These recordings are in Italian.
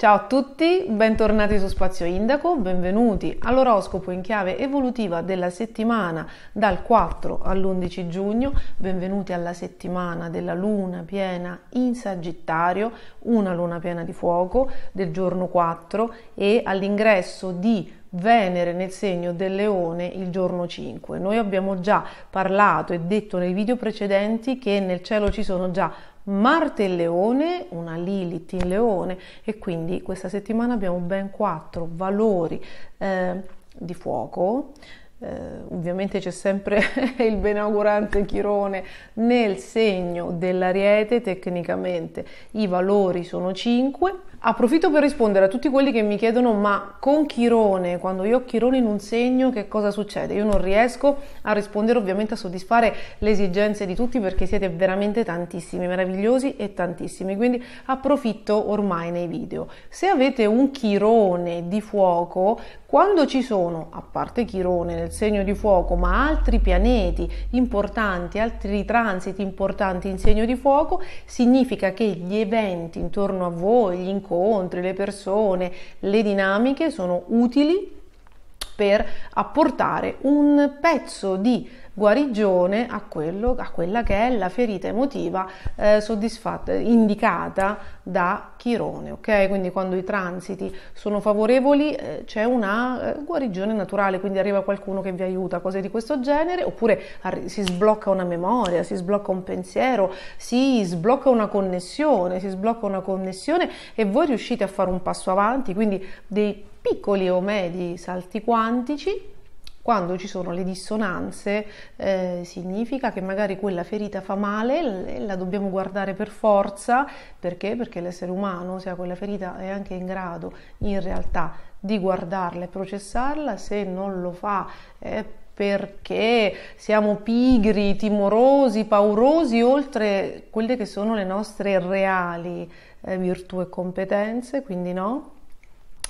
Ciao a tutti, bentornati su Spazio Indaco, benvenuti all'oroscopo in chiave evolutiva della settimana dal 4 all'11 giugno, benvenuti alla settimana della luna piena in Sagittario, una luna piena di fuoco del giorno 4 e all'ingresso di Venere nel segno del leone il giorno 5. Noi abbiamo già parlato e detto nei video precedenti che nel cielo ci sono già Marte in Leone, una Lilith in Leone e quindi questa settimana abbiamo ben quattro valori eh, di fuoco eh, ovviamente c'è sempre il benaugurante Chirone nel segno dell'ariete, tecnicamente i valori sono 5. Approfitto per rispondere a tutti quelli che mi chiedono: ma con Chirone, quando io ho Chirone in un segno, che cosa succede? Io non riesco a rispondere, ovviamente, a soddisfare le esigenze di tutti perché siete veramente tantissimi, meravigliosi e tantissimi. Quindi approfitto ormai nei video. Se avete un Chirone di fuoco, quando ci sono, a parte Chirone nel del segno di fuoco, ma altri pianeti importanti, altri transiti importanti in segno di fuoco, significa che gli eventi intorno a voi, gli incontri, le persone, le dinamiche sono utili per apportare un pezzo di guarigione a, quello, a quella che è la ferita emotiva eh, soddisfatta, indicata da Chirone, ok? Quindi quando i transiti sono favorevoli eh, c'è una eh, guarigione naturale, quindi arriva qualcuno che vi aiuta, cose di questo genere, oppure si sblocca una memoria, si sblocca un pensiero, si sblocca una connessione, si sblocca una connessione e voi riuscite a fare un passo avanti, quindi dei piccoli o medi salti quantici quando ci sono le dissonanze eh, significa che magari quella ferita fa male, e la dobbiamo guardare per forza, perché? Perché l'essere umano, ossia quella ferita, è anche in grado in realtà di guardarla e processarla, se non lo fa è perché siamo pigri, timorosi, paurosi, oltre quelle che sono le nostre reali eh, virtù e competenze, quindi no?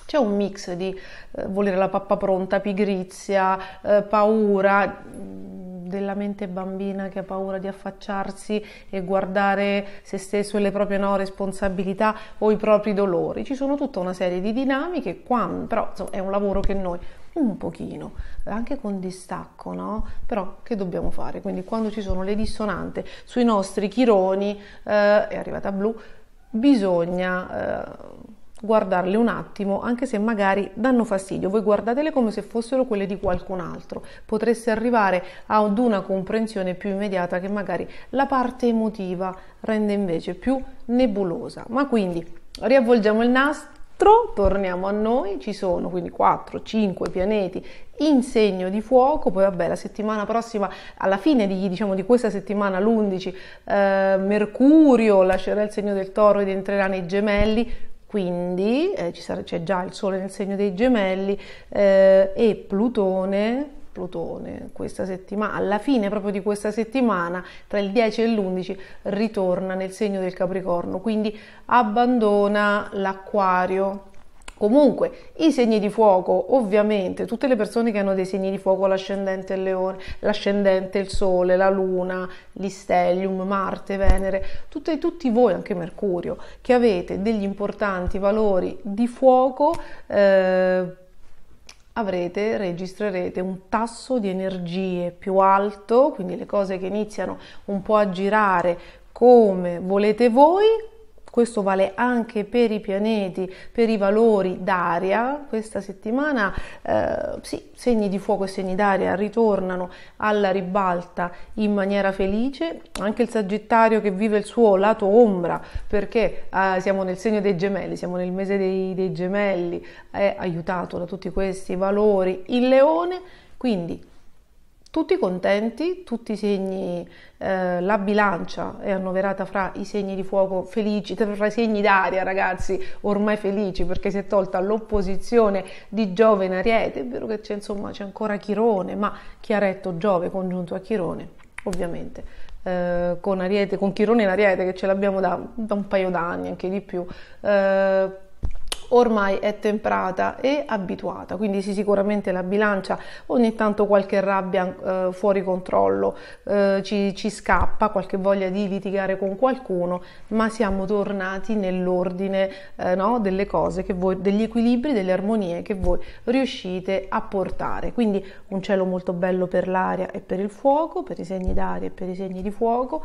c'è un mix di eh, volere la pappa pronta, pigrizia, eh, paura mm, della mente bambina che ha paura di affacciarsi e guardare se stesso e le proprie no, responsabilità o i propri dolori. Ci sono tutta una serie di dinamiche, quando, però insomma, è un lavoro che noi un pochino, anche con distacco, no? Però che dobbiamo fare? Quindi quando ci sono le dissonanti sui nostri chironi, eh, è arrivata blu, bisogna... Eh, guardarle un attimo, anche se magari danno fastidio, voi guardatele come se fossero quelle di qualcun altro, potreste arrivare ad una comprensione più immediata che magari la parte emotiva rende invece più nebulosa. Ma quindi riavvolgiamo il nastro, torniamo a noi, ci sono quindi 4-5 pianeti in segno di fuoco, poi vabbè la settimana prossima, alla fine di, diciamo, di questa settimana, l'11, eh, Mercurio lascerà il segno del toro ed entrerà nei gemelli, quindi eh, sarà, c'è già il Sole nel segno dei gemelli eh, e Plutone, Plutone questa settimana, alla fine proprio di questa settimana, tra il 10 e l'11, ritorna nel segno del Capricorno, quindi abbandona l'Aquario Comunque, i segni di fuoco, ovviamente, tutte le persone che hanno dei segni di fuoco, l'ascendente il leone, l'ascendente il sole, la luna, l'istellium, Marte, Venere, tutte, tutti voi, anche Mercurio, che avete degli importanti valori di fuoco, eh, avrete, registrerete un tasso di energie più alto, quindi le cose che iniziano un po' a girare come volete voi, questo vale anche per i pianeti, per i valori d'aria. Questa settimana eh, sì, segni di fuoco e segni d'aria ritornano alla ribalta in maniera felice. Anche il Sagittario che vive il suo lato ombra, perché eh, siamo nel segno dei gemelli, siamo nel mese dei, dei gemelli, è aiutato da tutti questi valori. Il leone quindi tutti contenti, tutti i segni, eh, la bilancia è annoverata fra i segni di fuoco felici, tra i segni d'aria ragazzi, ormai felici perché si è tolta l'opposizione di Giove in Ariete, è vero che c'è, insomma, c'è ancora Chirone, ma chi ha retto Giove congiunto a Chirone, ovviamente, eh, con, Ariete, con Chirone in Ariete che ce l'abbiamo da, da un paio d'anni, anche di più. Eh, ormai è temprata e abituata, quindi sì sicuramente la bilancia ogni tanto qualche rabbia eh, fuori controllo eh, ci, ci scappa, qualche voglia di litigare con qualcuno, ma siamo tornati nell'ordine eh, no, delle cose che voi, degli equilibri, delle armonie che voi riuscite a portare. Quindi un cielo molto bello per l'aria e per il fuoco, per i segni d'aria e per i segni di fuoco,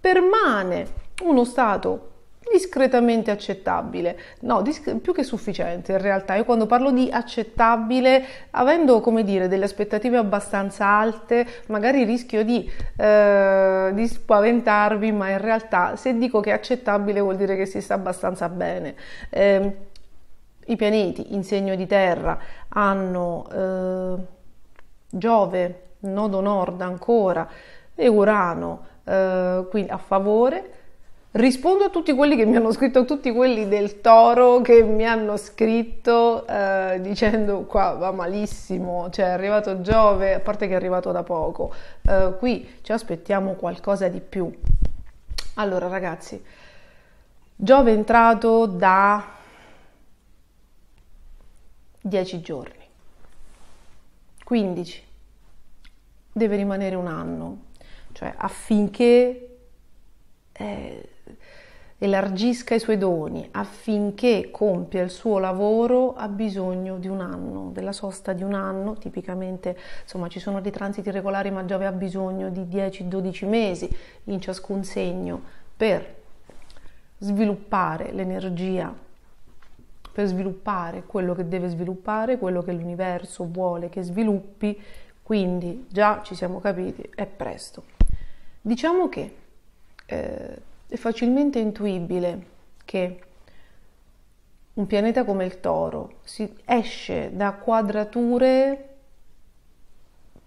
permane uno stato discretamente accettabile, no, disc- più che sufficiente in realtà. Io quando parlo di accettabile, avendo come dire delle aspettative abbastanza alte, magari rischio di, eh, di spaventarvi, ma in realtà se dico che è accettabile vuol dire che si sta abbastanza bene. Eh, I pianeti in segno di terra hanno eh, Giove, nodo nord ancora, e Urano, eh, quindi a favore Rispondo a tutti quelli che mi hanno scritto, a tutti quelli del toro che mi hanno scritto eh, dicendo qua va malissimo, cioè è arrivato Giove, a parte che è arrivato da poco, eh, qui ci aspettiamo qualcosa di più. Allora ragazzi, Giove è entrato da dieci giorni, 15, deve rimanere un anno, cioè affinché... Eh, elargisca i suoi doni affinché compia il suo lavoro ha bisogno di un anno, della sosta di un anno, tipicamente insomma ci sono dei transiti regolari ma Giove ha bisogno di 10-12 mesi in ciascun segno per sviluppare l'energia, per sviluppare quello che deve sviluppare, quello che l'universo vuole che sviluppi, quindi già ci siamo capiti, è presto. Diciamo che eh, è facilmente intuibile che un pianeta come il Toro si esce da quadrature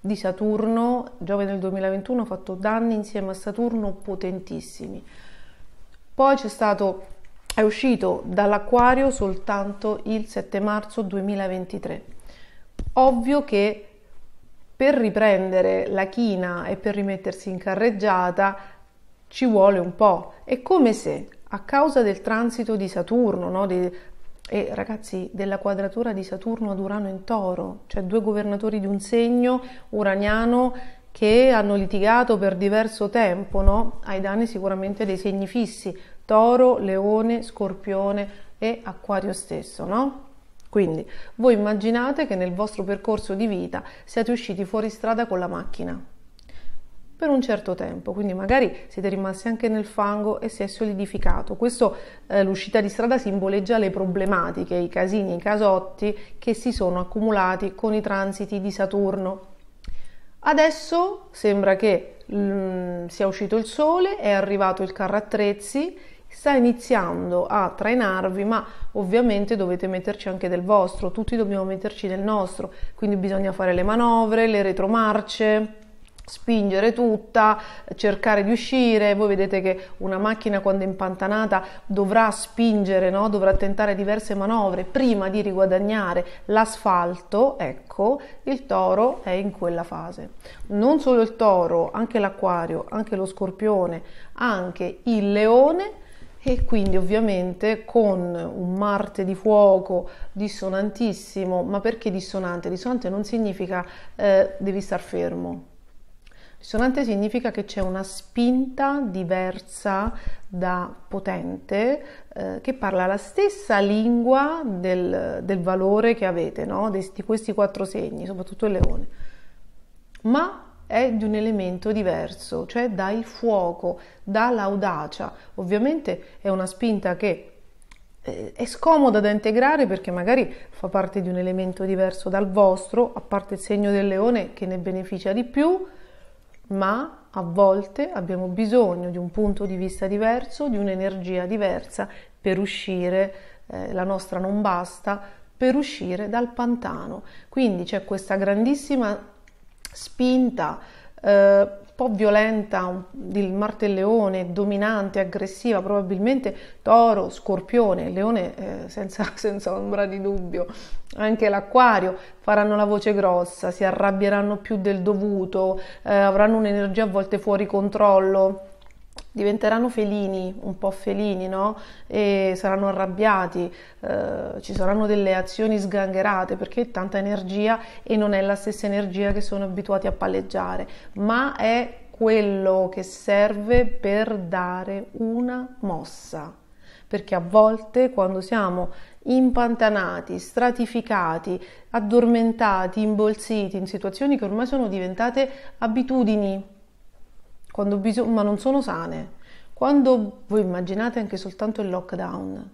di Saturno, Giove nel 2021 ha fatto danni insieme a Saturno potentissimi. Poi c'è stato è uscito dall'acquario soltanto il 7 marzo 2023. Ovvio che per riprendere la china e per rimettersi in carreggiata ci vuole un po'. È come se a causa del transito di Saturno, no? di, e ragazzi della quadratura di Saturno ad Urano in Toro, cioè due governatori di un segno uraniano che hanno litigato per diverso tempo, no? ai danni sicuramente dei segni fissi, Toro, Leone, Scorpione e Acquario stesso, no? Quindi voi immaginate che nel vostro percorso di vita siate usciti fuori strada con la macchina, per un certo tempo, quindi magari siete rimasti anche nel fango e si è solidificato. Questo, eh, l'uscita di strada simboleggia le problematiche, i casini, i casotti che si sono accumulati con i transiti di Saturno. Adesso sembra che mh, mm, sia uscito il sole, è arrivato il carro attrezzi, sta iniziando a trainarvi, ma ovviamente dovete metterci anche del vostro, tutti dobbiamo metterci del nostro, quindi bisogna fare le manovre, le retromarce, spingere tutta, cercare di uscire, voi vedete che una macchina quando è impantanata dovrà spingere, no? dovrà tentare diverse manovre prima di riguadagnare l'asfalto, ecco, il toro è in quella fase. Non solo il toro, anche l'acquario, anche lo scorpione, anche il leone e quindi ovviamente con un Marte di fuoco dissonantissimo, ma perché dissonante? Dissonante non significa eh, devi star fermo, Dissonante significa che c'è una spinta diversa da potente eh, che parla la stessa lingua del, del valore che avete, no? di, di questi quattro segni, soprattutto il leone, ma è di un elemento diverso, cioè dal fuoco, dall'audacia. Ovviamente è una spinta che eh, è scomoda da integrare perché magari fa parte di un elemento diverso dal vostro, a parte il segno del leone che ne beneficia di più, ma a volte abbiamo bisogno di un punto di vista diverso, di un'energia diversa per uscire, eh, la nostra non basta, per uscire dal pantano. Quindi c'è questa grandissima spinta eh, po' violenta del Leone, dominante, aggressiva, probabilmente toro, scorpione, leone eh, senza, senza ombra di dubbio, anche l'acquario, faranno la voce grossa, si arrabbieranno più del dovuto, eh, avranno un'energia a volte fuori controllo diventeranno felini, un po' felini, no? E saranno arrabbiati, eh, ci saranno delle azioni sgangherate perché è tanta energia e non è la stessa energia che sono abituati a palleggiare, ma è quello che serve per dare una mossa. Perché a volte quando siamo impantanati, stratificati, addormentati, imbolsiti in situazioni che ormai sono diventate abitudini, bisog- ma non sono sane. Quando voi immaginate anche soltanto il lockdown,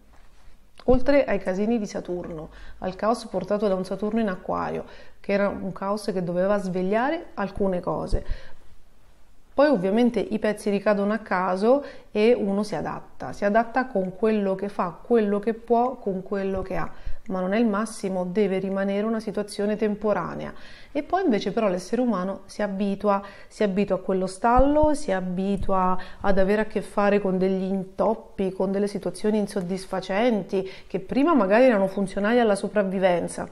oltre ai casini di Saturno, al caos portato da un Saturno in acquario, che era un caos che doveva svegliare alcune cose. Poi ovviamente i pezzi ricadono a caso e uno si adatta, si adatta con quello che fa, quello che può, con quello che ha ma non è il massimo, deve rimanere una situazione temporanea. E poi invece però l'essere umano si abitua, si abitua a quello stallo, si abitua ad avere a che fare con degli intoppi, con delle situazioni insoddisfacenti che prima magari erano funzionali alla sopravvivenza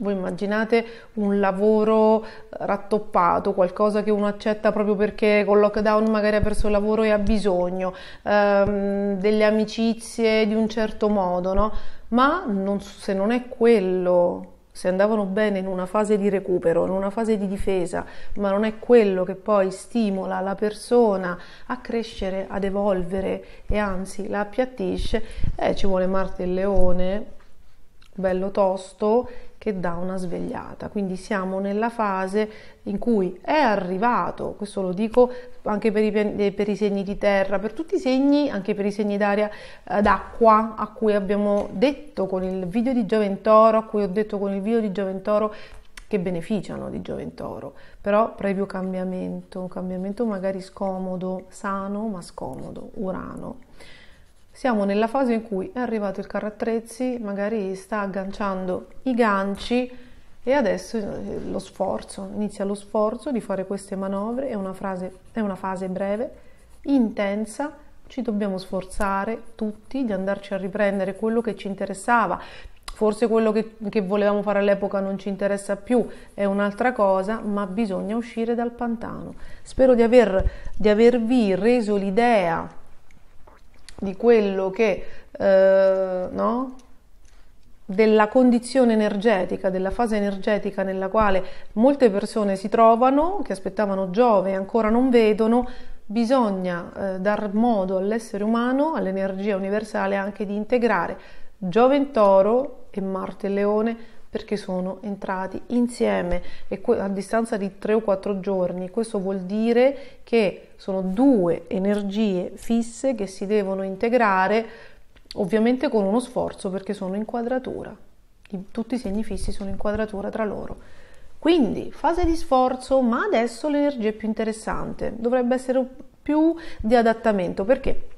voi immaginate un lavoro eh, rattoppato, qualcosa che uno accetta proprio perché con lockdown magari ha perso il lavoro e ha bisogno, ehm, delle amicizie di un certo modo, no? Ma non, se non è quello, se andavano bene in una fase di recupero, in una fase di difesa, ma non è quello che poi stimola la persona a crescere, ad evolvere e anzi la appiattisce, eh, ci vuole Marte il Leone, bello tosto che dà una svegliata. Quindi siamo nella fase in cui è arrivato, questo lo dico anche per i, eh, per i segni di terra, per tutti i segni, anche per i segni d'aria, eh, d'acqua, a cui abbiamo detto con il video di Gioventoro, a cui ho detto con il video di Gioventoro che beneficiano di Gioventoro, però previo cambiamento, un cambiamento magari scomodo, sano ma scomodo, urano, siamo nella fase in cui è arrivato il carro attrezzi, magari sta agganciando i ganci e adesso eh, lo sforzo, inizia lo sforzo di fare queste manovre, è una, frase, è una fase breve, intensa, ci dobbiamo sforzare tutti di andarci a riprendere quello che ci interessava, forse quello che, che volevamo fare all'epoca non ci interessa più, è un'altra cosa, ma bisogna uscire dal pantano. Spero di, aver, di avervi reso l'idea di quello che, eh, no? della condizione energetica, della fase energetica nella quale molte persone si trovano, che aspettavano Giove e ancora non vedono, bisogna eh, dar modo all'essere umano, all'energia universale anche di integrare Giove in toro e Marte in leone perché sono entrati insieme e a distanza di 3 o 4 giorni. Questo vuol dire che sono due energie fisse che si devono integrare ovviamente con uno sforzo perché sono in quadratura. Tutti i segni fissi sono in quadratura tra loro. Quindi fase di sforzo, ma adesso l'energia è più interessante, dovrebbe essere più di adattamento perché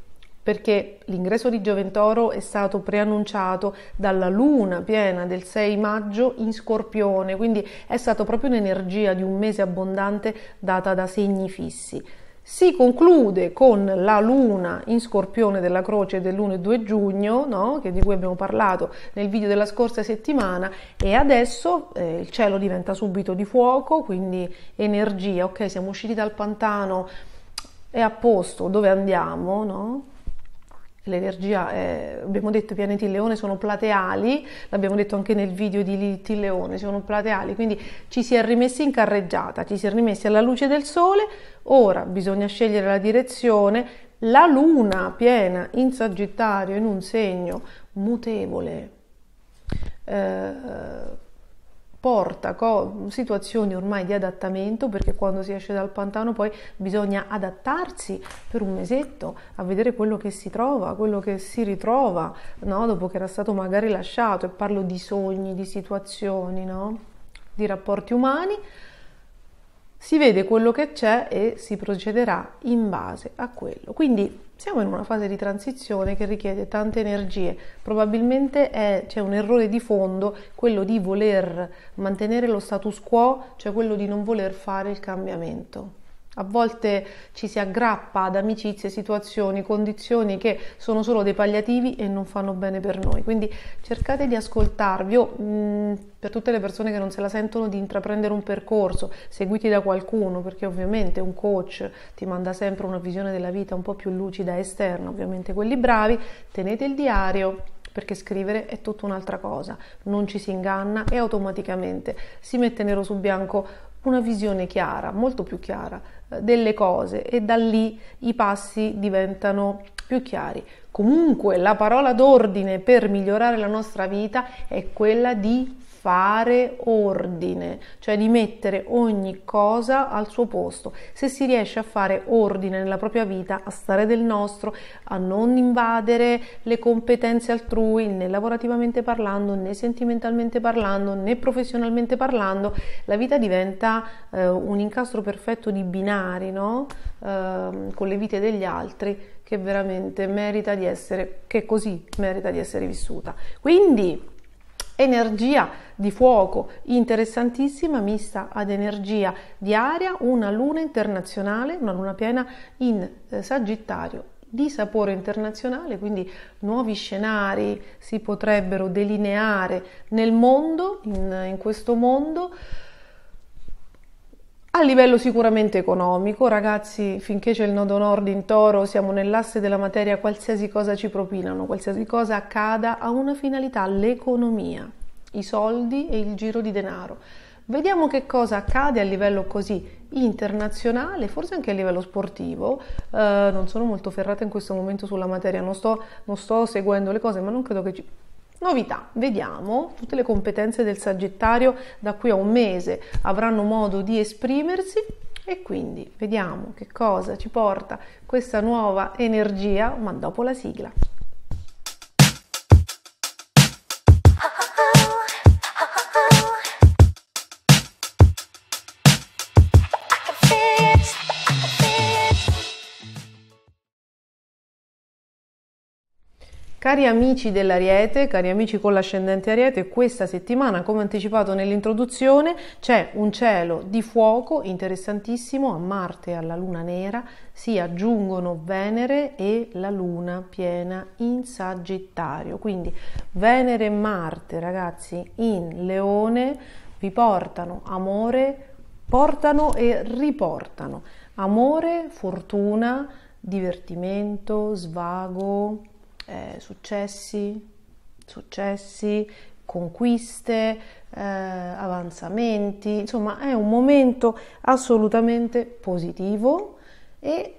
perché l'ingresso di Gioventoro è stato preannunciato dalla luna piena del 6 maggio in Scorpione, quindi è stata proprio un'energia di un mese abbondante data da segni fissi. Si conclude con la luna in scorpione della croce dell'1 e 2 giugno, no? di cui abbiamo parlato nel video della scorsa settimana, e adesso eh, il cielo diventa subito di fuoco, quindi energia, ok, siamo usciti dal pantano, è a posto, dove andiamo? No? L'energia, è, abbiamo detto, i pianeti leone sono plateali, l'abbiamo detto anche nel video di Lilith leone, sono plateali, quindi ci si è rimessi in carreggiata, ci si è rimessi alla luce del sole, ora bisogna scegliere la direzione, la luna piena in Sagittario in un segno mutevole. Eh, porta co- situazioni ormai di adattamento perché quando si esce dal pantano poi bisogna adattarsi per un mesetto a vedere quello che si trova, quello che si ritrova, no? dopo che era stato magari lasciato e parlo di sogni, di situazioni, no? di rapporti umani. Si vede quello che c'è e si procederà in base a quello. Quindi siamo in una fase di transizione che richiede tante energie, probabilmente c'è cioè, un errore di fondo, quello di voler mantenere lo status quo, cioè quello di non voler fare il cambiamento. A volte ci si aggrappa ad amicizie, situazioni, condizioni che sono solo dei palliativi e non fanno bene per noi. Quindi cercate di ascoltarvi o mh, mm, per tutte le persone che non se la sentono di intraprendere un percorso, seguiti da qualcuno, perché ovviamente un coach ti manda sempre una visione della vita un po' più lucida esterna, ovviamente quelli bravi, tenete il diario perché scrivere è tutta un'altra cosa, non ci si inganna e automaticamente si mette nero su bianco una visione chiara, molto più chiara delle cose e da lì i passi diventano più chiari. Comunque la parola d'ordine per migliorare la nostra vita è quella di fare ordine, cioè di mettere ogni cosa al suo posto. Se si riesce a fare ordine nella propria vita, a stare del nostro, a non invadere le competenze altrui, né lavorativamente parlando, né sentimentalmente parlando, né professionalmente parlando, la vita diventa eh, un incastro perfetto di binari, no? eh, con le vite degli altri che veramente merita di essere che così merita di essere vissuta. Quindi energia di fuoco interessantissima mista ad energia di aria, una luna internazionale, una luna piena in eh, Sagittario di sapore internazionale, quindi nuovi scenari si potrebbero delineare nel mondo, in, in questo mondo a livello sicuramente economico, ragazzi, finché c'è il nodo nord in toro, siamo nell'asse della materia, qualsiasi cosa ci propinano, qualsiasi cosa accada, ha una finalità, l'economia, i soldi e il giro di denaro. Vediamo che cosa accade a livello così internazionale, forse anche a livello sportivo. Uh, non sono molto ferrata in questo momento sulla materia, non sto, non sto seguendo le cose, ma non credo che ci Novità, vediamo, tutte le competenze del Sagittario da qui a un mese avranno modo di esprimersi e quindi vediamo che cosa ci porta questa nuova energia, ma dopo la sigla. Cari amici dell'Ariete, cari amici con l'ascendente Ariete, questa settimana, come anticipato nell'introduzione, c'è un cielo di fuoco interessantissimo a Marte e alla Luna nera, si aggiungono Venere e la Luna piena in Sagittario. Quindi Venere e Marte, ragazzi, in Leone vi portano amore, portano e riportano amore, fortuna, divertimento, svago, eh, successi, successi, conquiste, eh, avanzamenti, insomma è un momento assolutamente positivo e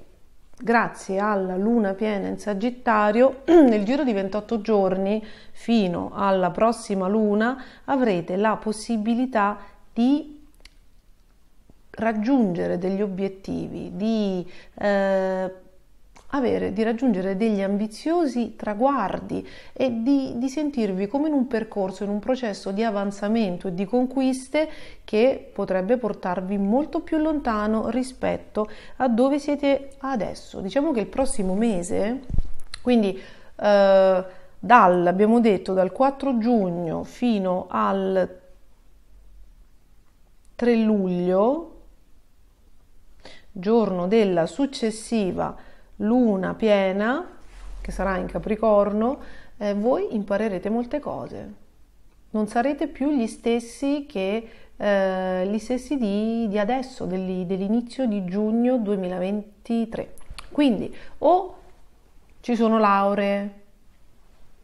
grazie alla luna piena in Sagittario, nel giro di 28 giorni fino alla prossima luna avrete la possibilità di raggiungere degli obiettivi, di eh, avere, di raggiungere degli ambiziosi traguardi e di, di sentirvi come in un percorso, in un processo di avanzamento e di conquiste che potrebbe portarvi molto più lontano rispetto a dove siete adesso. Diciamo che il prossimo mese, quindi eh, dal, abbiamo detto, dal 4 giugno fino al 3 luglio, giorno della successiva luna piena, che sarà in Capricorno, eh, voi imparerete molte cose. Non sarete più gli stessi che eh, gli stessi di, di adesso, degli, dell'inizio di giugno 2023. Quindi o ci sono lauree,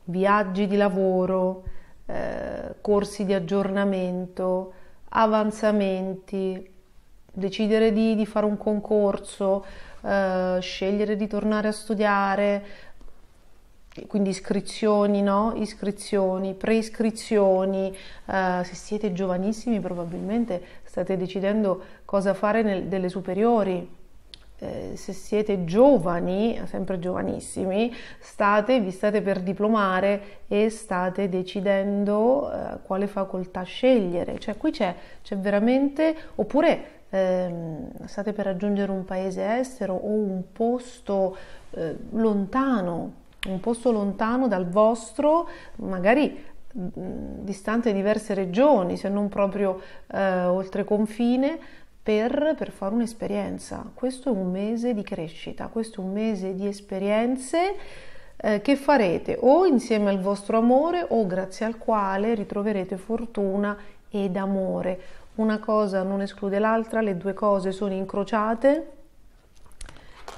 viaggi di lavoro, eh, corsi di aggiornamento, avanzamenti, decidere di, di fare un concorso, eh, scegliere di tornare a studiare, quindi iscrizioni, no? iscrizioni preiscrizioni, eh, se siete giovanissimi probabilmente state decidendo cosa fare nel, delle superiori, eh, se siete giovani, sempre giovanissimi, state, vi state per diplomare e state decidendo eh, quale facoltà scegliere. Cioè qui c'è, c'è veramente, oppure Ehm, state per raggiungere un paese estero o un posto eh, lontano, un posto lontano dal vostro, magari mh, mm, distante diverse regioni, se non proprio eh, oltre confine, per, per, fare un'esperienza. Questo è un mese di crescita, questo è un mese di esperienze eh, che farete o insieme al vostro amore o grazie al quale ritroverete fortuna ed amore una cosa non esclude l'altra, le due cose sono incrociate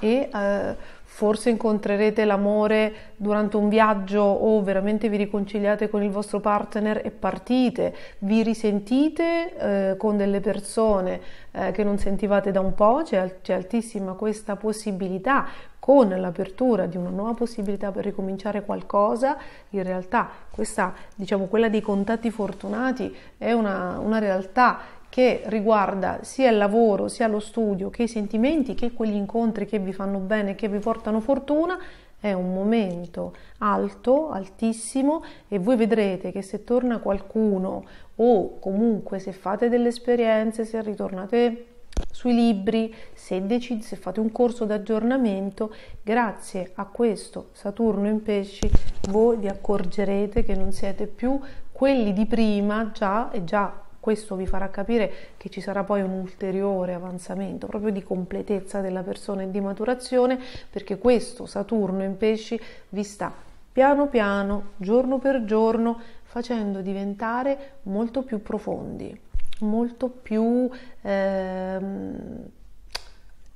e eh, forse incontrerete l'amore durante un viaggio o veramente vi riconciliate con il vostro partner e partite, vi risentite eh, con delle persone eh, che non sentivate da un po', c'è, c'è altissima questa possibilità, con l'apertura di una nuova possibilità per ricominciare qualcosa, in realtà questa, diciamo, quella dei contatti fortunati è una, una realtà che riguarda sia il lavoro, sia lo studio, che i sentimenti, che quegli incontri che vi fanno bene, che vi portano fortuna, è un momento alto, altissimo e voi vedrete che se torna qualcuno o comunque se fate delle esperienze, se ritornate sui libri, se, decid- se fate un corso d'aggiornamento, grazie a questo Saturno in pesci voi vi accorgerete che non siete più quelli di prima già e già questo vi farà capire che ci sarà poi un ulteriore avanzamento proprio di completezza della persona e di maturazione perché questo Saturno in pesci vi sta piano piano, giorno per giorno, facendo diventare molto più profondi molto più ehm,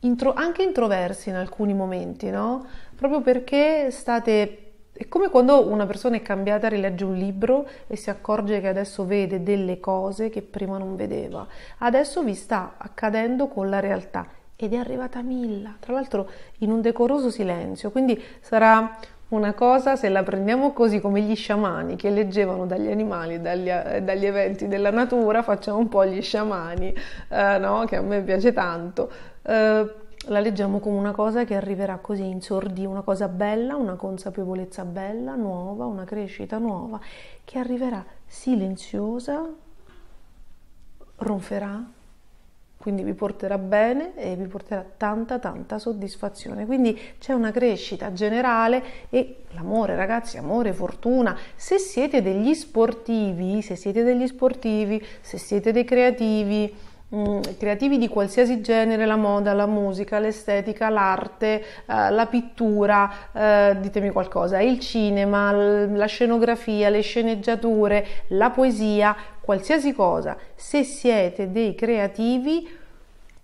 intro, anche introversi in alcuni momenti, no? Proprio perché state è come quando una persona è cambiata, rilegge un libro e si accorge che adesso vede delle cose che prima non vedeva. Adesso vi sta accadendo con la realtà ed è arrivata a Milla, tra l'altro in un decoroso silenzio, quindi sarà una cosa, se la prendiamo così come gli sciamani che leggevano dagli animali, dagli, eh, dagli eventi della natura, facciamo un po' gli sciamani, eh, no? che a me piace tanto. Eh, la leggiamo come una cosa che arriverà così in sordi, una cosa bella, una consapevolezza bella, nuova, una crescita nuova, che arriverà silenziosa, ronferà, quindi vi porterà bene e vi porterà tanta tanta soddisfazione. Quindi c'è una crescita generale e l'amore, ragazzi, amore, fortuna. Se siete degli sportivi, se siete degli sportivi, se siete dei creativi, mm, creativi di qualsiasi genere, la moda, la musica, l'estetica, l'arte, eh, la pittura, eh, ditemi qualcosa, il cinema, la scenografia, le sceneggiature, la poesia, qualsiasi cosa, se siete dei creativi,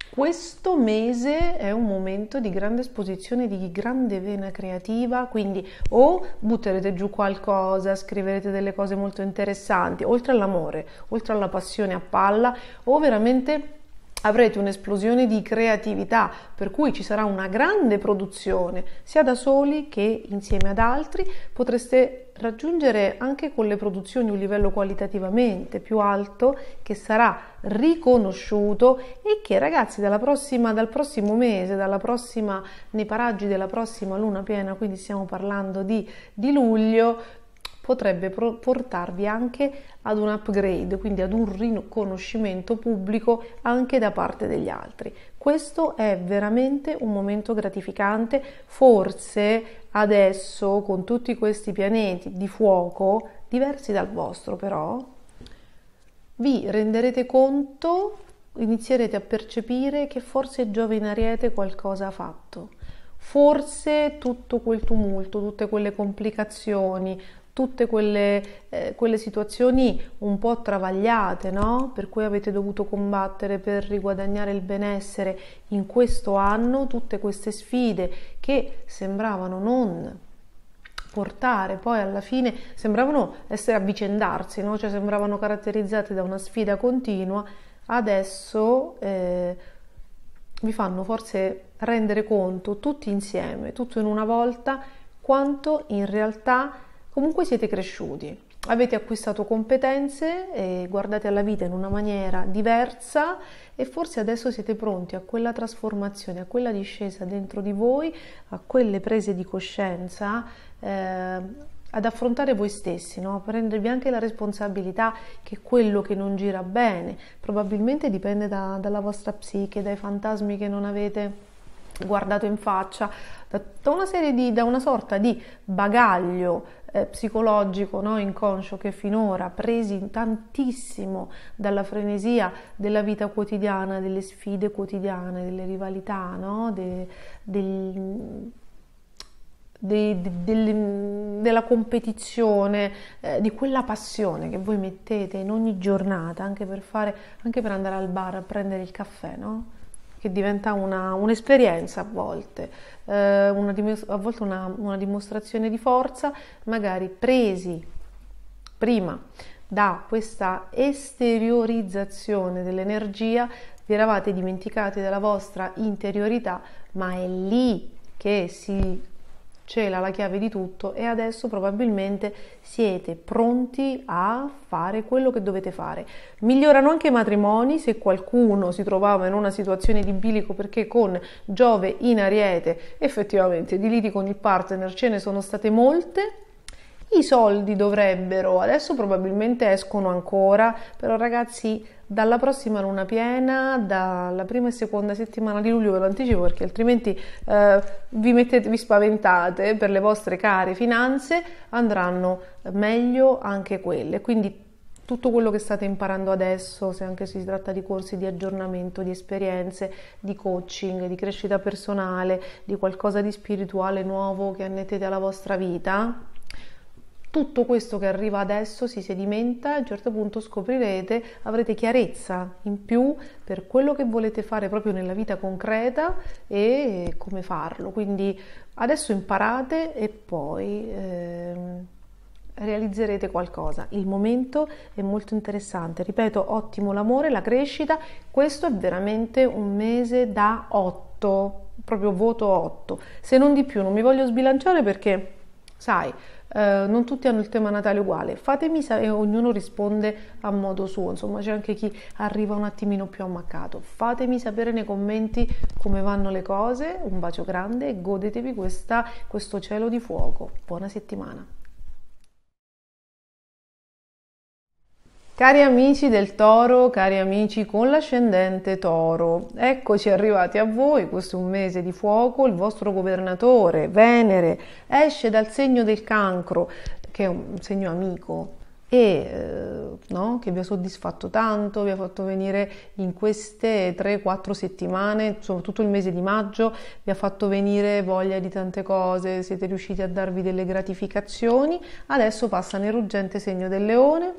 questo mese è un momento di grande esposizione, di grande vena creativa, quindi o butterete giù qualcosa, scriverete delle cose molto interessanti, oltre all'amore, oltre alla passione a palla, o veramente avrete un'esplosione di creatività, per cui ci sarà una grande produzione, sia da soli che insieme ad altri, potreste raggiungere anche con le produzioni un livello qualitativamente più alto che sarà riconosciuto e che ragazzi prossima, dal prossimo mese, dalla prossima, nei paraggi della prossima luna piena, quindi stiamo parlando di, di luglio, potrebbe portarvi anche ad un upgrade, quindi ad un riconoscimento pubblico anche da parte degli altri. Questo è veramente un momento gratificante, forse adesso con tutti questi pianeti di fuoco, diversi dal vostro però, vi renderete conto, inizierete a percepire che forse Giove in Ariete qualcosa ha fatto forse tutto quel tumulto, tutte quelle complicazioni, tutte quelle, eh, quelle, situazioni un po' travagliate, no? per cui avete dovuto combattere per riguadagnare il benessere in questo anno, tutte queste sfide che sembravano non portare poi alla fine sembravano essere avvicendarsi, no? cioè sembravano caratterizzate da una sfida continua, adesso eh, vi fanno forse rendere conto tutti insieme, tutto in una volta, quanto in realtà Comunque siete cresciuti, avete acquistato competenze e guardate alla vita in una maniera diversa e forse adesso siete pronti a quella trasformazione, a quella discesa dentro di voi, a quelle prese di coscienza. Eh, ad affrontare voi stessi, no? a prendervi anche la responsabilità che quello che non gira bene probabilmente dipende da, dalla vostra psiche, dai fantasmi che non avete guardato in faccia, da, da una serie di, da una sorta di bagaglio eh, psicologico no? inconscio che finora presi tantissimo dalla frenesia della vita quotidiana, delle sfide quotidiane, delle rivalità, no? De, del, de, de, della competizione, eh, di quella passione che voi mettete in ogni giornata anche per, fare, anche per andare al bar a prendere il caffè, no? che diventa una, un'esperienza a volte, eh, una, a volte una, una dimostrazione di forza, magari presi prima da questa esteriorizzazione dell'energia vi eravate dimenticati della vostra interiorità, ma è lì che si cela la chiave di tutto e adesso probabilmente siete pronti a fare quello che dovete fare. Migliorano anche i matrimoni se qualcuno si trovava in una situazione di bilico perché con Giove in Ariete effettivamente di liti con il partner ce ne sono state molte. I soldi dovrebbero, adesso probabilmente escono ancora, però ragazzi dalla prossima luna piena, dalla prima e seconda settimana di luglio, ve lo anticipo perché altrimenti eh, vi, mettete, vi spaventate per le vostre care finanze, andranno meglio anche quelle. Quindi tutto quello che state imparando adesso, se anche si tratta di corsi di aggiornamento, di esperienze, di coaching, di crescita personale, di qualcosa di spirituale nuovo che annettete alla vostra vita, tutto questo che arriva adesso si sedimenta a un certo punto scoprirete, avrete chiarezza in più per quello che volete fare proprio nella vita concreta e come farlo. Quindi adesso imparate e poi eh, realizzerete qualcosa. Il momento è molto interessante, ripeto, ottimo l'amore, la crescita, questo è veramente un mese da 8, proprio voto 8, se non di più, non mi voglio sbilanciare perché, sai, eh, non tutti hanno il tema Natale uguale, fatemi sapere, ognuno risponde a modo suo, insomma c'è anche chi arriva un attimino più ammaccato, fatemi sapere nei commenti come vanno le cose, un bacio grande e godetevi questa, questo cielo di fuoco, buona settimana. Cari amici del toro, cari amici con l'ascendente toro, eccoci arrivati a voi, questo è un mese di fuoco, il vostro governatore Venere esce dal segno del cancro, che è un segno amico, e eh, no, che vi ha soddisfatto tanto, vi ha fatto venire in queste 3-4 settimane, insomma tutto il mese di maggio, vi ha fatto venire voglia di tante cose, siete riusciti a darvi delle gratificazioni, adesso passa nel ruggente segno del leone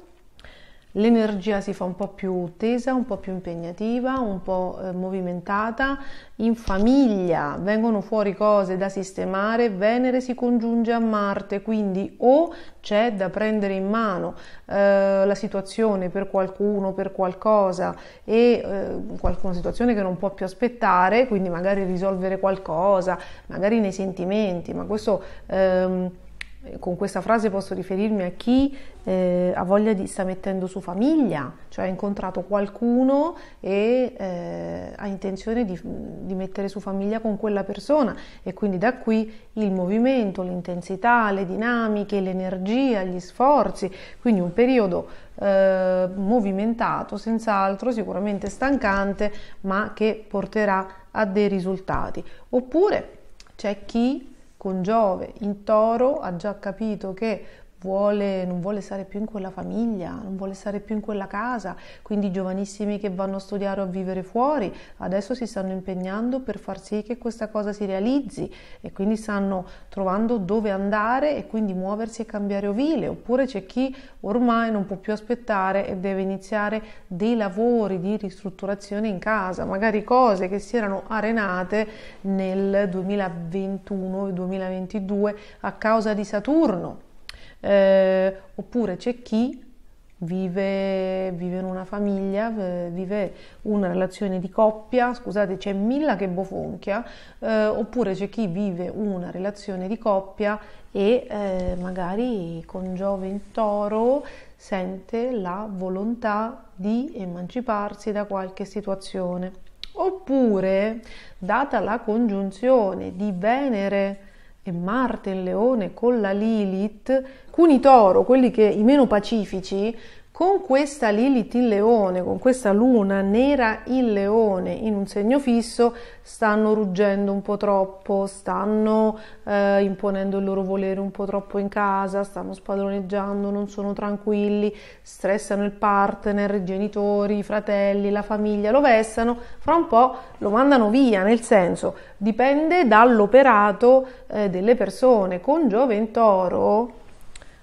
l'energia si fa un po' più tesa, un po' più impegnativa, un po' eh, movimentata, in famiglia vengono fuori cose da sistemare, Venere si congiunge a Marte, quindi o c'è da prendere in mano eh, la situazione per qualcuno, per qualcosa e eh, qualcuna situazione che non può più aspettare, quindi magari risolvere qualcosa, magari nei sentimenti, ma questo... Ehm, con questa frase posso riferirmi a chi eh, ha voglia di sta mettendo su famiglia, cioè ha incontrato qualcuno e eh, ha intenzione di, di, mettere su famiglia con quella persona e quindi da qui il movimento, l'intensità, le dinamiche, l'energia, gli sforzi, quindi un periodo eh, movimentato, senz'altro sicuramente stancante, ma che porterà a dei risultati. Oppure c'è chi con Giove in toro ha già capito che vuole, non vuole stare più in quella famiglia, non vuole stare più in quella casa, quindi i giovanissimi che vanno a studiare o a vivere fuori adesso si stanno impegnando per far sì che questa cosa si realizzi e quindi stanno trovando dove andare e quindi muoversi e cambiare ovile, oppure c'è chi ormai non può più aspettare e deve iniziare dei lavori di ristrutturazione in casa, magari cose che si erano arenate nel 2021-2022 e a causa di Saturno eh, oppure c'è chi vive, vive, in una famiglia, vive una relazione di coppia, scusate c'è Milla che bofonchia, eh, oppure c'è chi vive una relazione di coppia e eh, magari con Giove in toro sente la volontà di emanciparsi da qualche situazione. Oppure, data la congiunzione di Venere, e Marte in Leone con la Lilith, Cuni Toro, quelli che i meno pacifici, con questa Lilith in leone, con questa luna nera in leone in un segno fisso, stanno ruggendo un po' troppo, stanno eh, imponendo il loro volere un po' troppo in casa, stanno spadroneggiando, non sono tranquilli, stressano il partner, i genitori, i fratelli, la famiglia, lo vessano, fra un po' lo mandano via, nel senso dipende dall'operato eh, delle persone. Con Giove in toro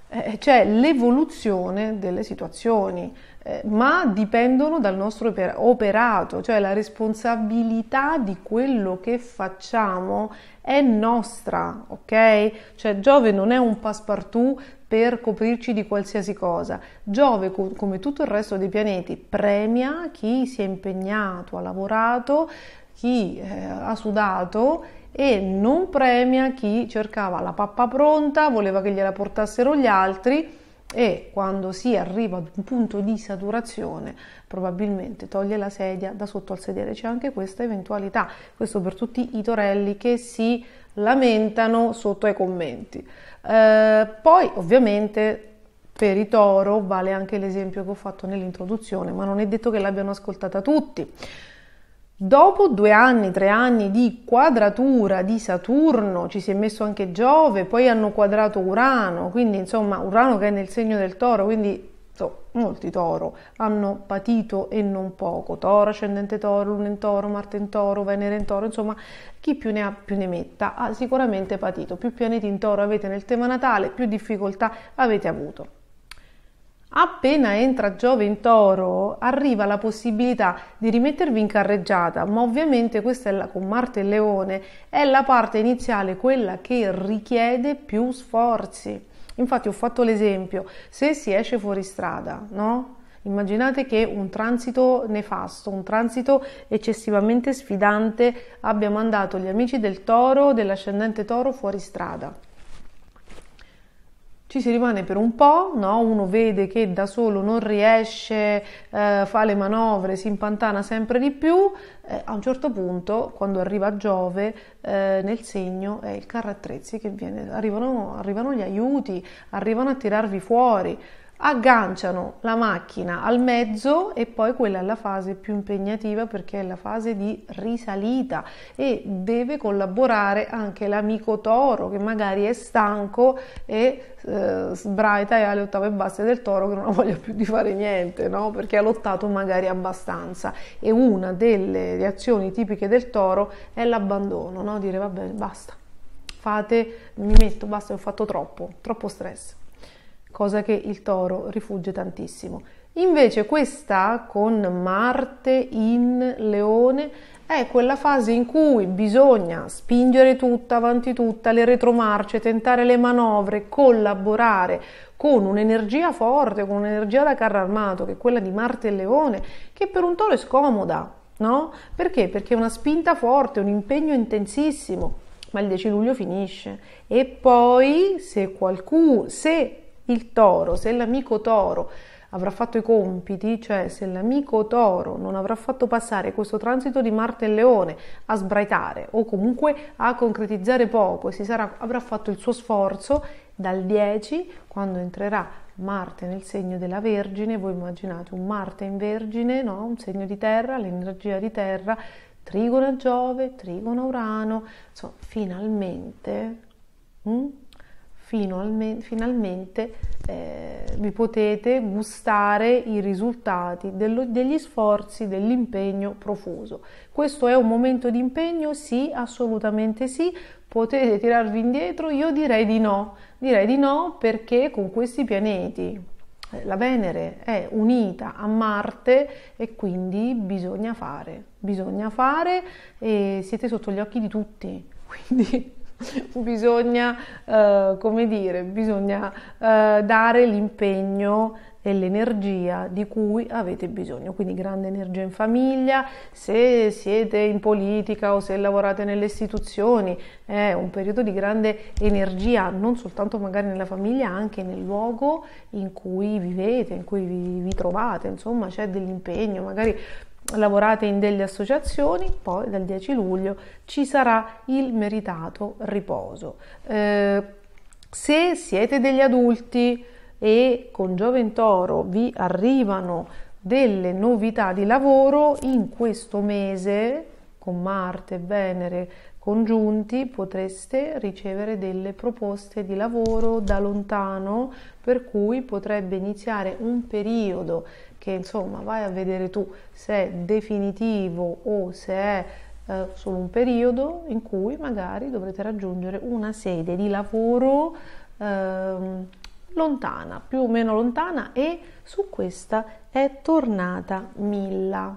eh, cioè l'evoluzione delle situazioni, eh, ma dipendono dal nostro operato, cioè la responsabilità di quello che facciamo è nostra, ok? Cioè Giove non è un passepartout per coprirci di qualsiasi cosa. Giove, co- come tutto il resto dei pianeti, premia chi si è impegnato, ha lavorato, chi eh, ha sudato e non premia chi cercava la pappa pronta, voleva che gliela portassero gli altri e quando si arriva ad un punto di saturazione probabilmente toglie la sedia da sotto al sedere. C'è anche questa eventualità, questo per tutti i torelli che si lamentano sotto ai commenti. Eh, poi ovviamente per i toro vale anche l'esempio che ho fatto nell'introduzione, ma non è detto che l'abbiano ascoltata tutti. Dopo due anni, tre anni di quadratura di Saturno, ci si è messo anche Giove, poi hanno quadrato Urano, quindi insomma Urano che è nel segno del toro, quindi insomma, molti toro hanno patito e non poco, toro, ascendente toro, luna in toro, Marte in toro, Venere in toro, insomma chi più ne ha più ne metta ha sicuramente patito, più pianeti in toro avete nel tema natale, più difficoltà avete avuto. Appena entra Giove in toro, arriva la possibilità di rimettervi in carreggiata, ma ovviamente questa è la, con Marte e Leone è la parte iniziale, quella che richiede più sforzi. Infatti ho fatto l'esempio, se si esce fuori strada, no? Immaginate che un transito nefasto, un transito eccessivamente sfidante abbia mandato gli amici del toro, dell'ascendente toro fuori strada ci si rimane per un po', no? uno vede che da solo non riesce, eh, fa le manovre, si impantana sempre di più, eh, a un certo punto, quando arriva Giove, eh, nel segno è il carro attrezzi che viene, arrivano, arrivano gli aiuti, arrivano a tirarvi fuori agganciano la macchina al mezzo e poi quella è la fase più impegnativa perché è la fase di risalita e deve collaborare anche l'amico toro che magari è stanco e eh, sbraita e alle ottave basse del toro che non ha voglia più di fare niente no? perché ha lottato magari abbastanza e una delle reazioni tipiche del toro è l'abbandono no? dire vabbè basta fate mi metto basta ho fatto troppo troppo stress cosa che il toro rifugge tantissimo. Invece questa con Marte in leone è quella fase in cui bisogna spingere tutta, avanti tutta, le retromarce, tentare le manovre, collaborare con un'energia forte, con un'energia da carro armato, che è quella di Marte e Leone, che per un toro è scomoda, no? Perché? Perché è una spinta forte, un impegno intensissimo, ma il 10 luglio finisce. E poi se qualcuno, se il toro, se l'amico toro avrà fatto i compiti, cioè se l'amico toro non avrà fatto passare questo transito di Marte e Leone a sbraitare o comunque a concretizzare poco, e si sarà, avrà fatto il suo sforzo dal 10, quando entrerà Marte nel segno della Vergine, voi immaginate un Marte in Vergine, no? un segno di terra, l'energia di terra, trigono a Giove, trigono a Urano, insomma, finalmente... Hm? finalmente eh, vi potete gustare i risultati dello, degli sforzi, dell'impegno profuso. Questo è un momento di impegno? Sì, assolutamente sì. Potete tirarvi indietro? Io direi di no. Direi di no perché con questi pianeti eh, la Venere è unita a Marte e quindi bisogna fare, bisogna fare e siete sotto gli occhi di tutti. Quindi bisogna, eh, come dire, bisogna eh, dare l'impegno e l'energia di cui avete bisogno, quindi grande energia in famiglia, se siete in politica o se lavorate nelle istituzioni, è un periodo di grande energia non soltanto magari nella famiglia, anche nel luogo in cui vivete, in cui vi, vi trovate, insomma c'è dell'impegno, magari lavorate in delle associazioni, poi dal 10 luglio ci sarà il meritato riposo. Eh, se siete degli adulti e con Gioventoro vi arrivano delle novità di lavoro, in questo mese, con Marte e Venere congiunti, potreste ricevere delle proposte di lavoro da lontano, per cui potrebbe iniziare un periodo che insomma vai a vedere tu se è definitivo o se è eh, solo un periodo in cui magari dovrete raggiungere una sede di lavoro eh, lontana, più o meno lontana e su questa è tornata Milla.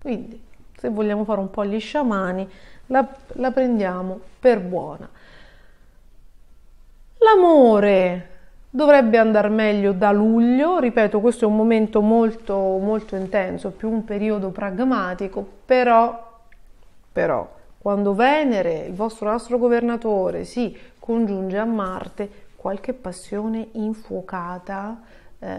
Quindi se vogliamo fare un po' gli sciamani la, la prendiamo per buona. L'amore dovrebbe andare meglio da luglio, ripeto questo è un momento molto, molto intenso, più un periodo pragmatico, però, però quando Venere, il vostro astro governatore, si congiunge a Marte, qualche passione infuocata eh,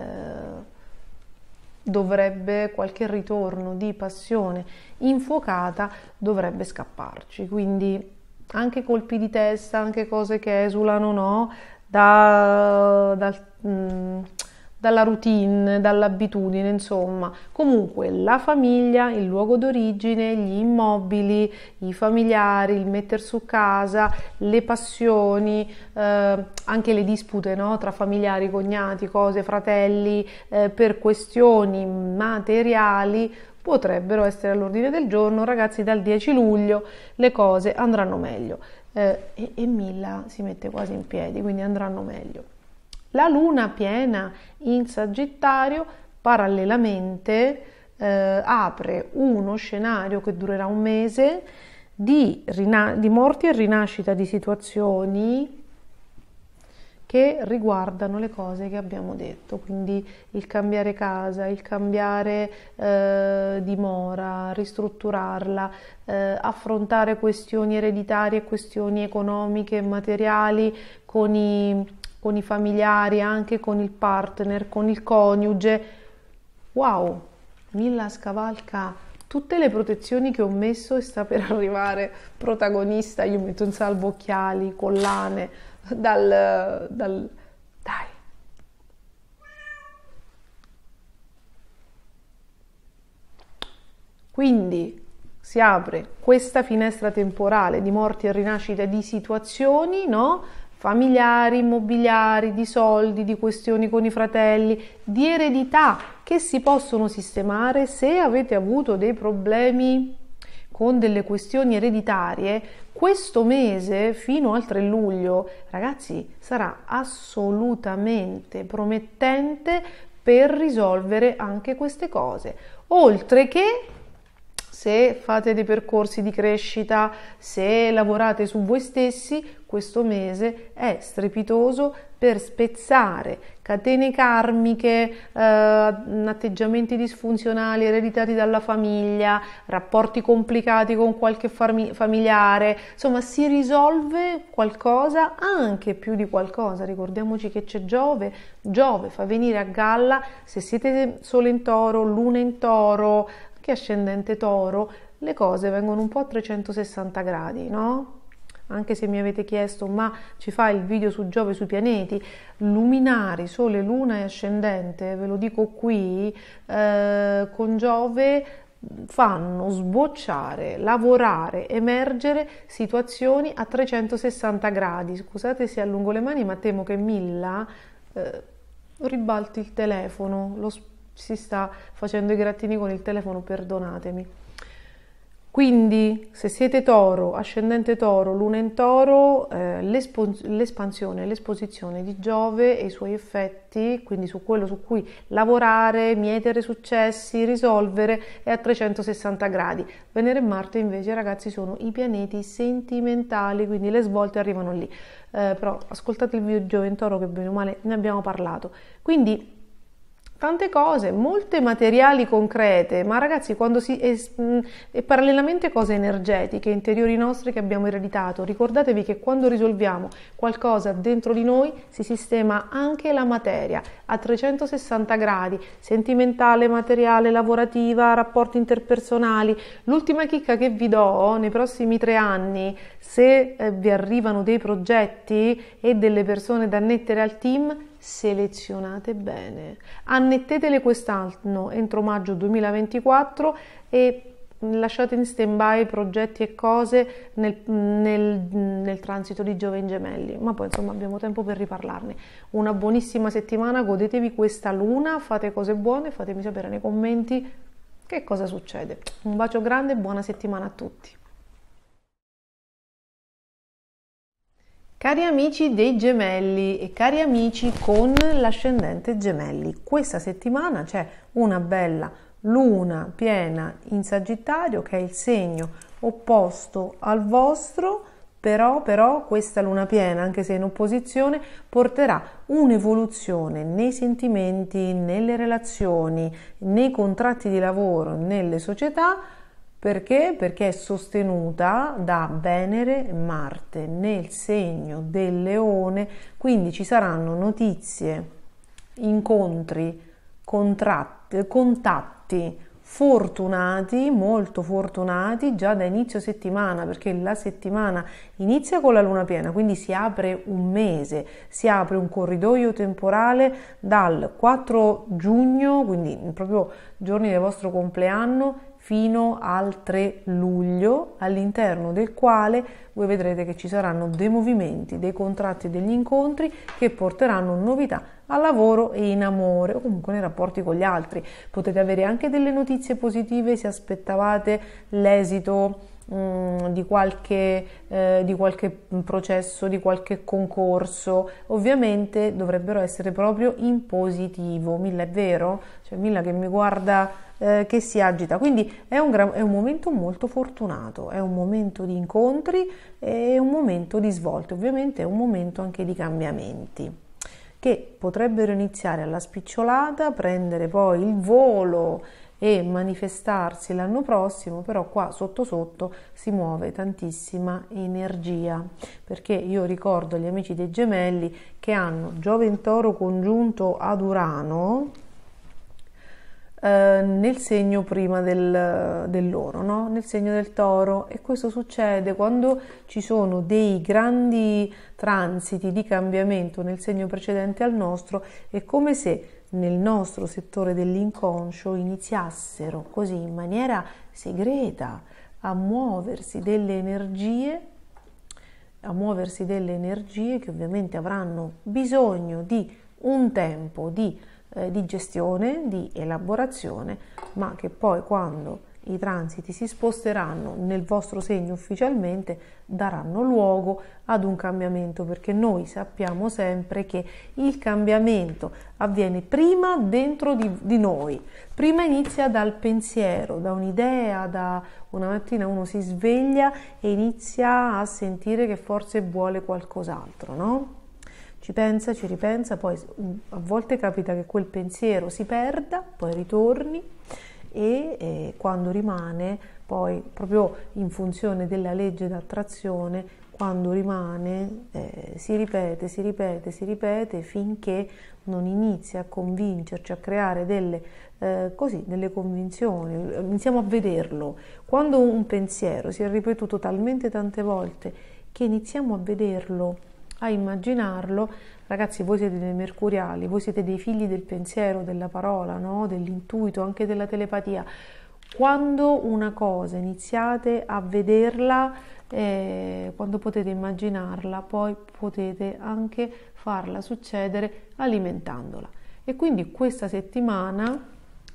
dovrebbe, qualche ritorno di passione infuocata dovrebbe scapparci, quindi anche colpi di testa, anche cose che esulano, no? da, dal, mh, mm, dalla routine, dall'abitudine, insomma. Comunque la famiglia, il luogo d'origine, gli immobili, i familiari, il mettere su casa, le passioni, eh, anche le dispute no? tra familiari, cognati, cose, fratelli, eh, per questioni materiali potrebbero essere all'ordine del giorno. Ragazzi, dal 10 luglio le cose andranno meglio eh, e, e Milla si mette quasi in piedi, quindi andranno meglio. La luna piena in Sagittario parallelamente eh, apre uno scenario che durerà un mese di, rina- di morti e rinascita di situazioni che riguardano le cose che abbiamo detto, quindi il cambiare casa, il cambiare eh, dimora, ristrutturarla, eh, affrontare questioni ereditarie, questioni economiche e materiali con i, con i familiari, anche con il partner, con il coniuge. Wow, Milla scavalca tutte le protezioni che ho messo e sta per arrivare protagonista, io metto in salvo occhiali, collane dal, dal dai. Quindi si apre questa finestra temporale di morti e rinascita di situazioni, no? familiari, immobiliari, di soldi, di questioni con i fratelli, di eredità che si possono sistemare se avete avuto dei problemi con delle questioni ereditarie, questo mese fino al 3 luglio, ragazzi, sarà assolutamente promettente per risolvere anche queste cose. Oltre che se fate dei percorsi di crescita, se lavorate su voi stessi, questo mese è strepitoso per spezzare catene karmiche, eh, atteggiamenti disfunzionali ereditati dalla famiglia, rapporti complicati con qualche fami- familiare, insomma si risolve qualcosa, anche più di qualcosa, ricordiamoci che c'è Giove, Giove fa venire a galla, se siete sole in toro, luna in toro, anche ascendente toro, le cose vengono un po' a 360 gradi, no? anche se mi avete chiesto ma ci fa il video su Giove sui pianeti, luminari, sole, luna e ascendente, ve lo dico qui, eh, con Giove fanno sbocciare, lavorare, emergere situazioni a 360 gradi. Scusate se allungo le mani, ma temo che Milla eh, ribalti il telefono, lo, si sta facendo i grattini con il telefono, perdonatemi. Quindi se siete toro, ascendente toro, luna in toro, eh, l'espansione, l'esposizione di Giove e i suoi effetti, quindi su quello su cui lavorare, mietere successi, risolvere, è a 360 gradi. Venere e Marte invece ragazzi sono i pianeti sentimentali, quindi le svolte arrivano lì. Eh, però ascoltate il video di Giove in toro che bene o male ne abbiamo parlato. Quindi tante cose, molte materiali concrete, ma ragazzi quando si... e, mm, e parallelamente cose energetiche, interiori nostre che abbiamo ereditato, ricordatevi che quando risolviamo qualcosa dentro di noi si sistema anche la materia a 360 gradi, sentimentale, materiale, lavorativa, rapporti interpersonali. L'ultima chicca che vi do nei prossimi tre anni, se eh, vi arrivano dei progetti e delle persone da mettere al team, selezionate bene. Annettetele quest'anno entro maggio 2024 e lasciate in stand-by progetti e cose nel, nel, nel transito di Giove in Gemelli, ma poi insomma abbiamo tempo per riparlarne. Una buonissima settimana, godetevi questa luna, fate cose buone, fatemi sapere nei commenti che cosa succede. Un bacio grande e buona settimana a tutti. Cari amici dei gemelli e cari amici con l'ascendente gemelli, questa settimana c'è una bella luna piena in Sagittario che è il segno opposto al vostro, però, però questa luna piena, anche se in opposizione, porterà un'evoluzione nei sentimenti, nelle relazioni, nei contratti di lavoro, nelle società perché? Perché è sostenuta da Venere e Marte nel segno del leone, quindi ci saranno notizie, incontri, contratti, contatti fortunati, molto fortunati già da inizio settimana, perché la settimana inizia con la luna piena, quindi si apre un mese, si apre un corridoio temporale dal 4 giugno, quindi proprio giorni del vostro compleanno fino al 3 luglio, all'interno del quale voi vedrete che ci saranno dei movimenti, dei contratti, degli incontri che porteranno novità al lavoro e in amore o comunque nei rapporti con gli altri. Potete avere anche delle notizie positive se aspettavate l'esito Mm, di, qualche, eh, di qualche processo, di qualche concorso, ovviamente dovrebbero essere proprio in positivo. Milla è vero? Cioè Milla che mi guarda eh, che si agita. Quindi è un, è un, momento molto fortunato, è un momento di incontri, è un momento di svolte, ovviamente è un momento anche di cambiamenti che potrebbero iniziare alla spicciolata, prendere poi il volo e manifestarsi l'anno prossimo, però qua sotto sotto si muove tantissima energia, perché io ricordo gli amici dei gemelli che hanno Giove in Toro congiunto ad Urano, eh, nel segno prima del, dell'oro, no? nel segno del toro e questo succede quando ci sono dei grandi transiti di cambiamento nel segno precedente al nostro, è come se nel nostro settore dell'inconscio iniziassero così in maniera segreta a muoversi delle energie a muoversi delle energie che ovviamente avranno bisogno di un tempo di, eh, di gestione, di elaborazione, ma che poi quando i transiti si sposteranno nel vostro segno ufficialmente, daranno luogo ad un cambiamento, perché noi sappiamo sempre che il cambiamento avviene prima dentro di, di noi, prima inizia dal pensiero, da un'idea, da una mattina uno si sveglia e inizia a sentire che forse vuole qualcos'altro, no? ci pensa, ci ripensa, poi a volte capita che quel pensiero si perda, poi ritorni, e eh, quando rimane poi proprio in funzione della legge d'attrazione quando rimane eh, si ripete, si ripete, si ripete finché non inizia a convincerci, a creare delle, eh, così, delle convinzioni, iniziamo a vederlo. Quando un pensiero si è ripetuto talmente tante volte che iniziamo a vederlo, a immaginarlo, Ragazzi, voi siete dei mercuriali, voi siete dei figli del pensiero, della parola, no? dell'intuito, anche della telepatia. Quando una cosa iniziate a vederla, eh, quando potete immaginarla, poi potete anche farla succedere alimentandola. E quindi questa settimana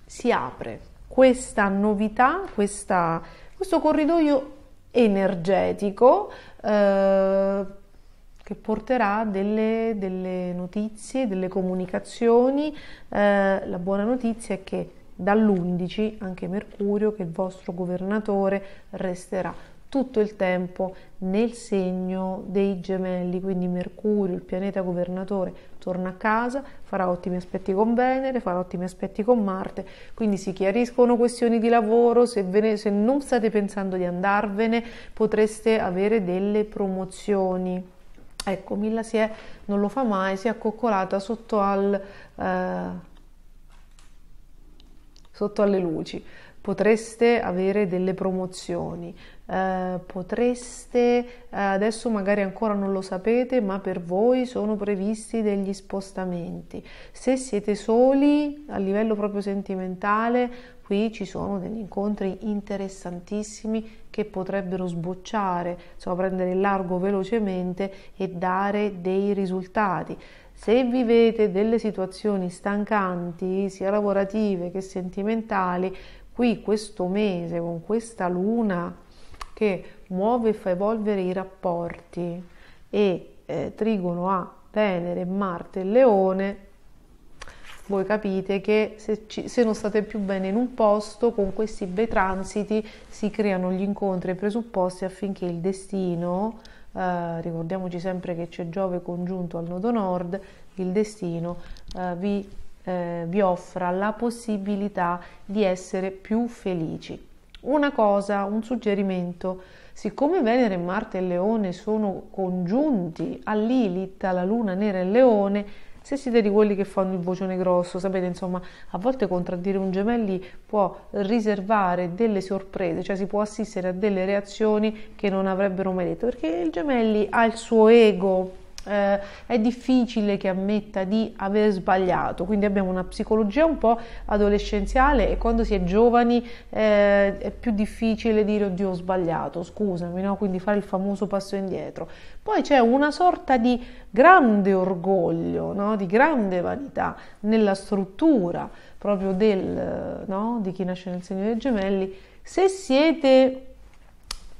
si apre questa novità, questa, questo corridoio energetico. Eh, che porterà delle, delle notizie, delle comunicazioni. Eh, la buona notizia è che dall'11 anche Mercurio, che è il vostro governatore, resterà tutto il tempo nel segno dei gemelli, quindi Mercurio, il pianeta governatore, torna a casa, farà ottimi aspetti con Venere, farà ottimi aspetti con Marte, quindi si chiariscono questioni di lavoro, se, ne, se non state pensando di andarvene potreste avere delle promozioni. Ecco, Milla si è, non lo fa mai, si è accoccolata sotto, al, eh, sotto alle luci. Potreste avere delle promozioni, eh, potreste, eh, adesso magari ancora non lo sapete, ma per voi sono previsti degli spostamenti. Se siete soli a livello proprio sentimentale, qui ci sono degli incontri interessantissimi che potrebbero sbocciare, insomma prendere il largo velocemente e dare dei risultati. Se vivete delle situazioni stancanti, sia lavorative che sentimentali, qui questo mese con questa luna che muove e fa evolvere i rapporti e eh, trigono a Venere, Marte e Leone, voi capite che se, ci, se, non state più bene in un posto, con questi bei transiti si creano gli incontri e i presupposti affinché il destino, eh, ricordiamoci sempre che c'è Giove congiunto al nodo nord, il destino eh, vi, eh, vi offra la possibilità di essere più felici. Una cosa, un suggerimento, siccome Venere, Marte e Leone sono congiunti a Lilith, alla Luna Nera e Leone, se siete di quelli che fanno il vocione grosso, sapete, insomma, a volte contraddire un gemelli può riservare delle sorprese, cioè si può assistere a delle reazioni che non avrebbero mai detto, perché il gemelli ha il suo ego eh, è difficile che ammetta di aver sbagliato, quindi abbiamo una psicologia un po' adolescenziale e quando si è giovani eh, è più difficile dire oddio ho sbagliato, scusami, no? quindi fare il famoso passo indietro. Poi c'è una sorta di grande orgoglio, no? di grande vanità nella struttura proprio del, no? di chi nasce nel segno dei gemelli. Se siete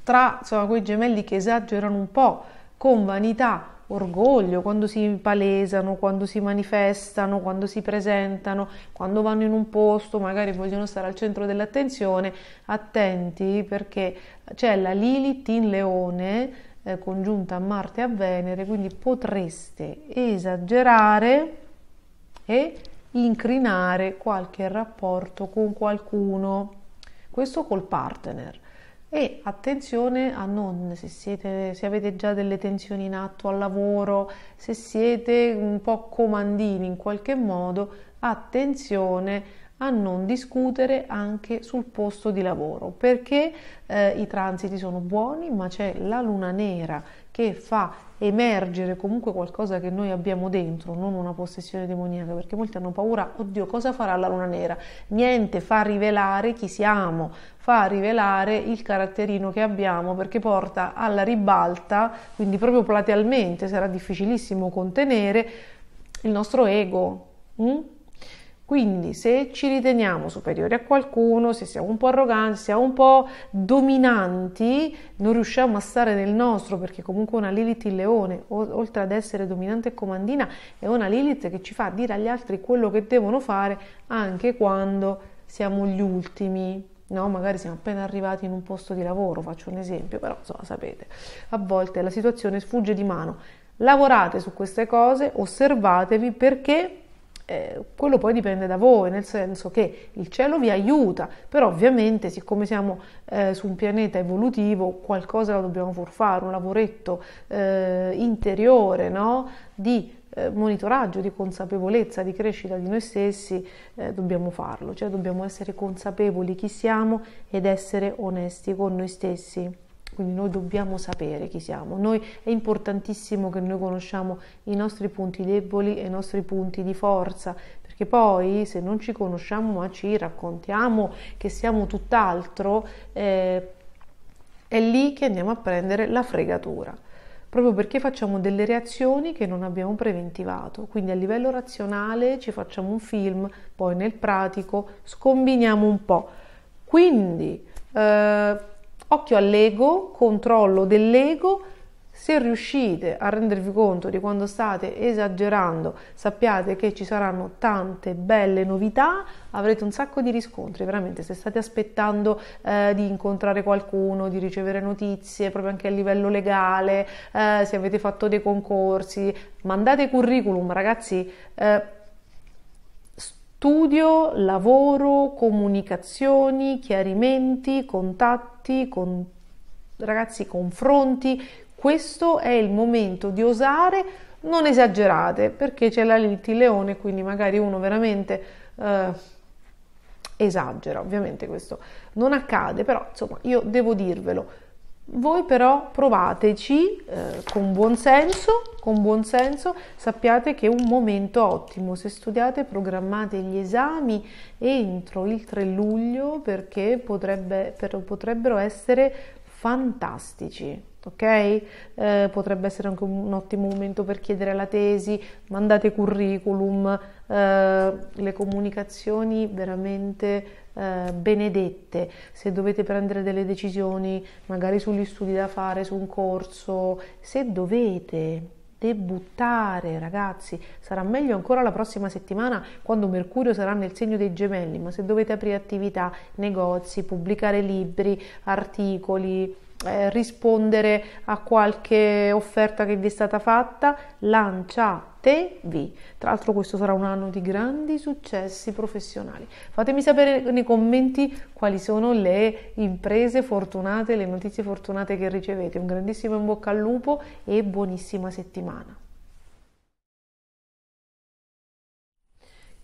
tra insomma, quei gemelli che esagerano un po' con vanità, orgoglio, quando si palesano, quando si manifestano, quando si presentano, quando vanno in un posto, magari vogliono stare al centro dell'attenzione, attenti perché c'è la Lilith in leone eh, congiunta a Marte e a Venere, quindi potreste esagerare e incrinare qualche rapporto con qualcuno, questo col partner e attenzione a non, se, siete, se avete già delle tensioni in atto al lavoro, se siete un po' comandini in qualche modo, attenzione a non discutere anche sul posto di lavoro perché eh, i transiti sono buoni ma c'è la luna nera che fa emergere comunque qualcosa che noi abbiamo dentro, non una possessione demoniaca, perché molti hanno paura, oddio cosa farà la luna nera? Niente, fa rivelare chi siamo, fa rivelare il caratterino che abbiamo, perché porta alla ribalta, quindi proprio platealmente sarà difficilissimo contenere il nostro ego. Mm? Quindi se ci riteniamo superiori a qualcuno, se siamo un po' arroganti, se siamo un po' dominanti, non riusciamo a stare nel nostro perché comunque una Lilith il leone, oltre ad essere dominante e comandina, è una Lilith che ci fa dire agli altri quello che devono fare anche quando siamo gli ultimi. No, magari siamo appena arrivati in un posto di lavoro, faccio un esempio, però insomma, sapete, a volte la situazione sfugge di mano. Lavorate su queste cose, osservatevi perché eh, quello poi dipende da voi, nel senso che il cielo vi aiuta, però ovviamente siccome siamo eh, su un pianeta evolutivo qualcosa lo dobbiamo pur fare, un lavoretto eh, interiore no? di eh, monitoraggio, di consapevolezza, di crescita di noi stessi, eh, dobbiamo farlo, cioè dobbiamo essere consapevoli chi siamo ed essere onesti con noi stessi. Quindi noi dobbiamo sapere chi siamo. Noi, è importantissimo che noi conosciamo i nostri punti deboli e i nostri punti di forza, perché poi se non ci conosciamo ma ci raccontiamo che siamo tutt'altro, eh, è lì che andiamo a prendere la fregatura proprio perché facciamo delle reazioni che non abbiamo preventivato. Quindi a livello razionale ci facciamo un film, poi nel pratico scombiniamo un po'. Quindi eh, Occhio all'ego, controllo dell'ego. Se riuscite a rendervi conto di quando state esagerando, sappiate che ci saranno tante belle novità, avrete un sacco di riscontri, veramente se state aspettando eh, di incontrare qualcuno, di ricevere notizie, proprio anche a livello legale, eh, se avete fatto dei concorsi, mandate curriculum ragazzi. Eh, studio, lavoro, comunicazioni, chiarimenti, contatti, con, ragazzi, confronti. Questo è il momento di osare, non esagerate perché c'è la liti leone, quindi magari uno veramente eh, esagera, ovviamente questo non accade, però insomma io devo dirvelo voi però provateci eh, con buon senso, con buon senso, sappiate che è un momento ottimo. Se studiate programmate gli esami entro il 3 luglio perché potrebbe, per, potrebbero essere fantastici ok? Eh, potrebbe essere anche un, un, ottimo momento per chiedere la tesi, mandate curriculum, eh, le comunicazioni veramente eh, benedette. Se dovete prendere delle decisioni, magari sugli studi da fare, su un corso, se dovete debuttare, ragazzi, sarà meglio ancora la prossima settimana quando Mercurio sarà nel segno dei gemelli, ma se dovete aprire attività, negozi, pubblicare libri, articoli, eh, rispondere a qualche offerta che vi è stata fatta, lanciatevi. Tra l'altro questo sarà un anno di grandi successi professionali. Fatemi sapere nei commenti quali sono le imprese fortunate, le notizie fortunate che ricevete. Un grandissimo in bocca al lupo e buonissima settimana.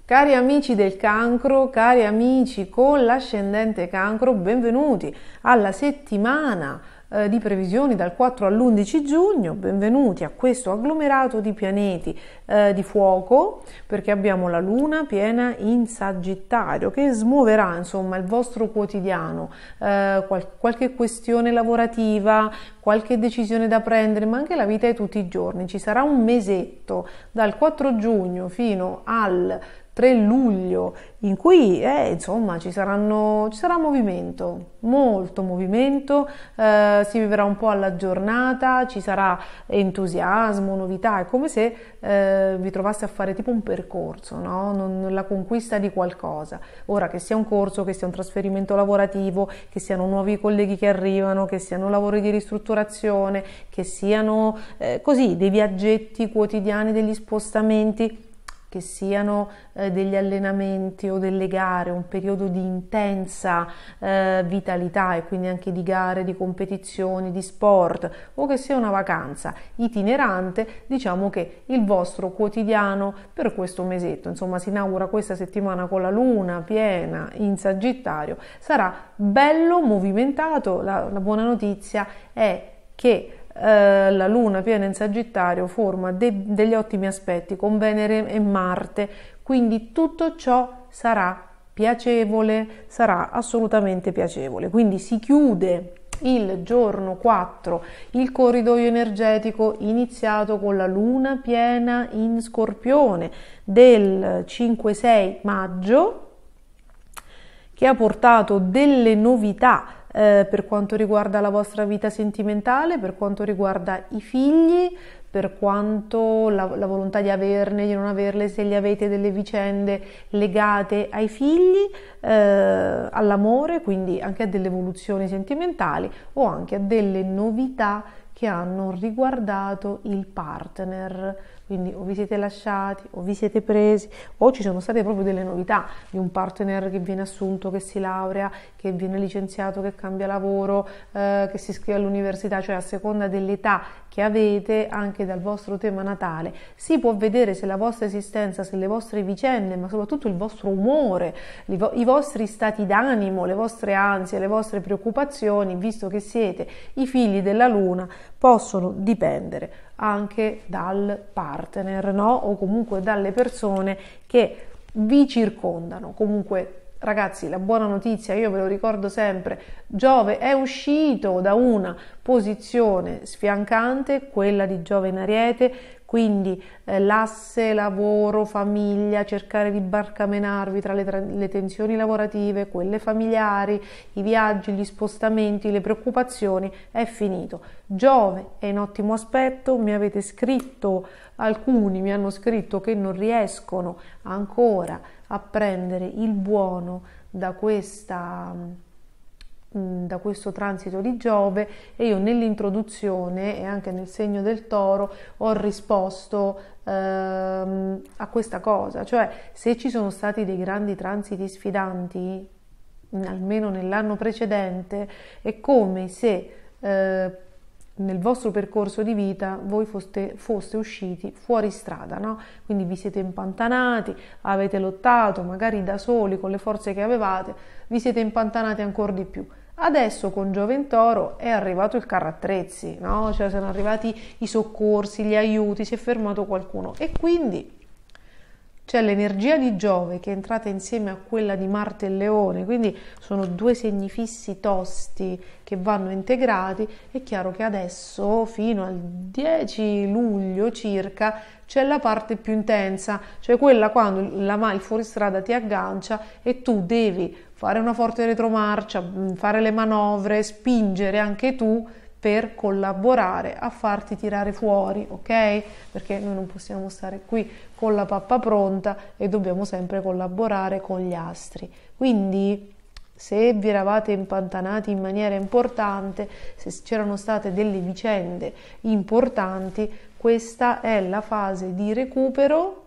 Cari amici del cancro, cari amici con l'ascendente cancro, benvenuti alla settimana eh, di previsioni dal 4 all'11 giugno, benvenuti a questo agglomerato di pianeti eh, di fuoco, perché abbiamo la luna piena in Sagittario che smuoverà insomma il vostro quotidiano, eh, qual- qualche questione lavorativa, qualche decisione da prendere, ma anche la vita di tutti i giorni. Ci sarà un mesetto dal 4 giugno fino al 3 luglio, in cui eh, insomma, ci, saranno, ci, sarà movimento, molto movimento, eh, si vivrà un po' alla giornata, ci sarà entusiasmo, novità, è come se eh, vi trovaste a fare tipo un percorso, no? non, la conquista di qualcosa, ora che sia un corso, che sia un trasferimento lavorativo, che siano nuovi colleghi che arrivano, che siano lavori di ristrutturazione, che siano eh, così dei viaggetti quotidiani, degli spostamenti che siano eh, degli allenamenti o delle gare, un periodo di intensa eh, vitalità e quindi anche di gare, di competizioni, di sport o che sia una vacanza itinerante, diciamo che il vostro quotidiano per questo mesetto, insomma si inaugura questa settimana con la luna piena in Sagittario, sarà bello movimentato. La, la buona notizia è che eh, la luna piena in Sagittario forma de- degli ottimi aspetti con Venere e Marte, quindi tutto ciò sarà piacevole, sarà assolutamente piacevole. Quindi si chiude il giorno 4 il corridoio energetico iniziato con la luna piena in scorpione del 5-6 maggio che ha portato delle novità eh, per quanto riguarda la vostra vita sentimentale, per quanto riguarda i figli, per quanto la, la, volontà di averne, di non averle, se gli avete delle vicende legate ai figli, eh, all'amore, quindi anche a delle evoluzioni sentimentali o anche a delle novità che hanno riguardato il partner quindi o vi siete lasciati o vi siete presi o ci sono state proprio delle novità di un partner che viene assunto, che si laurea, che viene licenziato, che cambia lavoro, eh, che si iscrive all'università, cioè a seconda dell'età che avete anche dal vostro tema natale. Si può vedere se la vostra esistenza, se le vostre vicende, ma soprattutto il vostro umore, i vostri stati d'animo, le vostre ansie, le vostre preoccupazioni, visto che siete i figli della luna, possono dipendere anche dal partner, no? O comunque dalle persone che vi circondano, comunque Ragazzi, la buona notizia, io ve lo ricordo sempre, Giove è uscito da una posizione sfiancante, quella di Giove in Ariete, quindi eh, l'asse lavoro, famiglia, cercare di barcamenarvi tra le, tra le tensioni lavorative, quelle familiari, i viaggi, gli spostamenti, le preoccupazioni, è finito. Giove è in ottimo aspetto, mi avete scritto, alcuni mi hanno scritto che non riescono ancora a a prendere il buono da, questa, mm, da questo transito di Giove e io nell'introduzione e anche nel segno del toro ho risposto ehm, a questa cosa, cioè se ci sono stati dei grandi transiti sfidanti, mm, almeno nell'anno precedente, è come se eh, nel vostro percorso di vita voi foste, foste usciti fuori strada, no? quindi vi siete impantanati, avete lottato magari da soli con le forze che avevate, vi siete impantanati ancora di più. Adesso con Gioventoro è arrivato il carro attrezzi, no? cioè sono arrivati i soccorsi, gli aiuti, si è fermato qualcuno e quindi c'è cioè, l'energia di Giove che è entrata insieme a quella di Marte e Leone, quindi sono due segni fissi tosti che vanno integrati, è chiaro che adesso fino al 10 luglio circa c'è la parte più intensa, cioè quella quando la, il fuoristrada ti aggancia e tu devi fare una forte retromarcia, mm, fare le manovre, spingere anche tu per collaborare a farti tirare fuori, ok? Perché noi non possiamo stare qui con la pappa pronta e dobbiamo sempre collaborare con gli astri. Quindi se vi eravate impantanati in maniera importante, se c'erano state delle vicende importanti, questa è la fase di recupero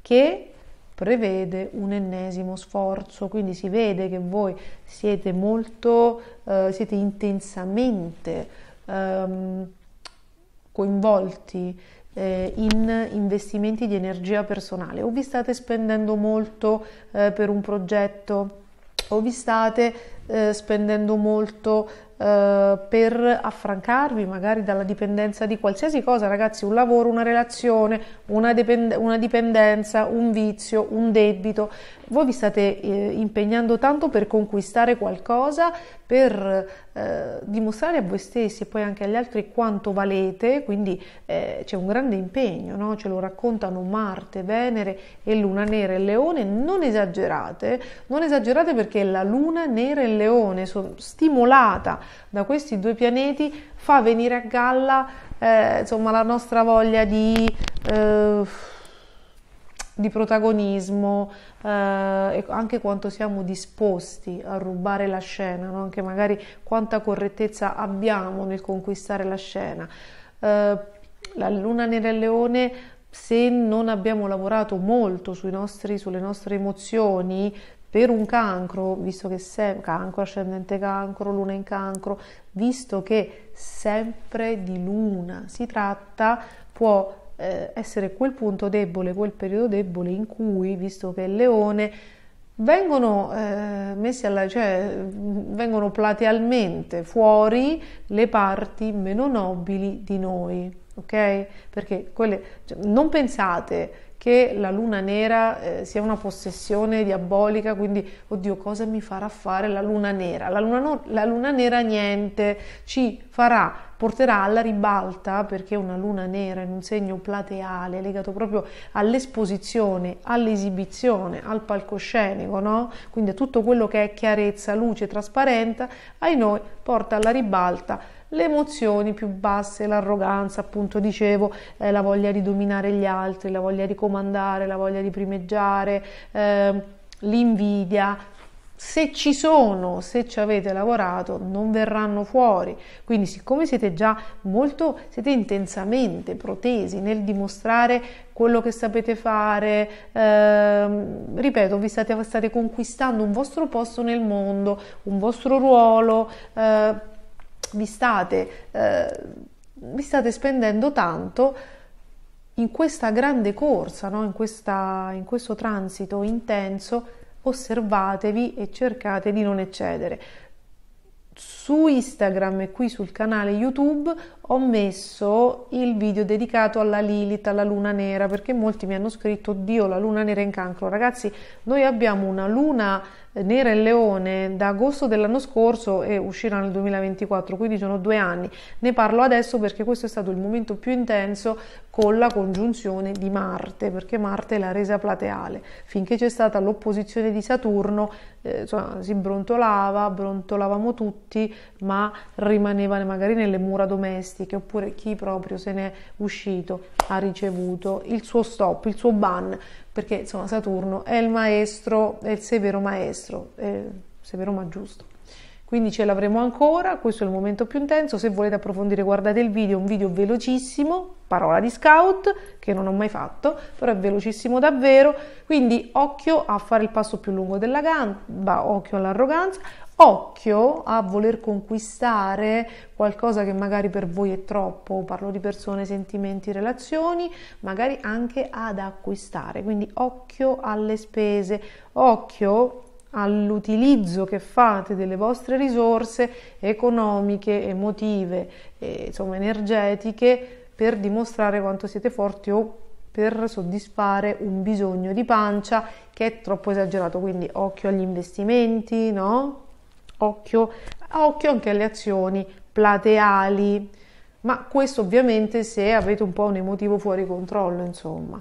che prevede un ennesimo sforzo, quindi si vede che voi siete molto, eh, siete intensamente ehm, coinvolti eh, in investimenti di energia personale o vi state spendendo molto eh, per un progetto o vi state eh, spendendo molto eh, per affrancarvi magari dalla dipendenza di qualsiasi cosa, ragazzi, un lavoro, una relazione, una, dipend- una dipendenza, un vizio, un debito. Voi vi state eh, impegnando tanto per conquistare qualcosa, per eh, dimostrare a voi stessi e poi anche agli altri quanto valete, quindi eh, c'è un grande impegno, no? ce lo raccontano Marte, Venere e Luna Nera e Leone, non esagerate, non esagerate perché la Luna Nera e Leone leone, so, stimolata da questi due pianeti, fa venire a galla eh, insomma, la nostra voglia di, eh, di protagonismo eh, e anche quanto siamo disposti a rubare la scena, no? anche magari quanta correttezza abbiamo nel conquistare la scena. Eh, la luna nera e leone se non abbiamo lavorato molto nostri, sulle nostre emozioni, per un cancro, visto che sempre cancro, ascendente cancro, luna in cancro, visto che sempre di luna si tratta, può eh, essere quel punto debole, quel periodo debole in cui, visto che il leone, vengono eh, messi alla, cioè, vengono platealmente fuori le parti meno nobili di noi, ok? Perché quelle, cioè, non pensate che la luna nera eh, sia una possessione diabolica, quindi oddio cosa mi farà fare la luna nera? La luna, no, la luna nera niente, ci farà, porterà alla ribalta, perché una luna nera in un segno plateale, legato proprio all'esposizione, all'esibizione, al palcoscenico, no? quindi a tutto quello che è chiarezza, luce, trasparenza, ai noi porta alla ribalta le emozioni più basse, l'arroganza, appunto dicevo, eh, la voglia di dominare gli altri, la voglia di comandare, la voglia di primeggiare, eh, l'invidia. Se ci sono, se ci avete lavorato, non verranno fuori. Quindi, siccome siete già molto, siete intensamente protesi nel dimostrare quello che sapete fare, eh, ripeto, vi state, state, conquistando un vostro posto nel mondo, un vostro ruolo eh, vi state, eh, vi state spendendo tanto in questa grande corsa, no? in, questa, in questo transito intenso, osservatevi e cercate di non eccedere su Instagram e qui sul canale YouTube ho messo il video dedicato alla Lilith, alla luna nera, perché molti mi hanno scritto, Dio, la luna nera in cancro. Ragazzi, noi abbiamo una luna eh, nera in leone da agosto dell'anno scorso e uscirà nel 2024, quindi sono due anni. Ne parlo adesso perché questo è stato il momento più intenso con la congiunzione di Marte, perché Marte l'ha resa plateale. Finché c'è stata l'opposizione di Saturno, eh, insomma, si brontolava, brontolavamo tutti ma rimaneva magari nelle mura domestiche oppure chi proprio se n'è uscito ha ricevuto il suo stop, il suo ban, perché insomma Saturno è il maestro, è il severo maestro, severo ma giusto. Quindi ce l'avremo ancora, questo è il momento più intenso, se volete approfondire guardate il video, è un video velocissimo, parola di scout, che non ho mai fatto, però è velocissimo davvero, quindi occhio a fare il passo più lungo della gamba, occhio all'arroganza, occhio a voler conquistare qualcosa che magari per voi è troppo, parlo di persone, sentimenti, relazioni, magari anche ad acquistare, quindi occhio alle spese, occhio all'utilizzo che fate delle vostre risorse economiche, emotive, e, eh, insomma energetiche per dimostrare quanto siete forti o per soddisfare un bisogno di pancia che è troppo esagerato, quindi occhio agli investimenti, no? occhio, occhio anche alle azioni plateali, ma questo ovviamente se avete un po' un emotivo fuori controllo, insomma.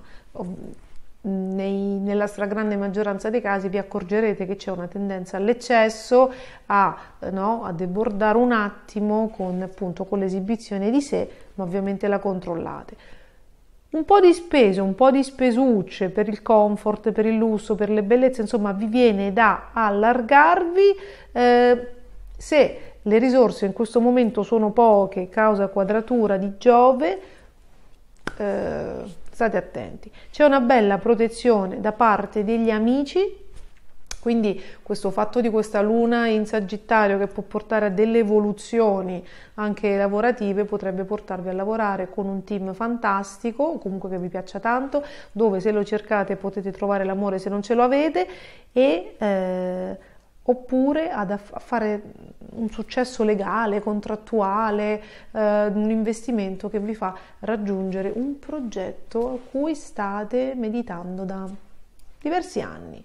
Nei, nella stragrande maggioranza dei casi vi accorgerete che c'è una tendenza all'eccesso, a, no, a debordare un attimo con, appunto, con l'esibizione di sé, ma ovviamente la controllate un po' di spese, un po' di spesucce per il comfort, per il lusso, per le bellezze, insomma vi viene da allargarvi eh, se le risorse in questo momento sono poche causa quadratura di Giove. Eh, state attenti. C'è una bella protezione da parte degli amici quindi questo fatto di questa luna in Sagittario che può portare a delle evoluzioni anche lavorative potrebbe portarvi a lavorare con un team fantastico, comunque che vi piaccia tanto, dove se lo cercate potete trovare l'amore se non ce lo avete e eh, oppure ad aff- fare un successo legale, contrattuale, eh, un investimento che vi fa raggiungere un progetto a cui state meditando da diversi anni.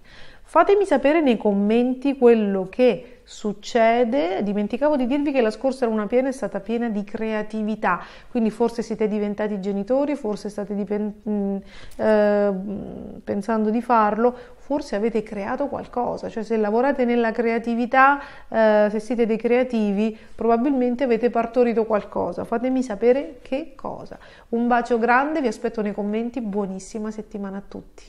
Fatemi sapere nei commenti quello che succede. Dimenticavo di dirvi che la scorsa luna piena è stata piena di creatività, quindi forse siete diventati genitori, forse state dipen- eh, pensando di farlo, forse avete creato qualcosa, cioè se lavorate nella creatività, eh, se siete dei creativi, probabilmente avete partorito qualcosa. Fatemi sapere che cosa. Un bacio grande, vi aspetto nei commenti, buonissima settimana a tutti.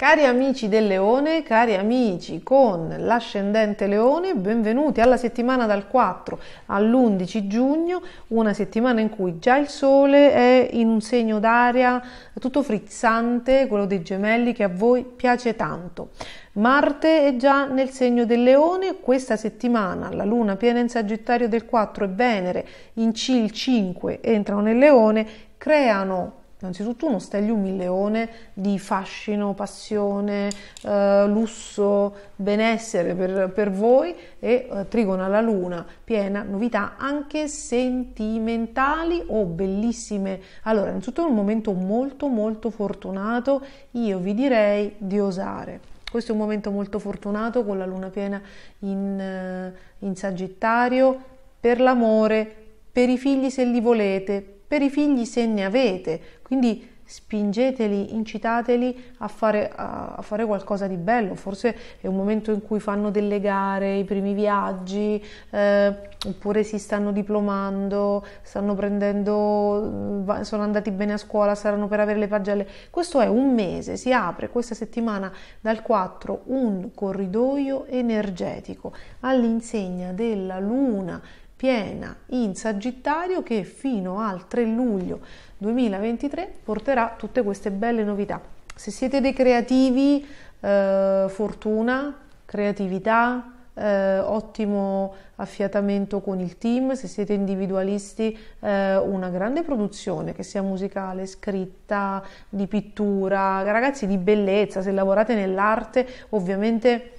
Cari amici del leone, cari amici con l'ascendente leone, benvenuti alla settimana dal 4 all'11 giugno, una settimana in cui già il sole è in un segno d'aria tutto frizzante, quello dei gemelli che a voi piace tanto. Marte è già nel segno del leone, questa settimana la luna piena in Sagittario del 4 e Venere in C il 5 entrano nel leone, creano Innanzitutto uno stellium un leone di fascino, passione, eh, lusso, benessere per, per voi e eh, trigona la luna, piena novità anche sentimentali o oh, bellissime. Allora, innanzitutto è un momento molto molto fortunato, io vi direi di osare. Questo è un momento molto fortunato con la luna piena in, eh, in Sagittario, per l'amore, per i figli se li volete, per i figli se ne avete, quindi spingeteli, incitateli a fare, a, fare, qualcosa di bello, forse è un momento in cui fanno delle gare, i primi viaggi, eh, oppure si stanno diplomando, stanno prendendo, mm, sono andati bene a scuola, saranno per avere le pagelle. Questo è un mese, si apre questa settimana dal 4 un corridoio energetico all'insegna della luna piena in Sagittario che fino al 3 luglio 2023 porterà tutte queste belle novità. Se siete dei creativi, eh, fortuna, creatività, eh, ottimo affiatamento con il team, se siete individualisti eh, una grande produzione che sia musicale, scritta, di pittura, ragazzi di bellezza, se lavorate nell'arte ovviamente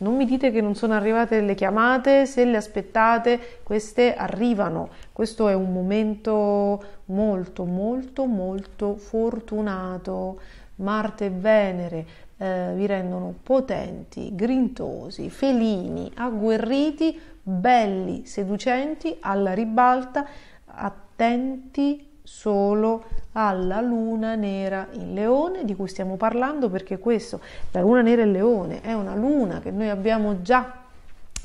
non mi dite che non sono arrivate le chiamate, se le aspettate, queste arrivano. Questo è un momento molto, molto, molto fortunato. Marte e Venere eh, vi rendono potenti, grintosi, felini, agguerriti, belli, seducenti, alla ribalta, attenti solo a alla luna nera in leone di cui stiamo parlando perché questo, la luna nera in leone, è una luna che noi abbiamo già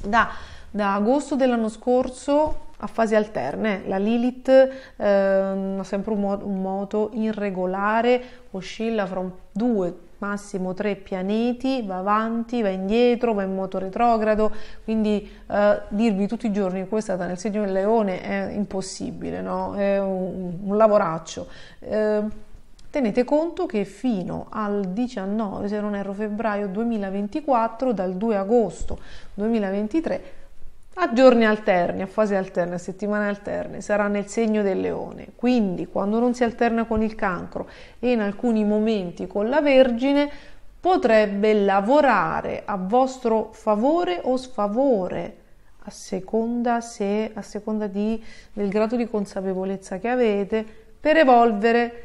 da, da agosto dell'anno scorso a fasi alterne. La Lilith eh, ha sempre un, mo- un moto irregolare, oscilla fra un 2, massimo tre pianeti, va avanti, va indietro, va in moto retrogrado, quindi eh, dirvi tutti i giorni questa è stata nel segno del leone è impossibile, no? è un, un lavoraccio. Eh, Tenete conto che fino al 19, se non erro febbraio 2024, dal 2 agosto 2023, a giorni alterni, a fasi alterne, a settimane alterne, sarà nel segno del leone. Quindi quando non si alterna con il cancro e in alcuni momenti con la Vergine, potrebbe lavorare a vostro favore o sfavore, a seconda, se, a seconda di, del grado di consapevolezza che avete, per evolvere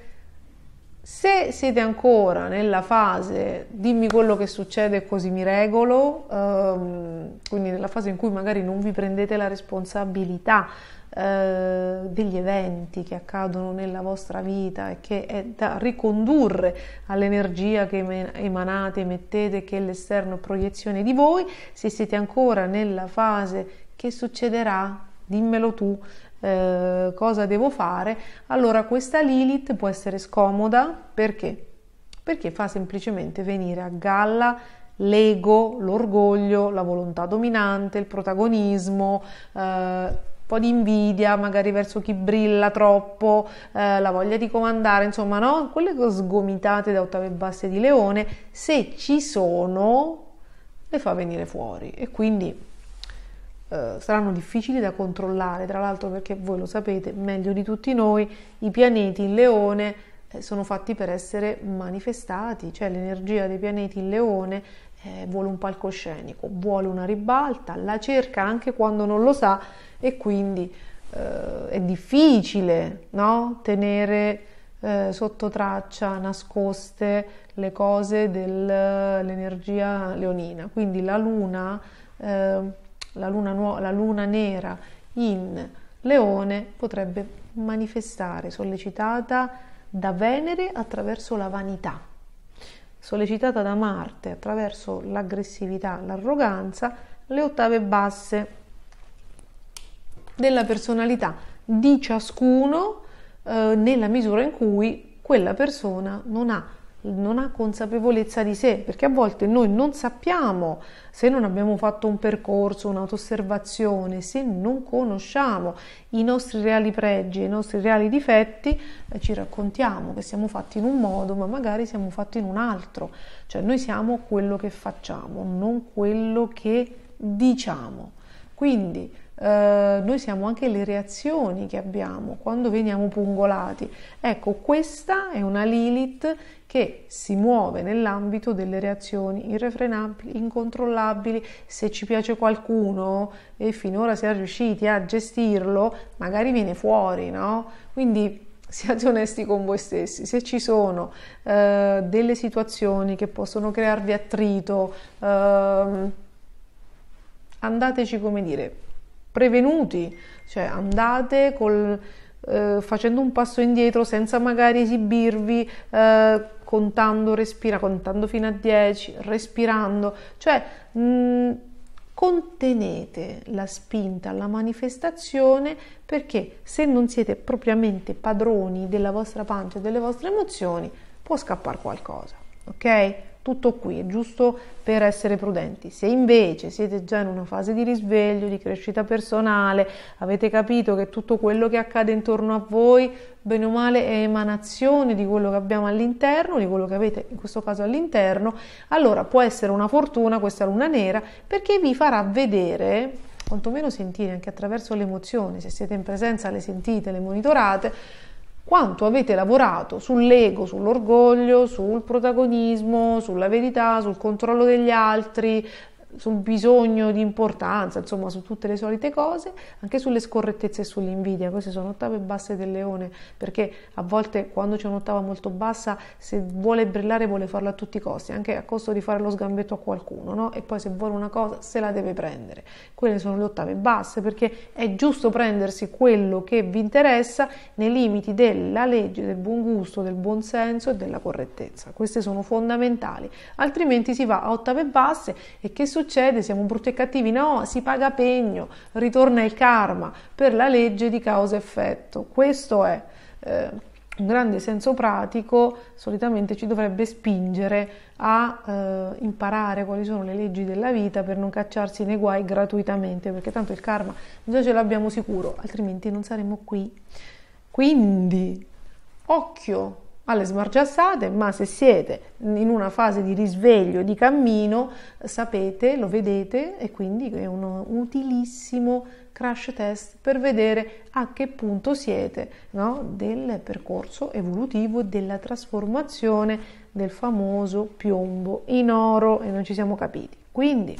se siete ancora nella fase dimmi quello che succede così mi regolo, ehm, quindi nella fase in cui magari non vi prendete la responsabilità eh, degli eventi che accadono nella vostra vita e che è da ricondurre all'energia che emanate, mettete, che è l'esterno proiezione di voi, se siete ancora nella fase che succederà, dimmelo tu, eh, cosa devo fare, allora questa Lilith può essere scomoda perché? Perché fa semplicemente venire a galla l'ego, l'orgoglio, la volontà dominante, il protagonismo, eh, po' di invidia magari verso chi brilla troppo, eh, la voglia di comandare, insomma, no? Quelle sgomitate da ottave basse di leone, se ci sono, le fa venire fuori e quindi eh, saranno difficili da controllare, tra l'altro perché voi lo sapete meglio di tutti noi, i pianeti in leone eh, sono fatti per essere manifestati, cioè l'energia dei pianeti in leone eh, vuole un palcoscenico, vuole una ribalta, la cerca anche quando non lo sa e quindi eh, è difficile no? tenere eh, sotto traccia, nascoste le cose dell'energia leonina. Quindi la luna eh, la luna, nuova, la luna nera in leone potrebbe manifestare, sollecitata da Venere attraverso la vanità, sollecitata da Marte attraverso l'aggressività, l'arroganza, le ottave basse della personalità di ciascuno eh, nella misura in cui quella persona non ha non ha consapevolezza di sé, perché a volte noi non sappiamo se non abbiamo fatto un percorso, un'autosservazione, se non conosciamo i nostri reali pregi, i nostri reali difetti, eh, ci raccontiamo che siamo fatti in un modo, ma magari siamo fatti in un altro, cioè noi siamo quello che facciamo, non quello che diciamo. Quindi eh, noi siamo anche le reazioni che abbiamo quando veniamo pungolati. Ecco, questa è una Lilith che si muove nell'ambito delle reazioni irrefrenabili, incontrollabili, se ci piace qualcuno e finora si è riusciti a gestirlo, magari viene fuori, no? Quindi siate onesti con voi stessi, se ci sono eh, delle situazioni che possono crearvi attrito, eh, andateci come dire prevenuti, cioè andate col, eh, facendo un passo indietro senza magari esibirvi, eh, contando, respira, contando fino a 10, respirando, cioè mh, mm, contenete la spinta alla manifestazione perché se non siete propriamente padroni della vostra pancia e delle vostre emozioni può scappare qualcosa, ok? Tutto qui, è giusto per essere prudenti. Se invece siete già in una fase di risveglio, di crescita personale, avete capito che tutto quello che accade intorno a voi, bene o male, è emanazione di quello che abbiamo all'interno, di quello che avete in questo caso all'interno, allora può essere una fortuna questa luna nera perché vi farà vedere quantomeno sentire anche attraverso le emozioni, se siete in presenza le sentite, le monitorate, quanto avete lavorato sull'ego, sull'orgoglio, sul protagonismo, sulla verità, sul controllo degli altri, sul bisogno di importanza, insomma su tutte le solite cose, anche sulle scorrettezze e sull'invidia. Queste sono ottave basse del leone, perché a volte quando c'è un'ottava molto bassa, se vuole brillare vuole farlo a tutti i costi, anche a costo di fare lo sgambetto a qualcuno, no? E poi se vuole una cosa se la deve prendere. Quelle sono le ottave basse, perché è giusto prendersi quello che vi interessa nei limiti della legge, del buon gusto, del buon senso e della correttezza. Queste sono fondamentali, altrimenti si va a ottave basse e che succede? succede? Siamo brutti e cattivi? No, si paga pegno, ritorna il karma per la legge di causa-effetto. Questo è eh, un grande senso pratico, solitamente ci dovrebbe spingere a eh, imparare quali sono le leggi della vita per non cacciarsi nei guai gratuitamente, perché tanto il karma già ce l'abbiamo sicuro, altrimenti non saremmo qui. Quindi, occhio alle smargiassate, ma se siete in una fase di risveglio, di cammino, sapete, lo vedete e quindi è un utilissimo crash test per vedere a che punto siete no? del percorso evolutivo della trasformazione del famoso piombo in oro e non ci siamo capiti. Quindi,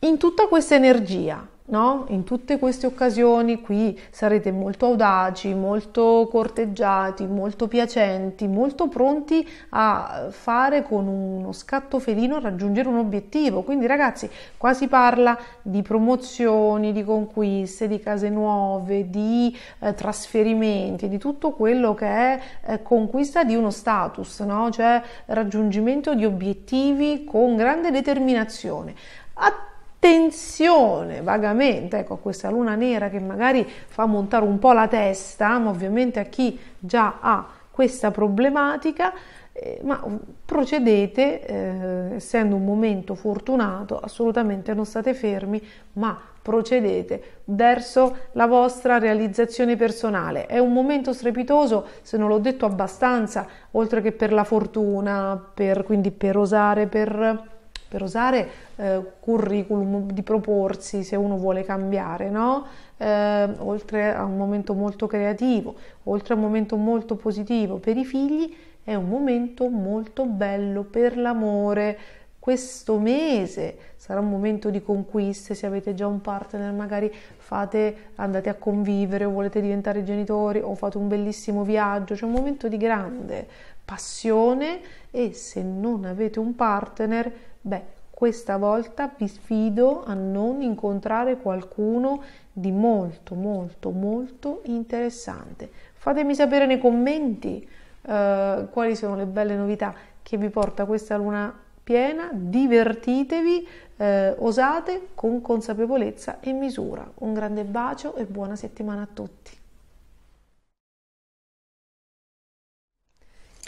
in tutta questa energia No? In tutte queste occasioni qui sarete molto audaci, molto corteggiati, molto piacenti, molto pronti a fare con uno scatto felino raggiungere un obiettivo. Quindi ragazzi, qua si parla di promozioni, di conquiste, di case nuove, di eh, trasferimenti, di tutto quello che è eh, conquista di uno status, no? cioè raggiungimento di obiettivi con grande determinazione. Att- tensione vagamente, ecco questa luna nera che magari fa montare un po' la testa, ma ovviamente a chi già ha questa problematica, eh, ma procedete, eh, essendo un momento fortunato, assolutamente non state fermi, ma procedete verso la vostra realizzazione personale. È un momento strepitoso, se non l'ho detto abbastanza, oltre che per la fortuna, per, quindi per osare, per per usare eh, curriculum di proporsi se uno vuole cambiare, no? eh, oltre a un momento molto creativo, oltre a un momento molto positivo per i figli, è un momento molto bello per l'amore. Questo mese sarà un momento di conquiste, se avete già un partner magari fate, andate a convivere o volete diventare genitori o fate un bellissimo viaggio, c'è un momento di grande passione e se non avete un partner Beh, questa volta vi sfido a non incontrare qualcuno di molto, molto, molto interessante. Fatemi sapere nei commenti uh, quali sono le belle novità che vi porta questa luna piena. Divertitevi, uh, osate con consapevolezza e misura. Un grande bacio e buona settimana a tutti.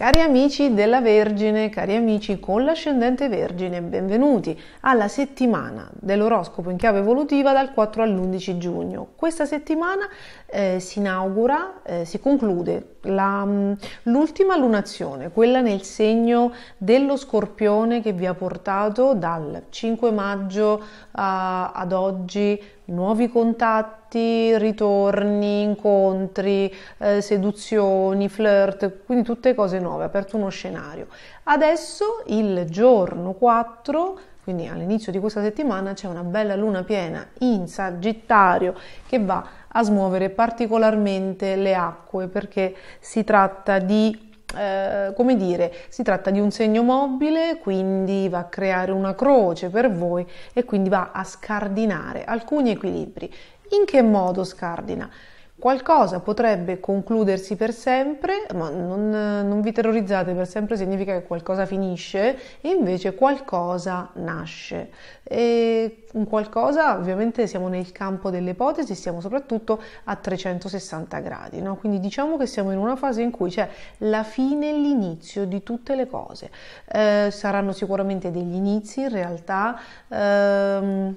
Cari amici della Vergine, cari amici con l'ascendente Vergine, benvenuti alla settimana dell'oroscopo in chiave evolutiva dal 4 all'11 giugno. Questa settimana eh, si inaugura, eh, si conclude la, mm, l'ultima lunazione, quella nel segno dello scorpione che vi ha portato dal 5 maggio eh, ad oggi nuovi contatti, ritorni, incontri, eh, seduzioni, flirt, quindi tutte cose nuove, ha aperto uno scenario. Adesso il giorno 4, quindi all'inizio di questa settimana, c'è una bella luna piena in Sagittario che va a smuovere particolarmente le acque perché si tratta di eh, come dire, si tratta di un segno mobile, quindi va a creare una croce per voi e quindi va a scardinare alcuni equilibri. In che modo scardina? Qualcosa potrebbe concludersi per sempre, ma non, non, vi terrorizzate, per sempre significa che qualcosa finisce e invece qualcosa nasce. E un qualcosa, ovviamente siamo nel campo delle ipotesi, siamo soprattutto a 360 gradi, no? quindi diciamo che siamo in una fase in cui c'è cioè, la fine e l'inizio di tutte le cose. Eh, saranno sicuramente degli inizi in realtà. Ehm,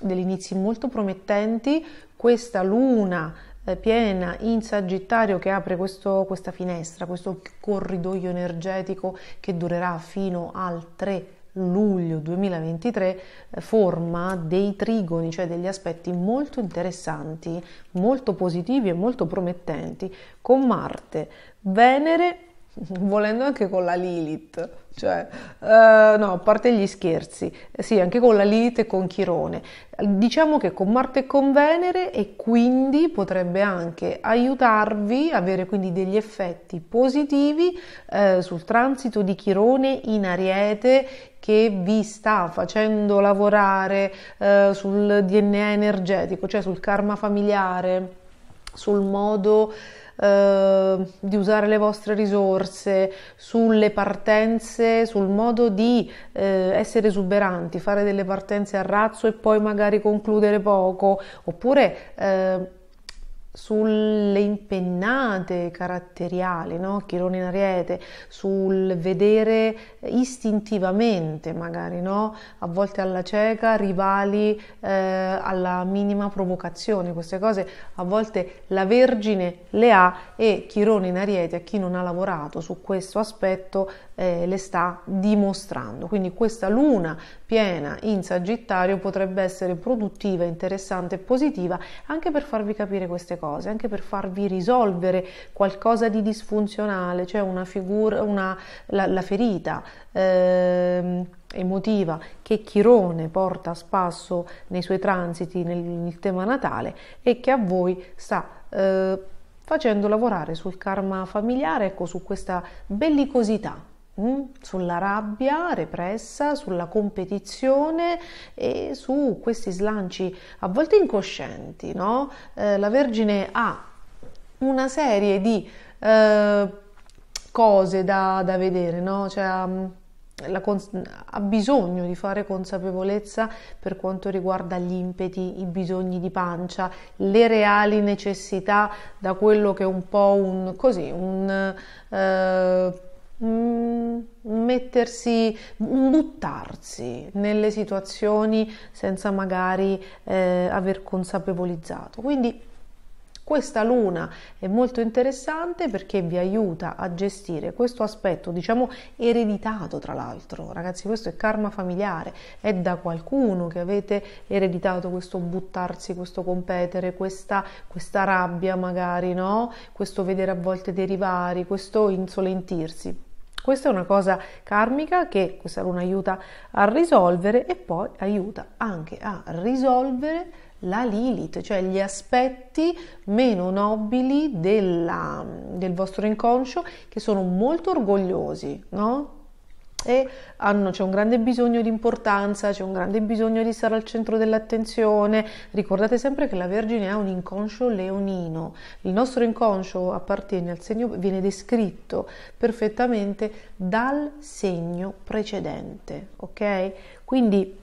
degli inizi molto promettenti, questa luna eh, piena in Sagittario che apre questo, questa finestra, questo corridoio energetico che durerà fino al 3 luglio 2023 eh, forma dei trigoni, cioè degli aspetti molto interessanti, molto positivi e molto promettenti con Marte, Venere Volendo anche con la Lilith, cioè, uh, no, a parte gli scherzi, eh, sì, anche con la Lilith e con Chirone. Diciamo che con Marte e con Venere e quindi potrebbe anche aiutarvi, avere quindi degli effetti positivi uh, sul transito di Chirone in Ariete che vi sta facendo lavorare uh, sul DNA energetico, cioè sul karma familiare, sul modo Ehm, di usare le vostre risorse, sulle partenze, sul modo di eh, essere esuberanti, fare delle partenze a razzo e poi magari concludere poco, oppure... Eh, sulle impennate caratteriali, no? Chirone in ariete, sul vedere istintivamente magari, no? a volte alla cieca, rivali eh, alla minima provocazione, queste cose a volte la Vergine le ha e Chirone in ariete, a chi non ha lavorato su questo aspetto, eh, le sta dimostrando. Quindi questa luna piena in Sagittario potrebbe essere produttiva, interessante e positiva anche per farvi capire queste cose, anche per farvi risolvere qualcosa di disfunzionale, cioè una figura, una, la, la ferita. Ehm, emotiva che Chirone porta a spasso nei suoi transiti nel, nel tema natale e che a voi sta eh, facendo lavorare sul karma familiare, ecco, su questa bellicosità Mm? sulla rabbia repressa, sulla competizione e su questi slanci a volte incoscienti. No? Eh, la Vergine ha una serie di eh, cose da, da vedere, no? cioè, ha, mm, la, ha bisogno di fare consapevolezza per quanto riguarda gli impeti, i bisogni di pancia, le reali necessità da quello che è un po' un così, un eh, Mm, mettersi, buttarsi nelle situazioni senza magari eh, aver consapevolizzato. Quindi questa luna è molto interessante perché vi aiuta a gestire questo aspetto, diciamo ereditato tra l'altro, ragazzi questo è karma familiare, è da qualcuno che avete ereditato questo buttarsi, questo competere, questa, questa rabbia magari, no? questo vedere a volte dei derivare, questo insolentirsi. Questa è una cosa karmica che questa luna aiuta a risolvere e poi aiuta anche a risolvere la Lilith, cioè gli aspetti meno nobili della, del vostro inconscio che sono molto orgogliosi, no? E hanno, c'è un grande bisogno di importanza, c'è un grande bisogno di stare al centro dell'attenzione. Ricordate sempre che la Vergine ha un inconscio leonino. Il nostro inconscio appartiene al segno, viene descritto perfettamente dal segno precedente, ok? Quindi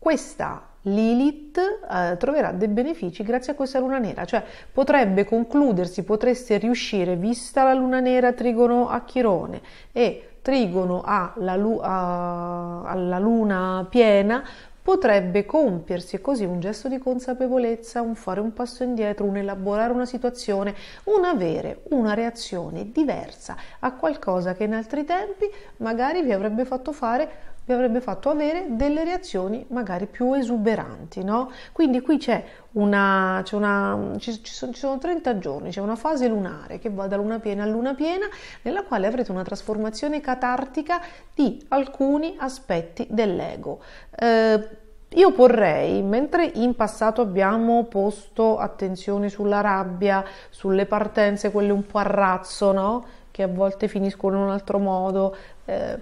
questa Lilith eh, troverà dei benefici grazie a questa luna nera, cioè potrebbe concludersi, potreste riuscire, vista la luna nera trigono a Chirone e trigono alla, lu- a- alla luna piena, potrebbe compiersi così un gesto di consapevolezza, un fare un passo indietro, un elaborare una situazione, un avere una reazione diversa a qualcosa che in altri tempi magari vi avrebbe fatto fare vi avrebbe fatto avere delle reazioni magari più esuberanti, no? Quindi qui c'è una, c'è una ci, ci, sono, ci, sono, 30 giorni, c'è una fase lunare che va da luna piena a luna piena, nella quale avrete una trasformazione catartica di alcuni aspetti dell'ego. Eh, io porrei, mentre in passato abbiamo posto attenzione sulla rabbia, sulle partenze, quelle un po' a razzo, no? che a volte finiscono in un altro modo, eh,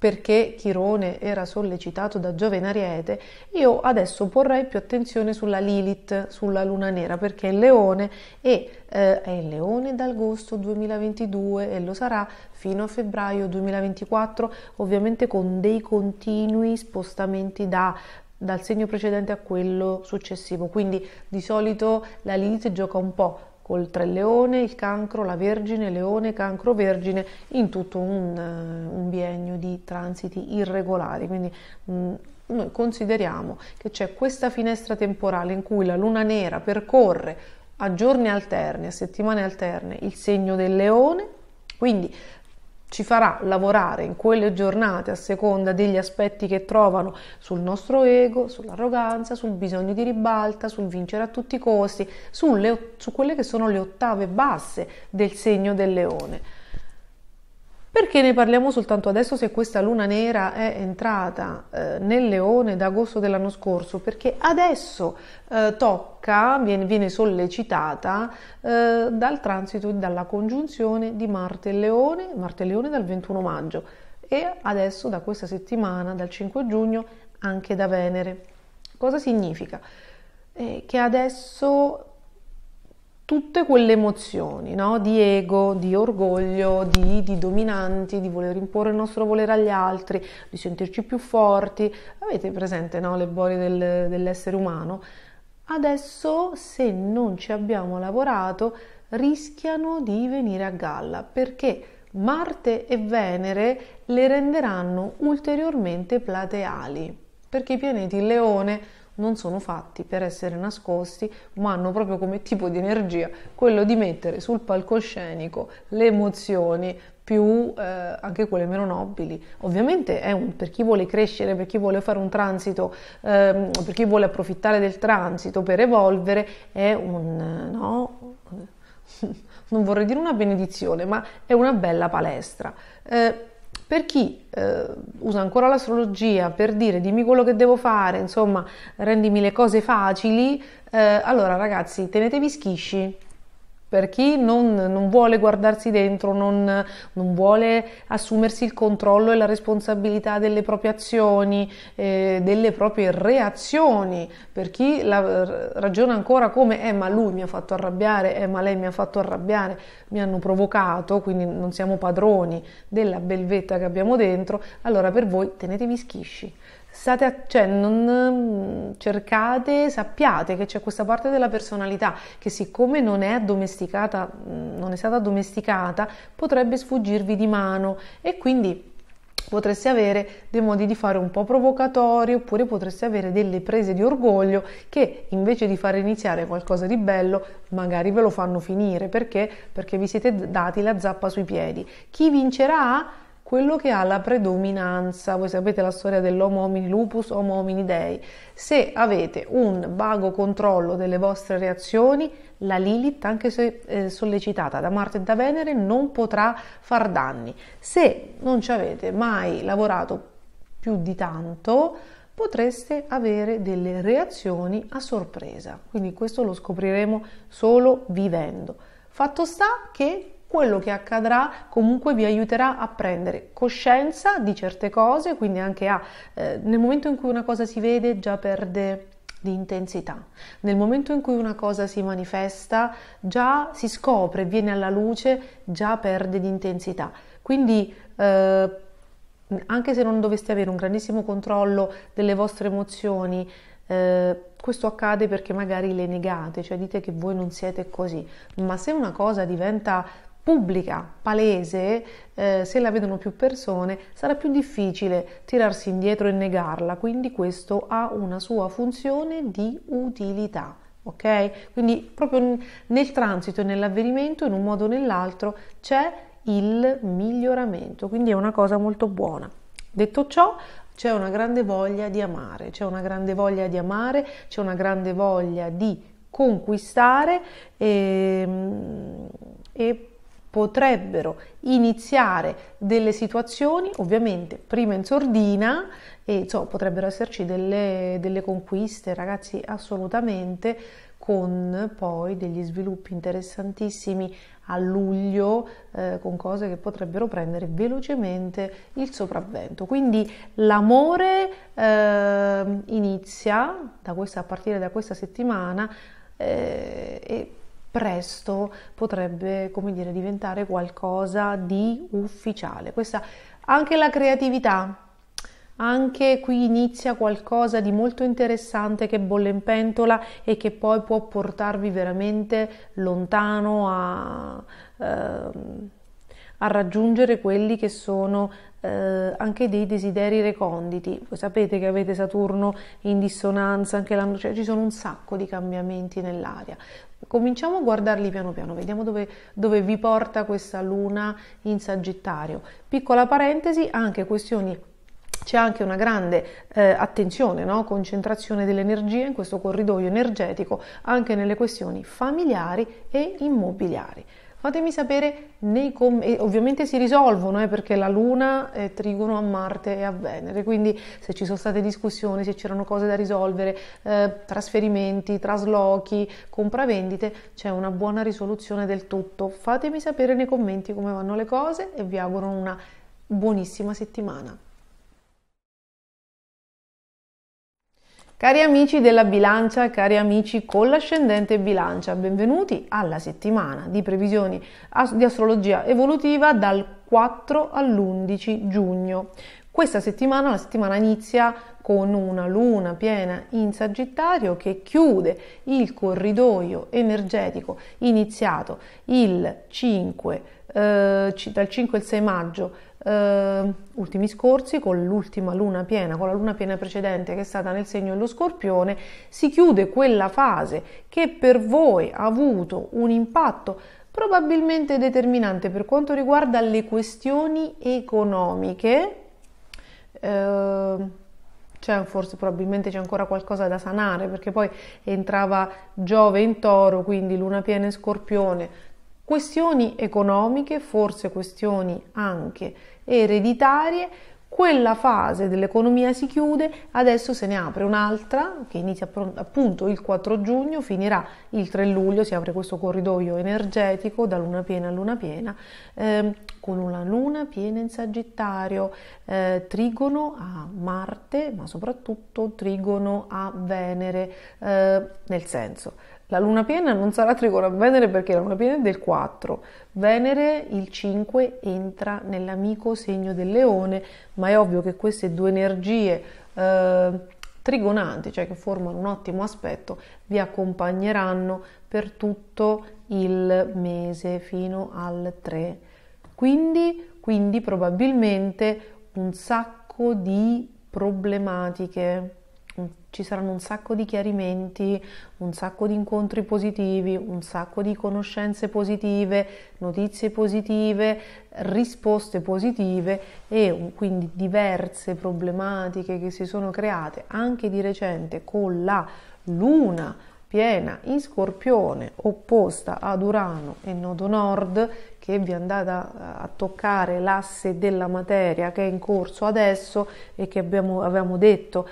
perché Chirone era sollecitato da Giovene Ariete, io adesso porrei più attenzione sulla Lilith, sulla Luna Nera, perché è il leone e, eh, è il leone d'agosto 2022 e lo sarà fino a febbraio 2024, ovviamente con dei continui spostamenti da dal segno precedente a quello successivo. Quindi di solito la Lilith gioca un po' oltre il leone, il cancro, la vergine, leone, cancro, vergine, in tutto un, eh, un biennio di transiti irregolari. Quindi mh, mm, noi consideriamo che c'è questa finestra temporale in cui la luna nera percorre a giorni alterni, a settimane alterne, il segno del leone, quindi ci farà lavorare in quelle giornate a seconda degli aspetti che trovano sul nostro ego, sull'arroganza, sul bisogno di ribalta, sul vincere a tutti i costi, sulle, su quelle che sono le ottave basse del segno del leone. Perché ne parliamo soltanto adesso se questa luna nera è entrata eh, nel leone d'agosto dell'anno scorso? Perché adesso eh, tocca, viene, viene sollecitata eh, dal transito e dalla congiunzione di Marte e Leone, Marte e Leone dal 21 maggio e adesso da questa settimana, dal 5 giugno, anche da Venere. Cosa significa? Eh, che adesso tutte quelle emozioni no? di ego, di orgoglio, di, di, dominanti, di voler imporre il nostro volere agli altri, di sentirci più forti. Avete presente no? le bolle del, dell'essere umano? Adesso, se non ci abbiamo lavorato, rischiano di venire a galla perché Marte e Venere le renderanno ulteriormente plateali perché i pianeti Leone non sono fatti per essere nascosti, ma hanno proprio come tipo di energia quello di mettere sul palcoscenico le emozioni più eh, anche quelle meno nobili. Ovviamente è un, per chi vuole crescere, per chi vuole fare un transito, eh, per chi vuole approfittare del transito per evolvere, è un no, non vorrei dire una benedizione, ma è una bella palestra. Eh, per chi eh, usa ancora l'astrologia per dire dimmi quello che devo fare, insomma, rendimi le cose facili, eh, allora ragazzi, tenetevi schisci per chi non, non, vuole guardarsi dentro, non, non, vuole assumersi il controllo e la responsabilità delle proprie azioni, eh, delle proprie reazioni, per chi la, ragiona ancora come eh ma lui mi ha fatto arrabbiare, eh ma lei mi ha fatto arrabbiare, mi hanno provocato, quindi non siamo padroni della belvetta che abbiamo dentro, allora per voi tenetevi schisci state, a, cioè non mm, cercate, sappiate che c'è questa parte della personalità che siccome non è addomesticata, mm, non è stata addomesticata, potrebbe sfuggirvi di mano e quindi potreste avere dei modi di fare un po' provocatori oppure potreste avere delle prese di orgoglio che invece di far iniziare qualcosa di bello magari ve lo fanno finire perché? perché vi siete dati la zappa sui piedi chi vincerà? quello che ha la predominanza. Voi sapete la storia dell'homo homini lupus, homo homini dei. Se avete un vago controllo delle vostre reazioni, la Lilith, anche se eh, sollecitata da Marte e da Venere, non potrà far danni. Se non ci avete mai lavorato più di tanto, potreste avere delle reazioni a sorpresa. Quindi questo lo scopriremo solo vivendo. Fatto sta che quello che accadrà comunque vi aiuterà a prendere coscienza di certe cose, quindi anche a, eh, nel momento in cui una cosa si vede già perde di intensità. Nel momento in cui una cosa si manifesta, già si scopre, viene alla luce, già perde di intensità. Quindi eh, anche se non doveste avere un grandissimo controllo delle vostre emozioni, eh, questo accade perché magari le negate, cioè dite che voi non siete così, ma se una cosa diventa pubblica, palese, eh, se la vedono più persone, sarà più difficile tirarsi indietro e negarla, quindi questo ha una sua funzione di utilità. Ok? Quindi proprio nel transito e nell'avvenimento, in un modo o nell'altro, c'è il miglioramento, quindi è una cosa molto buona. Detto ciò, c'è una grande voglia di amare, c'è una grande voglia di amare, c'è una grande voglia di conquistare ehm, e, e potrebbero iniziare delle situazioni, ovviamente prima in sordina, e insomma, potrebbero esserci delle, delle conquiste, ragazzi, assolutamente, con poi degli sviluppi interessantissimi a luglio eh, con cose che potrebbero prendere velocemente il sopravvento. Quindi l'amore eh, inizia da questa, a partire da questa settimana eh, e presto potrebbe, come dire, diventare qualcosa di ufficiale. Questa, anche la creatività, anche qui inizia qualcosa di molto interessante che bolle in pentola e che poi può portarvi veramente lontano a... Ehm, a raggiungere quelli che sono eh, anche dei desideri reconditi. Voi sapete che avete Saturno in dissonanza, anche l'anno, cioè ci sono un sacco di cambiamenti nell'aria. Cominciamo a guardarli piano piano, vediamo dove, dove vi porta questa luna in Sagittario. Piccola parentesi, anche questioni c'è anche una grande eh, attenzione, no? concentrazione dell'energia in questo corridoio energetico anche nelle questioni familiari e immobiliari. Fatemi sapere nei commenti, ovviamente si risolvono eh, perché la Luna è eh, trigono a Marte e a Venere, quindi se ci sono state discussioni, se c'erano cose da risolvere, eh, trasferimenti, traslochi, compravendite, c'è una buona risoluzione del tutto. Fatemi sapere nei commenti come vanno le cose e vi auguro una buonissima settimana. Cari amici della bilancia, cari amici con l'ascendente bilancia, benvenuti alla settimana di previsioni di astrologia evolutiva dal 4 all'11 giugno. Questa settimana, la settimana inizia con una luna piena in Sagittario che chiude il corridoio energetico iniziato il 5, eh, dal 5 al 6 maggio eh, ultimi scorsi, con l'ultima luna piena, con la luna piena precedente che è stata nel segno dello scorpione, si chiude quella fase che per voi ha avuto un impatto probabilmente determinante per quanto riguarda le questioni economiche. Eh, c'è forse probabilmente c'è ancora qualcosa da sanare perché poi entrava Giove in toro, quindi luna piena in scorpione, questioni economiche, forse questioni anche ereditarie, quella fase dell'economia si chiude, adesso se ne apre un'altra che inizia appunto il 4 giugno, finirà il 3 luglio, si apre questo corridoio energetico da luna piena a luna piena, eh, con una luna piena in Sagittario, eh, trigono a Marte, ma soprattutto trigono a Venere, eh, nel senso la luna piena non sarà trigona a Venere perché la luna piena è del 4. Venere il 5 entra nell'amico segno del leone, ma è ovvio che queste due energie eh, trigonanti, cioè che formano un ottimo aspetto, vi accompagneranno per tutto il mese fino al 3. Quindi, quindi probabilmente un sacco di problematiche ci saranno un sacco di chiarimenti, un sacco di incontri positivi, un sacco di conoscenze positive, notizie positive, risposte positive e um, quindi diverse problematiche che si sono create anche di recente con la luna piena in scorpione opposta ad Urano e nodo nord che vi è andata eh, a toccare l'asse della materia che è in corso adesso e che abbiamo, avevamo detto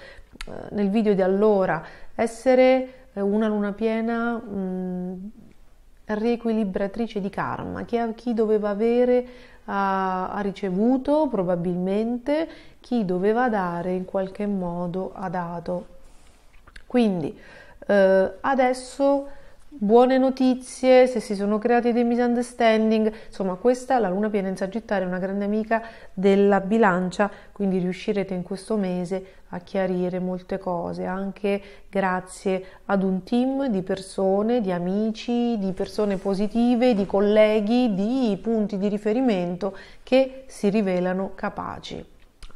eh, nel video di allora, essere eh, una luna piena mh, mm, riequilibratrice di karma, chi, chi doveva avere ha, ha, ricevuto probabilmente, chi doveva dare in qualche modo ha dato. Quindi eh, adesso buone notizie, se si sono creati dei misunderstanding, insomma questa, la luna piena in Sagittario, è una grande amica della bilancia, quindi riuscirete in questo mese a chiarire molte cose, anche grazie ad un team di persone, di amici, di persone positive, di colleghi, di punti di riferimento che si rivelano capaci.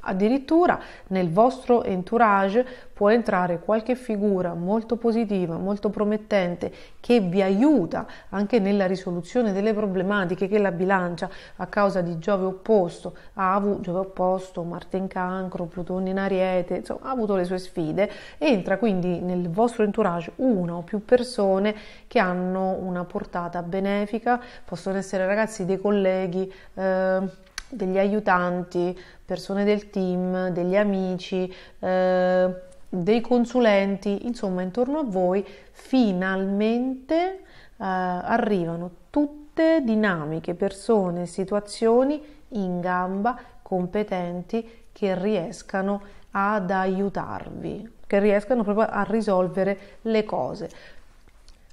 Addirittura nel vostro entourage può entrare qualche figura molto positiva, molto promettente, che vi aiuta anche nella risoluzione delle problematiche che la bilancia a causa di Giove opposto, ha avuto Giove opposto, Marte in cancro, Plutone in ariete, insomma ha avuto le sue sfide. Entra quindi nel vostro entourage una o più persone che hanno una portata benefica, possono essere ragazzi dei colleghi. Eh, degli aiutanti, persone del team, degli amici, eh, dei consulenti, insomma intorno a voi finalmente eh, arrivano tutte dinamiche, persone, situazioni in gamba, competenti che riescano ad aiutarvi, che riescano proprio a risolvere le cose.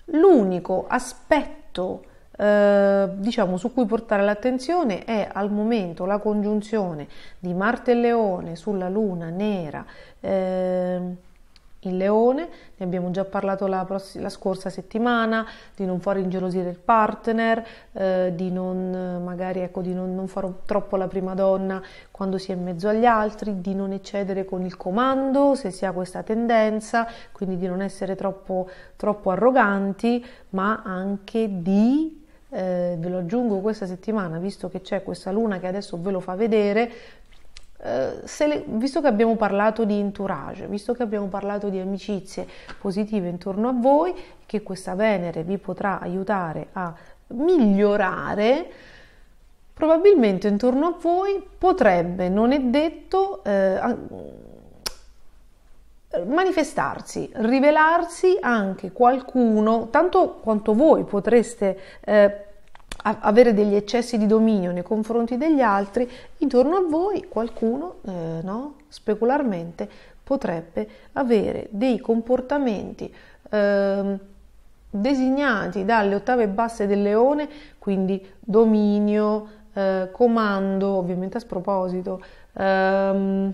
L'unico aspetto eh, diciamo, su cui portare l'attenzione è al momento la congiunzione di Marte e Leone sulla Luna nera eh, in Leone, ne abbiamo già parlato la, pross- la, scorsa settimana, di non far ingelosire il partner, eh, di, non, magari, ecco, di non, non fare troppo la prima donna quando si è in mezzo agli altri, di non eccedere con il comando se si ha questa tendenza, quindi di non essere troppo, troppo arroganti, ma anche di eh, ve lo aggiungo questa settimana, visto che c'è questa luna che adesso ve lo fa vedere, eh, le, visto che abbiamo parlato di entourage, visto che abbiamo parlato di amicizie positive intorno a voi, che questa Venere vi potrà aiutare a migliorare, probabilmente intorno a voi potrebbe, non è detto, eh, manifestarsi, rivelarsi anche qualcuno, tanto quanto voi potreste eh, avere degli eccessi di dominio nei confronti degli altri, intorno a voi qualcuno, eh, no? specularmente, potrebbe avere dei comportamenti eh, designati dalle ottave basse del leone, quindi dominio, eh, comando, ovviamente a sproposito, ehm,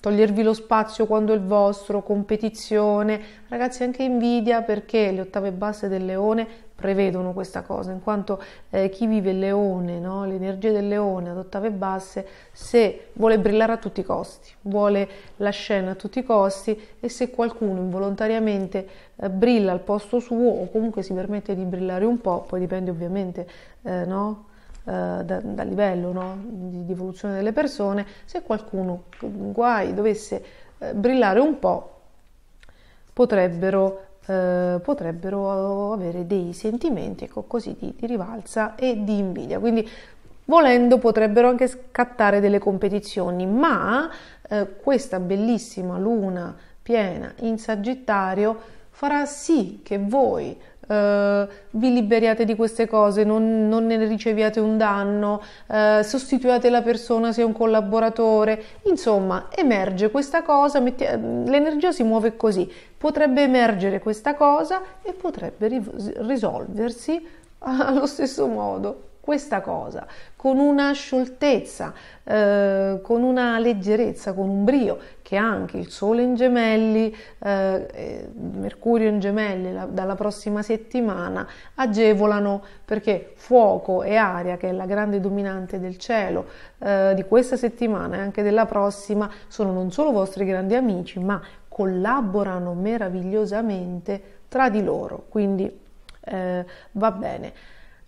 togliervi lo spazio quando è il vostro, competizione, ragazzi anche invidia perché le ottave basse del leone prevedono questa cosa, in quanto eh, chi vive il leone, no? l'energia del leone ad ottave basse, se vuole brillare a tutti i costi, vuole la scena a tutti i costi e se qualcuno involontariamente eh, brilla al posto suo o comunque si permette di brillare un po', poi dipende ovviamente eh, no? Eh, dal da livello no? di, di, evoluzione delle persone, se qualcuno guai dovesse eh, brillare un po', potrebbero, eh, potrebbero avere dei sentimenti ecco, così di, di rivalsa e di invidia. Quindi volendo potrebbero anche scattare delle competizioni, ma eh, questa bellissima luna piena in Sagittario farà sì che voi eh, vi liberiate di queste cose, non, non ne riceviate un danno, eh, sostituiate la persona se è un collaboratore, insomma emerge questa cosa, mette, eh, l'energia si muove così, potrebbe emergere questa cosa e potrebbe risolversi allo stesso modo questa cosa con una scioltezza, eh, con una leggerezza, con un brio che anche il Sole in gemelli, eh, Mercurio in gemelli la, dalla prossima settimana agevolano perché fuoco e aria, che è la grande dominante del cielo eh, di questa settimana e anche della prossima, sono non solo vostri grandi amici, ma collaborano meravigliosamente tra di loro. Quindi eh, va bene.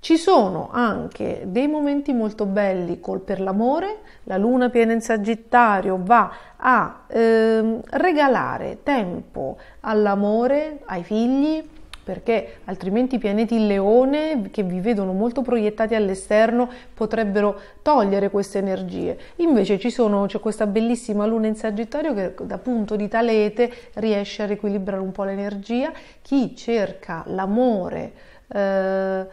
Ci sono anche dei momenti molto belli col per l'amore, la luna piena in Sagittario va a ehm, regalare tempo all'amore, ai figli, perché altrimenti i pianeti in leone, che vi vedono molto proiettati all'esterno, potrebbero togliere queste energie. Invece sono, c'è questa bellissima luna in Sagittario che da punto di talete riesce a riequilibrare un po' l'energia. Chi cerca l'amore, eh,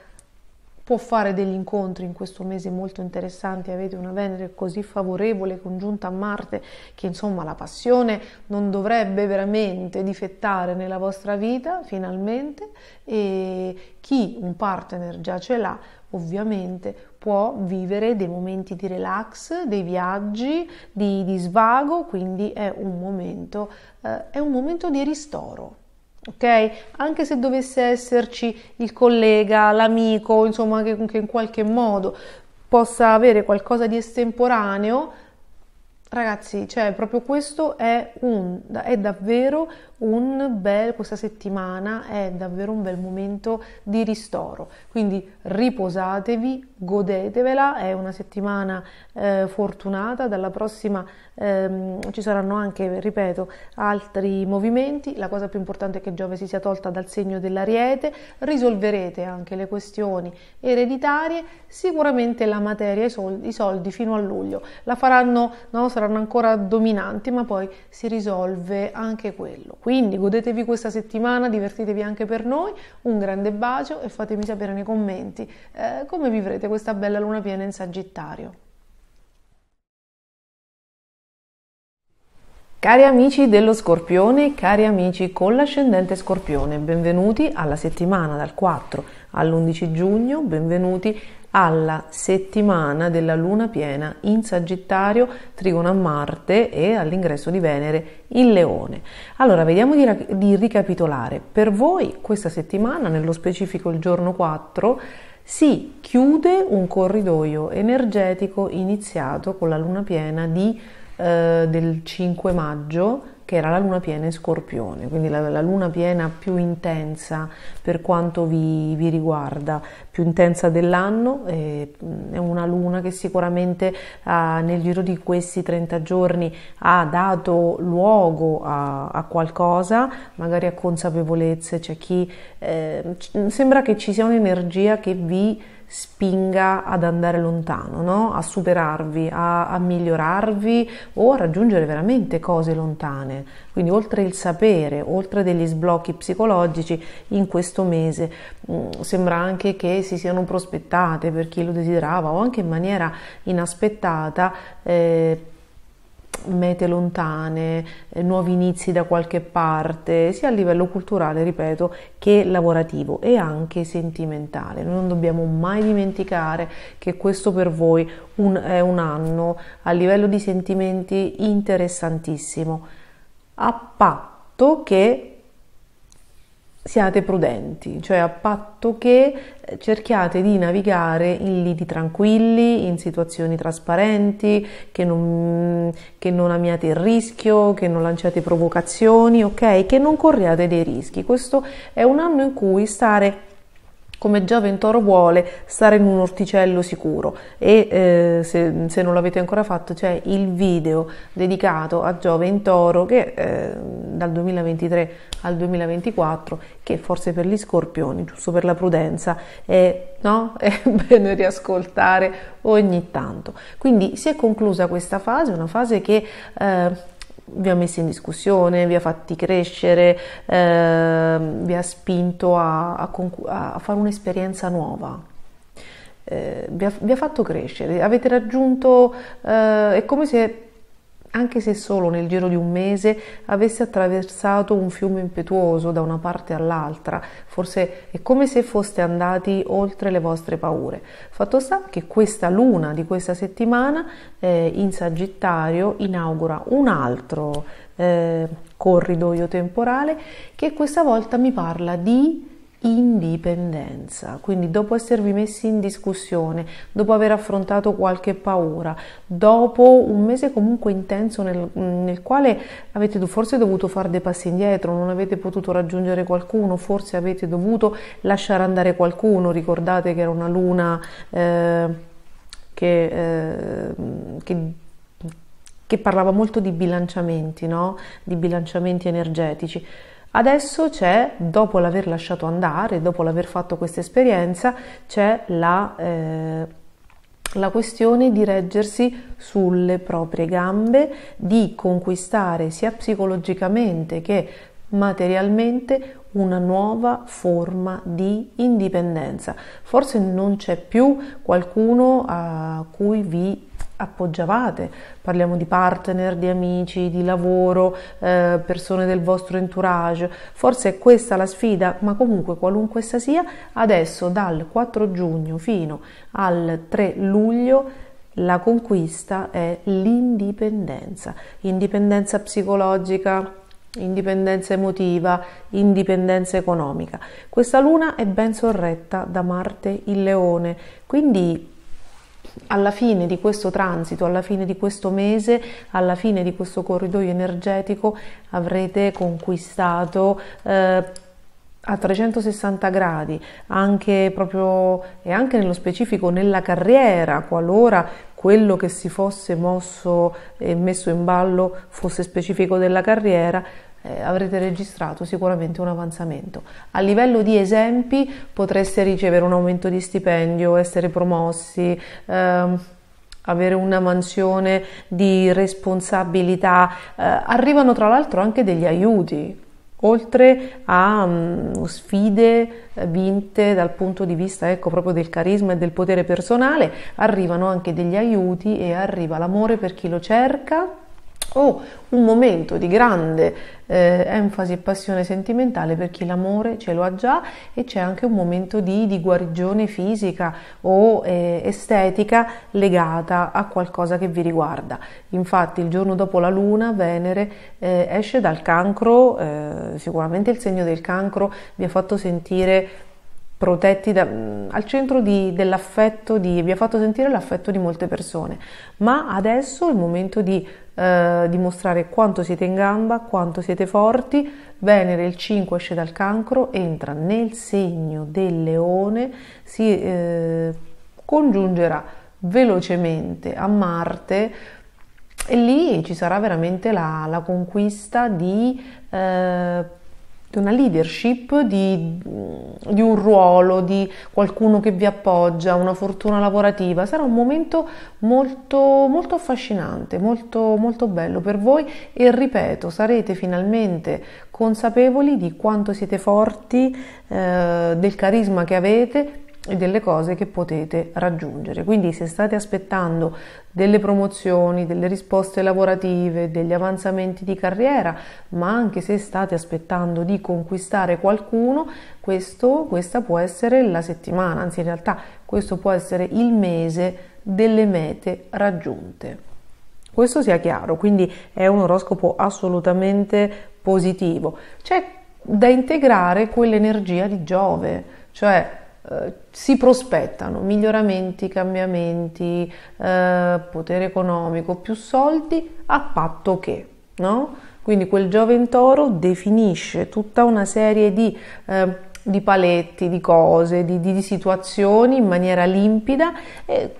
può fare degli incontri in questo mese molto interessanti, avete una Venere così favorevole congiunta a Marte che insomma la passione non dovrebbe veramente difettare nella vostra vita finalmente e chi un partner già ce l'ha ovviamente può vivere dei momenti di relax, dei viaggi, di, di svago, quindi è un momento, eh, è un momento di ristoro ok? Anche se dovesse esserci il collega, l'amico, insomma, che, che in qualche modo possa avere qualcosa di estemporaneo, ragazzi, cioè proprio questo è, un, è davvero un bel, questa settimana è davvero un bel momento di ristoro, quindi riposatevi, godetevela, è una settimana eh, fortunata, dalla prossima ehm, ci saranno anche, ripeto, altri movimenti, la cosa più importante è che Giove si sia tolta dal segno dell'ariete, risolverete anche le questioni ereditarie, sicuramente la materia, i soldi, i soldi fino a luglio, la faranno, no, saranno ancora dominanti, ma poi si risolve anche quello. Quindi godetevi questa settimana, divertitevi anche per noi, un grande bacio e fatemi sapere nei commenti eh, come vivrete questa bella luna piena in Sagittario. Cari amici dello Scorpione, cari amici con l'ascendente Scorpione, benvenuti alla settimana dal 4 all'11 giugno, benvenuti alla settimana della luna piena in Sagittario, trigono a Marte e all'ingresso di Venere in Leone. Allora, vediamo di, ra- di ricapitolare. Per voi questa settimana, nello specifico il giorno 4, si chiude un corridoio energetico iniziato con la luna piena di, eh, del 5 maggio che era la luna piena in scorpione, quindi la, la luna piena più intensa per quanto vi, vi riguarda, più intensa dell'anno, mm, è una luna che sicuramente ah, nel giro di questi 30 giorni ha dato luogo a, a qualcosa, magari a consapevolezze, c'è cioè chi eh, sembra che ci sia un'energia che vi spinga ad andare lontano, no? a superarvi, a, a, migliorarvi o a raggiungere veramente cose lontane. Quindi oltre il sapere, oltre degli sblocchi psicologici, in questo mese mm, sembra anche che si siano prospettate per chi lo desiderava o anche in maniera inaspettata. Eh, mete lontane, eh, nuovi inizi da qualche parte, sia a livello culturale, ripeto, che lavorativo e anche sentimentale. Noi non dobbiamo mai dimenticare che questo per voi un, è un anno a livello di sentimenti interessantissimo, a patto che siate prudenti, cioè a patto che eh, cerchiate di navigare in liti tranquilli, in situazioni trasparenti, che non, che non, amiate il rischio, che non lanciate provocazioni, ok? Che non corriate dei rischi. Questo è un anno in cui stare come Giove in Toro vuole, stare in un orticello sicuro. E eh, se, se, non l'avete ancora fatto, c'è il video dedicato a Giove in Toro che eh, dal 2023 al 2024, che forse per gli scorpioni, giusto per la prudenza, è, no? è bene riascoltare ogni tanto. Quindi si è conclusa questa fase, una fase che eh, vi ha messi in discussione, vi ha fatti crescere, eh, vi ha spinto a, a, concu- a fare un'esperienza nuova. Eh, vi, ha, vi, ha, fatto crescere, avete raggiunto, eh, è come se anche se solo nel giro di un mese avesse attraversato un fiume impetuoso da una parte all'altra, forse è come se foste andati oltre le vostre paure. Fatto sta che questa luna di questa settimana eh, in Sagittario inaugura un altro eh, corridoio temporale che questa volta mi parla di indipendenza. Quindi dopo esservi messi in discussione, dopo aver affrontato qualche paura, dopo un mese comunque intenso nel, nel quale avete forse dovuto fare dei passi indietro, non avete potuto raggiungere qualcuno, forse avete dovuto lasciare andare qualcuno, ricordate che era una luna eh, che, eh, che che parlava molto di bilanciamenti, no? di bilanciamenti energetici. Adesso c'è, dopo l'aver lasciato andare, dopo l'aver fatto questa esperienza, c'è la, eh, la questione di reggersi sulle proprie gambe, di conquistare sia psicologicamente che materialmente una nuova forma di indipendenza. Forse non c'è più qualcuno a cui vi appoggiavate, parliamo di partner, di amici, di lavoro, eh, persone del vostro entourage, forse è questa la sfida, ma comunque qualunque essa sia, adesso dal 4 giugno fino al 3 luglio la conquista è l'indipendenza, indipendenza psicologica, indipendenza emotiva, indipendenza economica. Questa luna è ben sorretta da Marte il Leone, quindi alla fine di questo transito, alla fine di questo mese, alla fine di questo corridoio energetico avrete conquistato eh, a 360 gradi, anche proprio e anche nello specifico nella carriera, qualora quello che si fosse mosso e messo in ballo fosse specifico della carriera, eh, avrete registrato sicuramente un avanzamento. A livello di esempi potreste ricevere un aumento di stipendio, essere promossi, ehm, avere una mansione di responsabilità. Eh, arrivano tra l'altro anche degli aiuti, oltre a mm, sfide eh, vinte dal punto di vista ecco, proprio del carisma e del potere personale, arrivano anche degli aiuti e arriva l'amore per chi lo cerca o un momento di grande eh, enfasi e passione sentimentale per chi l'amore ce lo ha già e c'è anche un momento di, di guarigione fisica o eh, estetica legata a qualcosa che vi riguarda. Infatti il giorno dopo la luna Venere eh, esce dal cancro, eh, sicuramente il segno del cancro vi ha fatto sentire protetti da, mm, al centro di, dell'affetto di, vi ha fatto sentire l'affetto di molte persone, ma adesso è il momento di eh, dimostrare quanto siete in gamba, quanto siete forti. Venere il 5 esce dal cancro, entra nel segno del leone, si eh, congiungerà velocemente a Marte e lì ci sarà veramente la, la conquista di eh, una leadership, di, di un ruolo, di qualcuno che vi appoggia, una fortuna lavorativa. Sarà un momento molto, molto affascinante, molto, molto bello per voi e ripeto, sarete finalmente consapevoli di quanto siete forti, eh, del carisma che avete e delle cose che potete raggiungere. Quindi se state aspettando delle promozioni, delle risposte lavorative, degli avanzamenti di carriera, ma anche se state aspettando di conquistare qualcuno, questo, questa può essere la settimana, anzi in realtà questo può essere il mese delle mete raggiunte. Questo sia chiaro, quindi è un oroscopo assolutamente positivo. C'è da integrare quell'energia di Giove, cioè eh, si prospettano miglioramenti, cambiamenti, eh, potere economico, più soldi, a patto che, no? Quindi quel Giove in toro definisce tutta una serie di, eh, di paletti, di cose, di, di, di, situazioni in maniera limpida e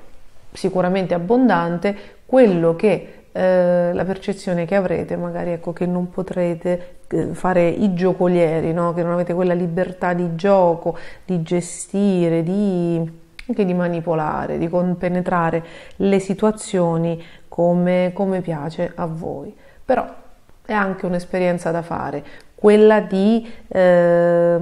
sicuramente abbondante quello che eh, la percezione che avrete magari ecco che non potrete eh, fare i giocolieri, no? che non avete quella libertà di gioco, di gestire, di, anche di manipolare, di compenetrare le situazioni come, come piace a voi. Però è anche un'esperienza da fare, quella di eh,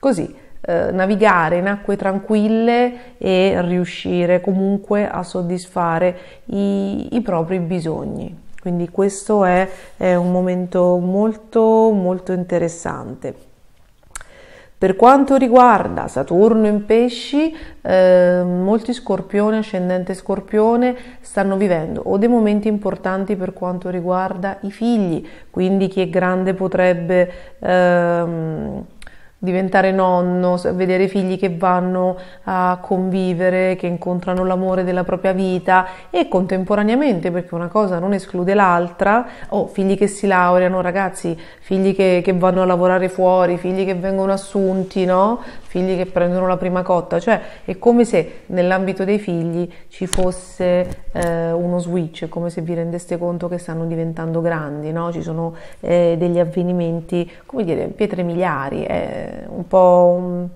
così, eh, navigare in acque tranquille e riuscire comunque a soddisfare i, i propri bisogni. Quindi questo è, è un momento molto molto interessante. Per quanto riguarda Saturno in pesci, eh, molti scorpione, ascendente scorpione, stanno vivendo o dei momenti importanti per quanto riguarda i figli, quindi chi è grande potrebbe... Ehm, diventare nonno, vedere figli che vanno a convivere, che incontrano l'amore della propria vita e contemporaneamente, perché una cosa non esclude l'altra, o oh, figli che si laureano, ragazzi, figli che, che, vanno a lavorare fuori, figli che vengono assunti, no? figli che prendono la prima cotta, cioè è come se nell'ambito dei figli ci fosse eh, uno switch, è come se vi rendeste conto che stanno diventando grandi, no? ci sono eh, degli avvenimenti, come dire, pietre miliari, è un po'... Un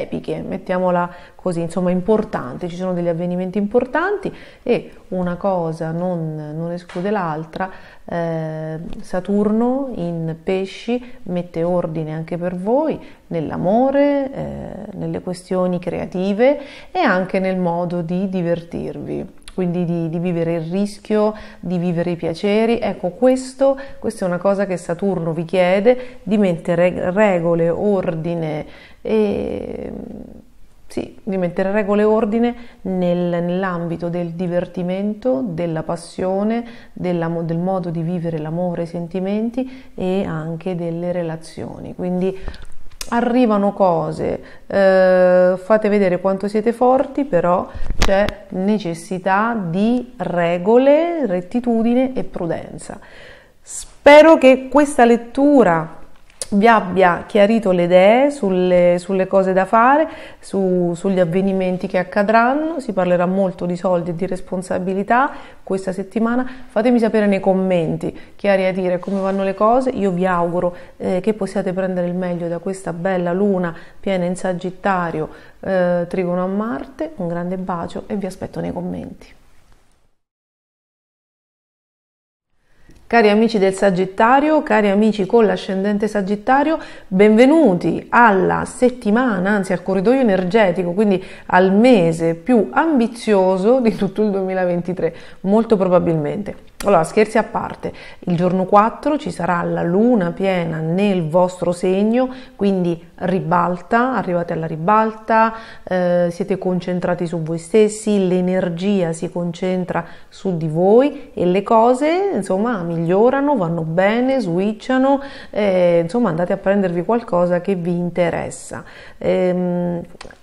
epiche, mettiamola così, insomma importante, ci sono degli avvenimenti importanti e una cosa non, non esclude l'altra, eh, Saturno in pesci mette ordine anche per voi nell'amore, eh, nelle questioni creative e anche nel modo di divertirvi quindi di, di, vivere il rischio, di vivere i piaceri. Ecco, questo, questa è una cosa che Saturno vi chiede, di mettere regole, ordine, e sì, di mettere regole e ordine nel, nell'ambito del divertimento, della passione, della, del modo di vivere l'amore, i sentimenti e anche delle relazioni. Quindi arrivano cose, eh, fate vedere quanto siete forti, però c'è necessità di regole, rettitudine e prudenza. Spero che questa lettura vi abbia chiarito le idee sulle, sulle cose da fare, su, sugli avvenimenti che accadranno, si parlerà molto di soldi e di responsabilità questa settimana, fatemi sapere nei commenti chiari a dire come vanno le cose, io vi auguro eh, che possiate prendere il meglio da questa bella luna piena in Sagittario, eh, Trigono a Marte, un grande bacio e vi aspetto nei commenti. Cari amici del Sagittario, cari amici con l'ascendente Sagittario, benvenuti alla settimana, anzi al corridoio energetico, quindi al mese più ambizioso di tutto il 2023, molto probabilmente. Allora, scherzi a parte, il giorno 4 ci sarà la luna piena nel vostro segno, quindi ribalta, arrivate alla ribalta, eh, siete concentrati su voi stessi, l'energia si concentra su di voi e le cose, insomma, migliorano migliorano, vanno bene, switchano, eh, insomma andate a prendervi qualcosa che vi interessa. Ehm,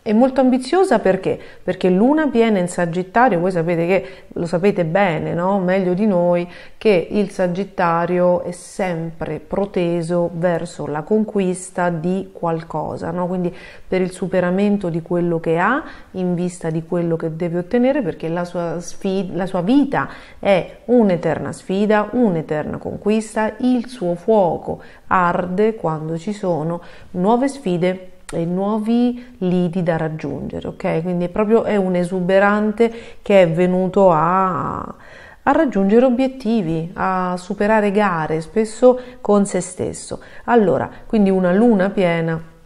è molto ambiziosa perché? Perché luna piena in Sagittario, voi sapete che lo sapete bene, no? meglio di noi, che il Sagittario è sempre proteso verso la conquista di qualcosa, no? quindi per il superamento di quello che ha in vista di quello che deve ottenere, perché la sua, sfida, la sua vita è un'eterna sfida, un'eterna conquista, il suo fuoco arde quando ci sono nuove sfide nuovi lidi da raggiungere, ok? Quindi è proprio è un esuberante che è venuto a, a raggiungere obiettivi, a superare gare, spesso con se stesso. Allora, quindi una luna piena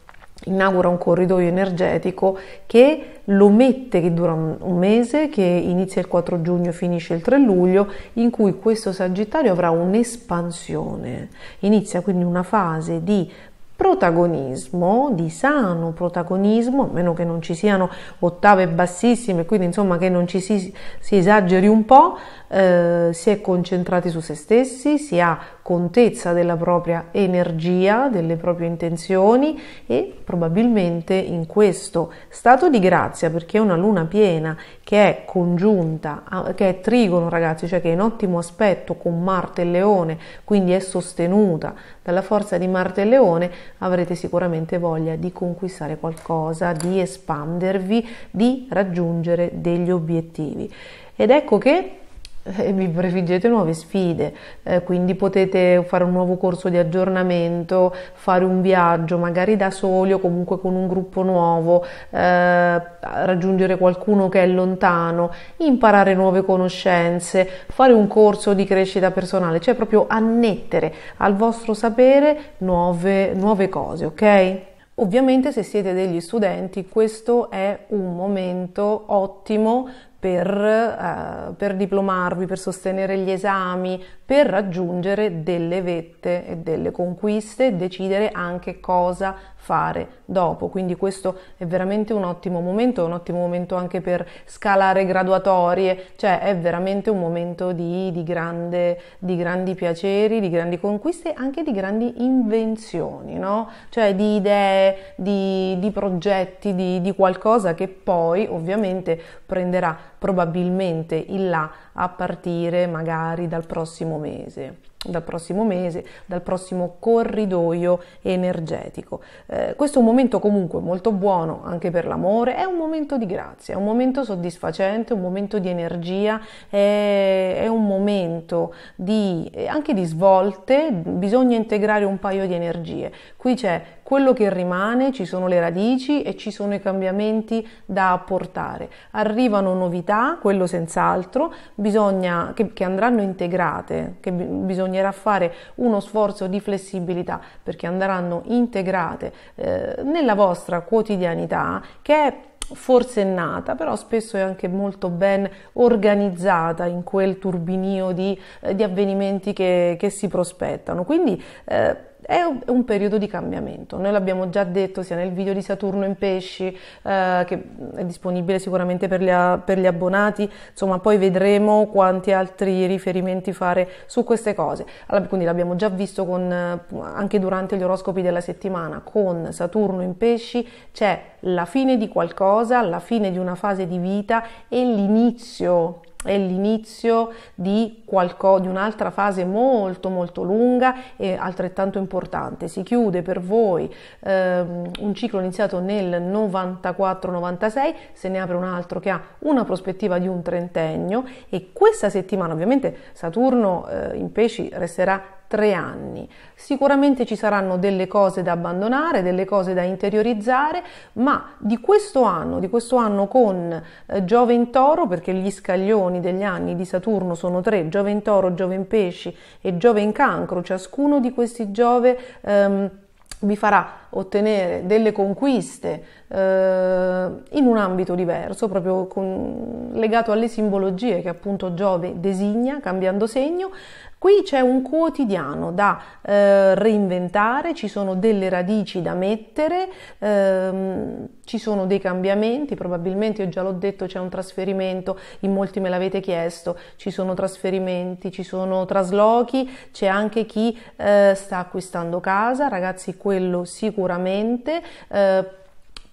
inaugura un corridoio energetico che lo mette, che dura un mese, che inizia il 4 giugno e finisce il 3 luglio, in cui questo Sagittario avrà un'espansione. Inizia quindi una fase di protagonismo, di sano protagonismo, a meno che non ci siano ottave bassissime, quindi insomma che non ci si, si esageri un po', eh, si è concentrati su se stessi, si ha contezza della propria energia, delle proprie intenzioni e probabilmente in questo stato di grazia, perché è una luna piena che è congiunta, che è trigono ragazzi, cioè che è in ottimo aspetto con Marte e Leone, quindi è sostenuta dalla forza di Marte e Leone, avrete sicuramente voglia di conquistare qualcosa, di espandervi, di raggiungere degli obiettivi. Ed ecco che eh, e vi prefiggete nuove sfide, eh, quindi potete fare un nuovo corso di aggiornamento, fare un viaggio magari da soli o comunque con un gruppo nuovo, eh, raggiungere qualcuno che è lontano, imparare nuove conoscenze, fare un corso di crescita personale, cioè proprio annettere al vostro sapere nuove, nuove cose, ok? Ovviamente se siete degli studenti questo è un momento ottimo per, eh, per diplomarvi, per sostenere gli esami, per raggiungere delle vette e delle conquiste e decidere anche cosa fare dopo. Quindi questo è veramente un ottimo momento, è un ottimo momento anche per scalare graduatorie, cioè è veramente un momento di, di, grande, di grandi piaceri, di grandi conquiste, e anche di grandi invenzioni, no? cioè di idee, di, di progetti, di, di qualcosa che poi ovviamente prenderà probabilmente il là a partire magari dal prossimo mese dal prossimo mese, dal prossimo corridoio energetico. Eh, questo è un momento comunque molto buono anche per l'amore, è un momento di grazia, è un momento soddisfacente, un momento di energia, è, è un momento di, eh, anche di svolte, bisogna integrare un paio di energie. Qui c'è quello che rimane ci sono le radici e ci sono i cambiamenti da apportare. Arrivano novità, quello senz'altro, bisogna, che, che andranno integrate, che bisognerà fare uno sforzo di flessibilità perché andranno integrate eh, nella vostra quotidianità che è forsennata, però spesso è anche molto ben organizzata in quel turbinio di, eh, di avvenimenti che, che, si prospettano. Quindi eh, è un periodo di cambiamento. Noi l'abbiamo già detto sia nel video di Saturno in Pesci, eh, che è disponibile sicuramente per gli, a, per gli, abbonati, insomma poi vedremo quanti altri riferimenti fare su queste cose. Allora, quindi l'abbiamo già visto con, eh, anche durante gli oroscopi della settimana, con Saturno in Pesci c'è la fine di qualcosa, la fine di una fase di vita e l'inizio è l'inizio di, qualco, di un'altra fase molto molto lunga e altrettanto importante. Si chiude per voi ehm, un ciclo iniziato nel 94-96, se ne apre un altro che ha una prospettiva di un trentennio e questa settimana ovviamente Saturno eh, in pesci resterà tre anni. Sicuramente ci saranno delle cose da abbandonare, delle cose da interiorizzare, ma di questo anno, di questo anno con eh, Giove in Toro, perché gli scaglioni degli anni di Saturno sono tre, Giove in Toro, Giove in Pesci e Giove in Cancro, ciascuno di questi Giove ehm, vi farà ottenere delle conquiste eh, in un ambito diverso, proprio con, legato alle simbologie che appunto Giove designa cambiando segno, Qui c'è un quotidiano da eh, reinventare, ci sono delle radici da mettere, ehm, ci sono dei cambiamenti, probabilmente io già l'ho detto, c'è un trasferimento, in molti me l'avete chiesto, ci sono trasferimenti, ci sono traslochi, c'è anche chi eh, sta acquistando casa, ragazzi quello sicuramente. Eh,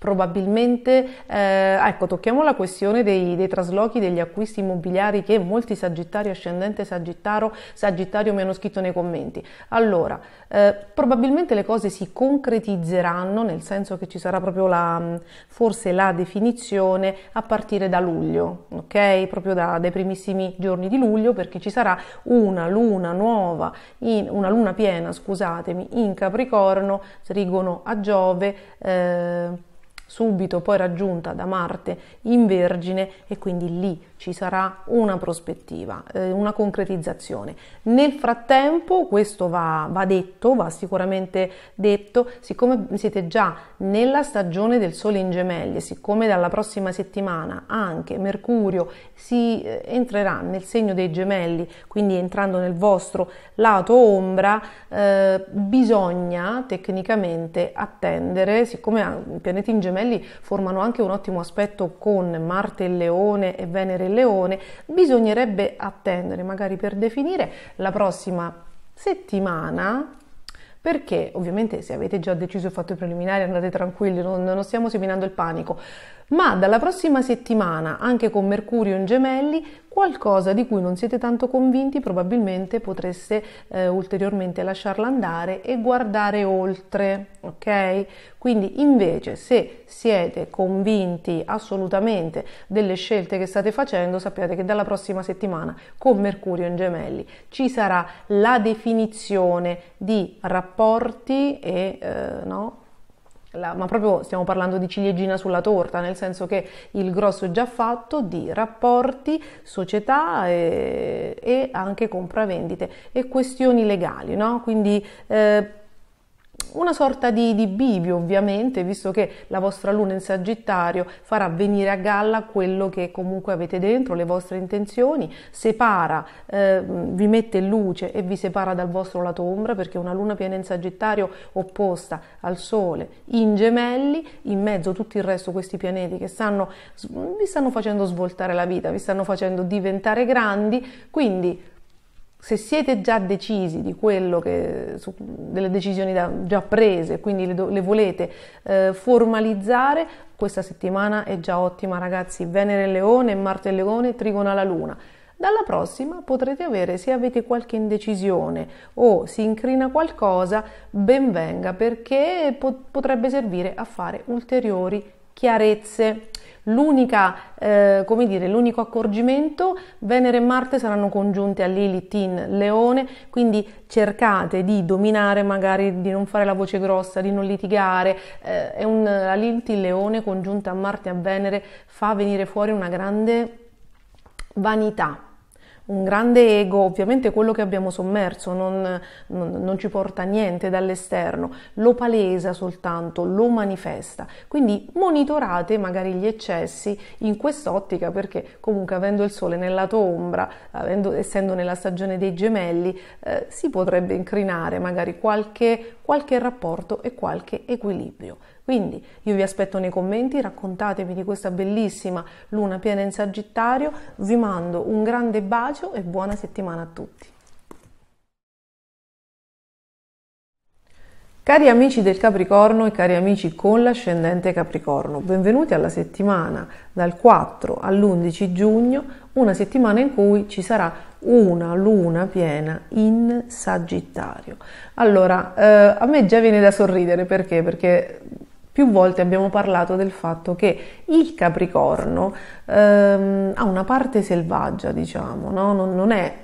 Probabilmente, eh, ecco, tocchiamo la questione dei, dei traslochi, degli acquisti immobiliari che molti Sagittario ascendente, Sagittario, Sagittario mi hanno scritto nei commenti. Allora, eh, probabilmente le cose si concretizzeranno, nel senso che ci sarà proprio la, mm, forse la definizione a partire da luglio, ok? Proprio da, dai primissimi giorni di luglio, perché ci sarà una luna nuova, in, una luna piena, scusatemi, in Capricorno, rigono a Giove. Eh, subito poi raggiunta da Marte in Vergine e quindi lì ci sarà una prospettiva, eh, una concretizzazione. Nel frattempo, questo va, va detto, va sicuramente detto, siccome siete già nella stagione del Sole in Gemelli, siccome dalla prossima settimana anche Mercurio si eh, entrerà nel segno dei Gemelli, quindi entrando nel vostro lato ombra, eh, bisogna tecnicamente attendere, siccome il pianeta in Gemelli gemelli formano anche un ottimo aspetto con Marte e Leone e Venere e Leone, bisognerebbe attendere magari per definire la prossima settimana perché ovviamente se avete già deciso e fatto i preliminari andate tranquilli, non, non stiamo seminando il panico ma dalla prossima settimana, anche con Mercurio in gemelli, qualcosa di cui non siete tanto convinti probabilmente potreste eh, ulteriormente lasciarla andare e guardare oltre, ok? Quindi invece se siete convinti assolutamente delle scelte che state facendo, sappiate che dalla prossima settimana con Mercurio in gemelli ci sarà la definizione di rapporti e eh, no? La, ma proprio stiamo parlando di ciliegina sulla torta, nel senso che il grosso è già fatto di rapporti, società e, eh, e anche compravendite e questioni legali, no? Quindi eh, una sorta di, di, bivio ovviamente, visto che la vostra luna in Sagittario farà venire a galla quello che comunque avete dentro, le vostre intenzioni, separa, eh, vi mette in luce e vi separa dal vostro lato ombra, perché una luna piena in Sagittario opposta al Sole in gemelli, in mezzo tutto il resto questi pianeti che stanno, vi stanno facendo svoltare la vita, vi stanno facendo diventare grandi, quindi se siete già decisi di quello che, su, delle decisioni da, già prese, quindi le, do, le volete eh, formalizzare, questa settimana è già ottima ragazzi, Venere Leone, Marte Leone, Trigona alla Luna. Dalla prossima potrete avere, se avete qualche indecisione o si incrina qualcosa, ben venga perché potrebbe servire a fare ulteriori chiarezze. L'unica, eh, come dire, l'unico accorgimento, Venere e Marte saranno congiunte a Lilith in Leone, quindi cercate di dominare, magari di non fare la voce grossa, di non litigare. Eh, è un, la Lilith in Leone congiunta a Marte e a Venere fa venire fuori una grande vanità, un grande ego, ovviamente quello che abbiamo sommerso non, non, non, ci porta niente dall'esterno, lo palesa soltanto, lo manifesta. Quindi monitorate magari gli eccessi in quest'ottica perché comunque avendo il sole nel lato ombra, avendo, essendo nella stagione dei gemelli, eh, si potrebbe incrinare magari qualche, qualche rapporto e qualche equilibrio. Quindi io vi aspetto nei commenti, raccontatemi di questa bellissima luna piena in Sagittario, vi mando un grande bacio e buona settimana a tutti. Cari amici del Capricorno e cari amici con l'ascendente Capricorno, benvenuti alla settimana dal 4 all'11 giugno, una settimana in cui ci sarà una luna piena in Sagittario. Allora, eh, a me già viene da sorridere perché? Perché più volte abbiamo parlato del fatto che il Capricorno ehm, ha una parte selvaggia, diciamo, no? non, non è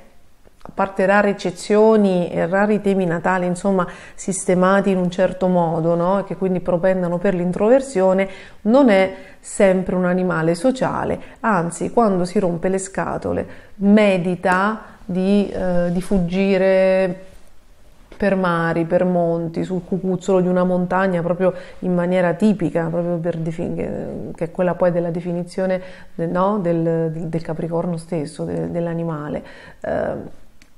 a parte rare eccezioni e rari temi natali, insomma, sistemati in un certo modo, no? che quindi propendano per l'introversione, non è sempre un animale sociale, anzi, quando si rompe le scatole, medita di, eh, di fuggire per mari, per monti, sul cucuzzolo di una montagna, proprio in maniera tipica, proprio per defin- che è quella poi della definizione no, del, del, Capricorno stesso, de, dell'animale. Eh,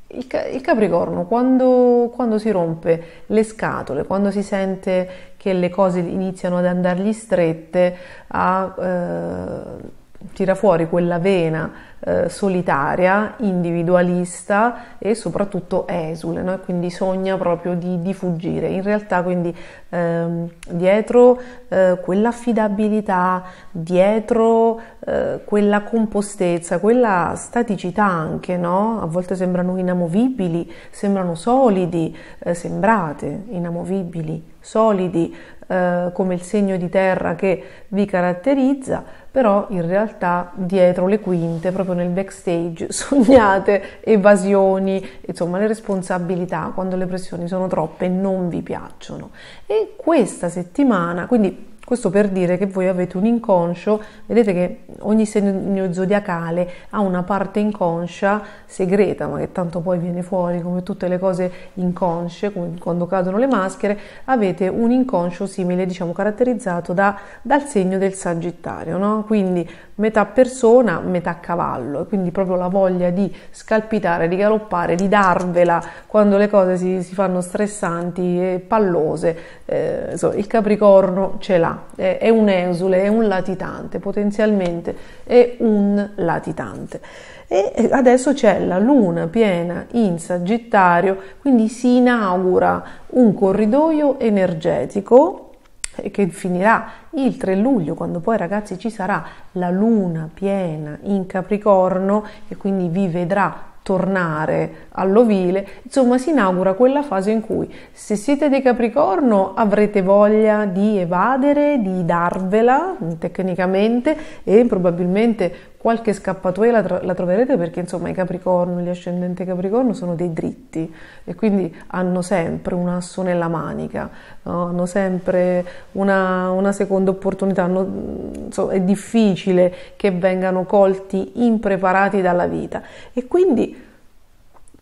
il, il, Capricorno quando, quando, si rompe le scatole, quando si sente che le cose iniziano ad andargli strette, a... Eh, tira fuori quella vena eh, solitaria, individualista e soprattutto esule, no? quindi sogna proprio di, di, fuggire. In realtà quindi ehm, dietro eh, quell'affidabilità, dietro eh, quella compostezza, quella staticità anche, no? a volte sembrano inamovibili, sembrano solidi, eh, sembrate inamovibili, solidi, eh, come il segno di terra che vi caratterizza, però in realtà dietro le quinte, proprio nel backstage, sognate evasioni, insomma le responsabilità quando le pressioni sono troppe non vi piacciono. E questa settimana, quindi questo per dire che voi avete un inconscio, vedete che ogni segno zodiacale ha una parte inconscia segreta, ma che tanto poi viene fuori come tutte le cose inconsce, come quando cadono le maschere, avete un inconscio simile, diciamo, caratterizzato da, dal segno del Sagittario, no? quindi metà persona, metà cavallo, quindi proprio la voglia di scalpitare, di galoppare, di darvela quando le cose si, si fanno stressanti e pallose. Eh, insomma, il Capricorno ce l'ha realtà è un esule, è un latitante, potenzialmente è un latitante. E adesso c'è la luna piena in Sagittario, quindi si inaugura un corridoio energetico eh, che finirà il 3 luglio, quando poi ragazzi ci sarà la luna piena in Capricorno e quindi vi vedrà tornare all'ovile, insomma si inaugura quella fase in cui se siete di Capricorno avrete voglia di evadere, di darvela tecnicamente e probabilmente qualche scappatoia la, la, troverete perché insomma i capricorno, gli ascendenti capricorno sono dei dritti e quindi hanno sempre un asso nella manica, no? hanno sempre una, una seconda opportunità, hanno, insomma, è difficile che vengano colti impreparati dalla vita e quindi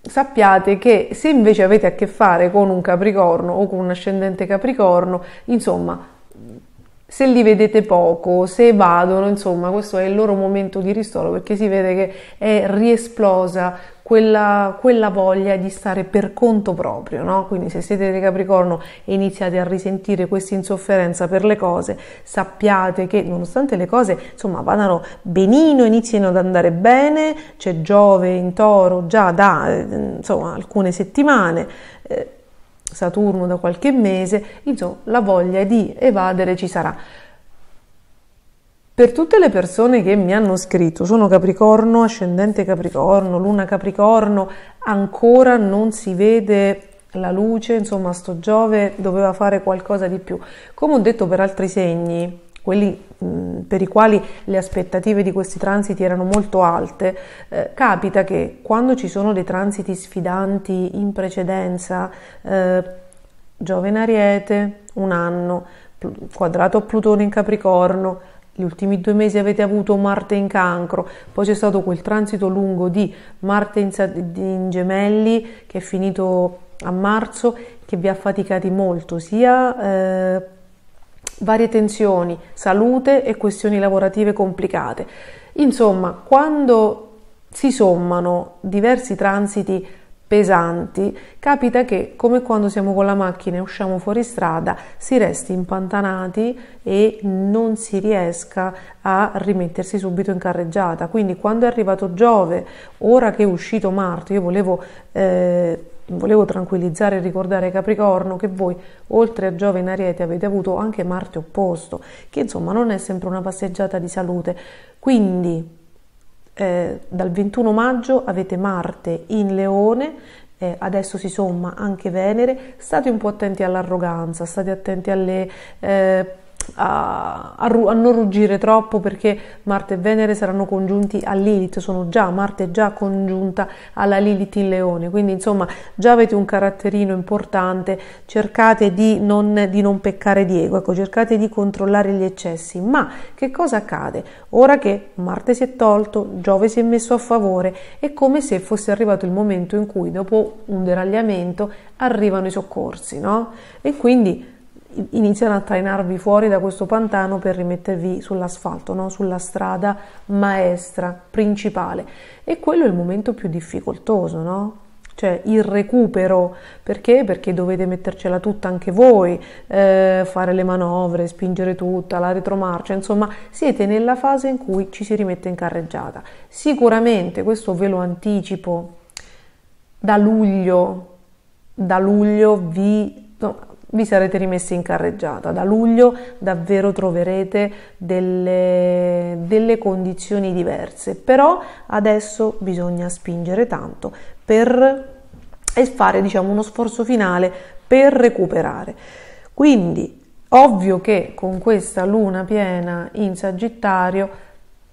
sappiate che se invece avete a che fare con un capricorno o con un ascendente capricorno, insomma, se li vedete poco, se evadono, insomma, questo è il loro momento di ristoro perché si vede che è riesplosa quella, quella voglia di stare per conto proprio, no? Quindi se siete di Capricorno e iniziate a risentire questa insofferenza per le cose, sappiate che nonostante le cose, insomma, vadano benino, iniziano ad andare bene, c'è Giove in Toro già da, eh, insomma, alcune settimane, eh, Saturno da qualche mese, insomma la voglia di evadere ci sarà. Per tutte le persone che mi hanno scritto, sono Capricorno, ascendente Capricorno, luna Capricorno, ancora non si vede la luce, insomma sto Giove doveva fare qualcosa di più. Come ho detto per altri segni, quelli mh, per i quali le aspettative di questi transiti erano molto alte, eh, capita che quando ci sono dei transiti sfidanti in precedenza, eh, Giovane Ariete, un anno, quadrato a Plutone in Capricorno, gli ultimi due mesi avete avuto Marte in cancro, poi c'è stato quel transito lungo di Marte in, in gemelli che è finito a marzo che vi ha faticati molto sia eh, varie tensioni, salute e questioni lavorative complicate. Insomma, quando si sommano diversi transiti pesanti, capita che, come quando siamo con la macchina e usciamo fuori strada, si resti impantanati e non si riesca a rimettersi subito in carreggiata. Quindi quando è arrivato Giove, ora che è uscito Marte, io volevo... Eh, Volevo tranquillizzare e ricordare Capricorno che voi, oltre a Giove in Ariete, avete avuto anche Marte opposto, che insomma non è sempre una passeggiata di salute. Quindi eh, dal 21 maggio avete Marte in Leone, eh, adesso si somma anche Venere, state un po' attenti all'arroganza, state attenti alle... Eh, a, a, a, non ruggire troppo perché Marte e Venere saranno congiunti a Lilith, sono già, Marte è già congiunta alla Lilith in Leone, quindi insomma già avete un caratterino importante, cercate di non, di non peccare Diego, ecco, cercate di controllare gli eccessi, ma che cosa accade? Ora che Marte si è tolto, Giove si è messo a favore, è come se fosse arrivato il momento in cui dopo un deragliamento arrivano i soccorsi, no? E quindi iniziano a trainarvi fuori da questo pantano per rimettervi sull'asfalto, no? sulla strada maestra, principale. E quello è il momento più difficoltoso, no? cioè il recupero, perché? Perché dovete mettercela tutta anche voi, eh, fare le manovre, spingere tutta, la retromarcia, insomma siete nella fase in cui ci si rimette in carreggiata. Sicuramente, questo ve lo anticipo, da luglio, da luglio vi, no, vi sarete rimessi in carreggiata. Da luglio davvero troverete delle, delle, condizioni diverse, però adesso bisogna spingere tanto per, e fare diciamo, uno sforzo finale per recuperare. Quindi, ovvio che con questa luna piena in Sagittario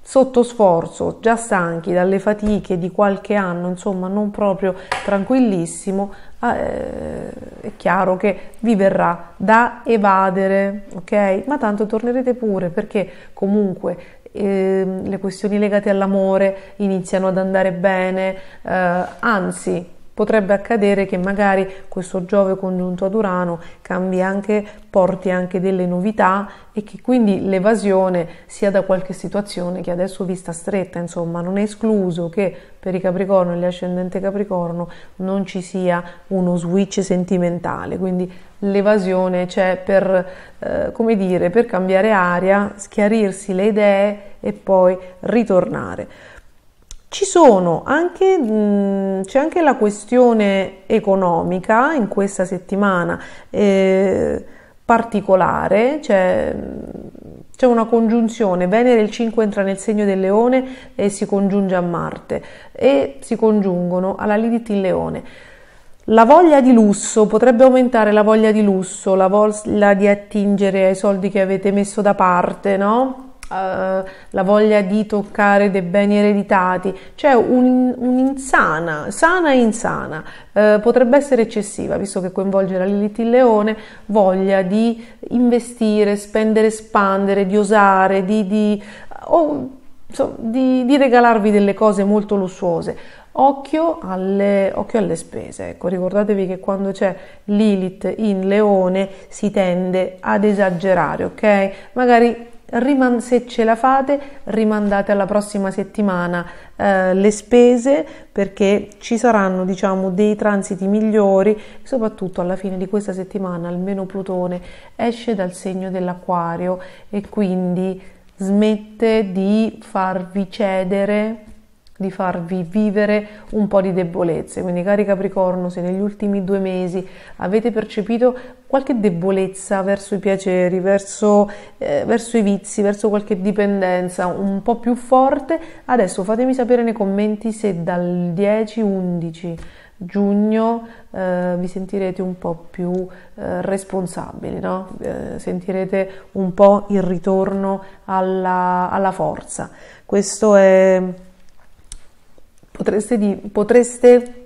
sotto sforzo, già stanchi dalle fatiche di qualche anno, insomma non proprio tranquillissimo, Ah, eh, è chiaro che vi verrà da evadere, ok? Ma tanto tornerete pure perché comunque eh, le questioni legate all'amore iniziano ad andare bene, eh, anzi potrebbe accadere che magari questo Giove congiunto ad Urano cambi anche, porti anche delle novità e che quindi l'evasione sia da qualche situazione che adesso vista stretta, insomma, non è escluso che per i Capricorno e gli ascendenti Capricorno non ci sia uno switch sentimentale, quindi l'evasione c'è per, eh, come dire, per cambiare aria, schiarirsi le idee e poi ritornare. Ci sono anche, mm, c'è anche la questione economica in questa settimana eh, particolare, cioè, c'è una congiunzione, Venere il 5 entra nel segno del leone e si congiunge a Marte e si congiungono alla Lidit in leone. La voglia di lusso potrebbe aumentare la voglia di lusso, la voglia di attingere ai soldi che avete messo da parte, no? Eh, la voglia di toccare dei beni ereditati, cioè un, un'insana, sana e insana, uh, potrebbe essere eccessiva, visto che coinvolge la Lilith il leone, voglia di investire, spendere, espandere, di osare, di, di, oh, insomma, di, di regalarvi delle cose molto lussuose. Occhio alle, occhio alle, spese. Ecco, ricordatevi che quando c'è Lilith in leone si tende ad esagerare, ok? Magari riman- se ce la fate rimandate alla prossima settimana eh, le spese perché ci saranno diciamo dei transiti migliori soprattutto alla fine di questa settimana almeno Plutone esce dal segno dell'acquario e quindi smette di farvi cedere di farvi vivere un po' di debolezze. Quindi cari Capricorno, se negli ultimi due mesi avete percepito qualche debolezza verso i piaceri, verso, eh, verso i vizi, verso qualche dipendenza un po' più forte, adesso fatemi sapere nei commenti se dal 10-11 giugno eh, vi sentirete un po' più eh, responsabili, no? eh, sentirete un po' il ritorno alla, alla forza. Questo è potreste, di, potreste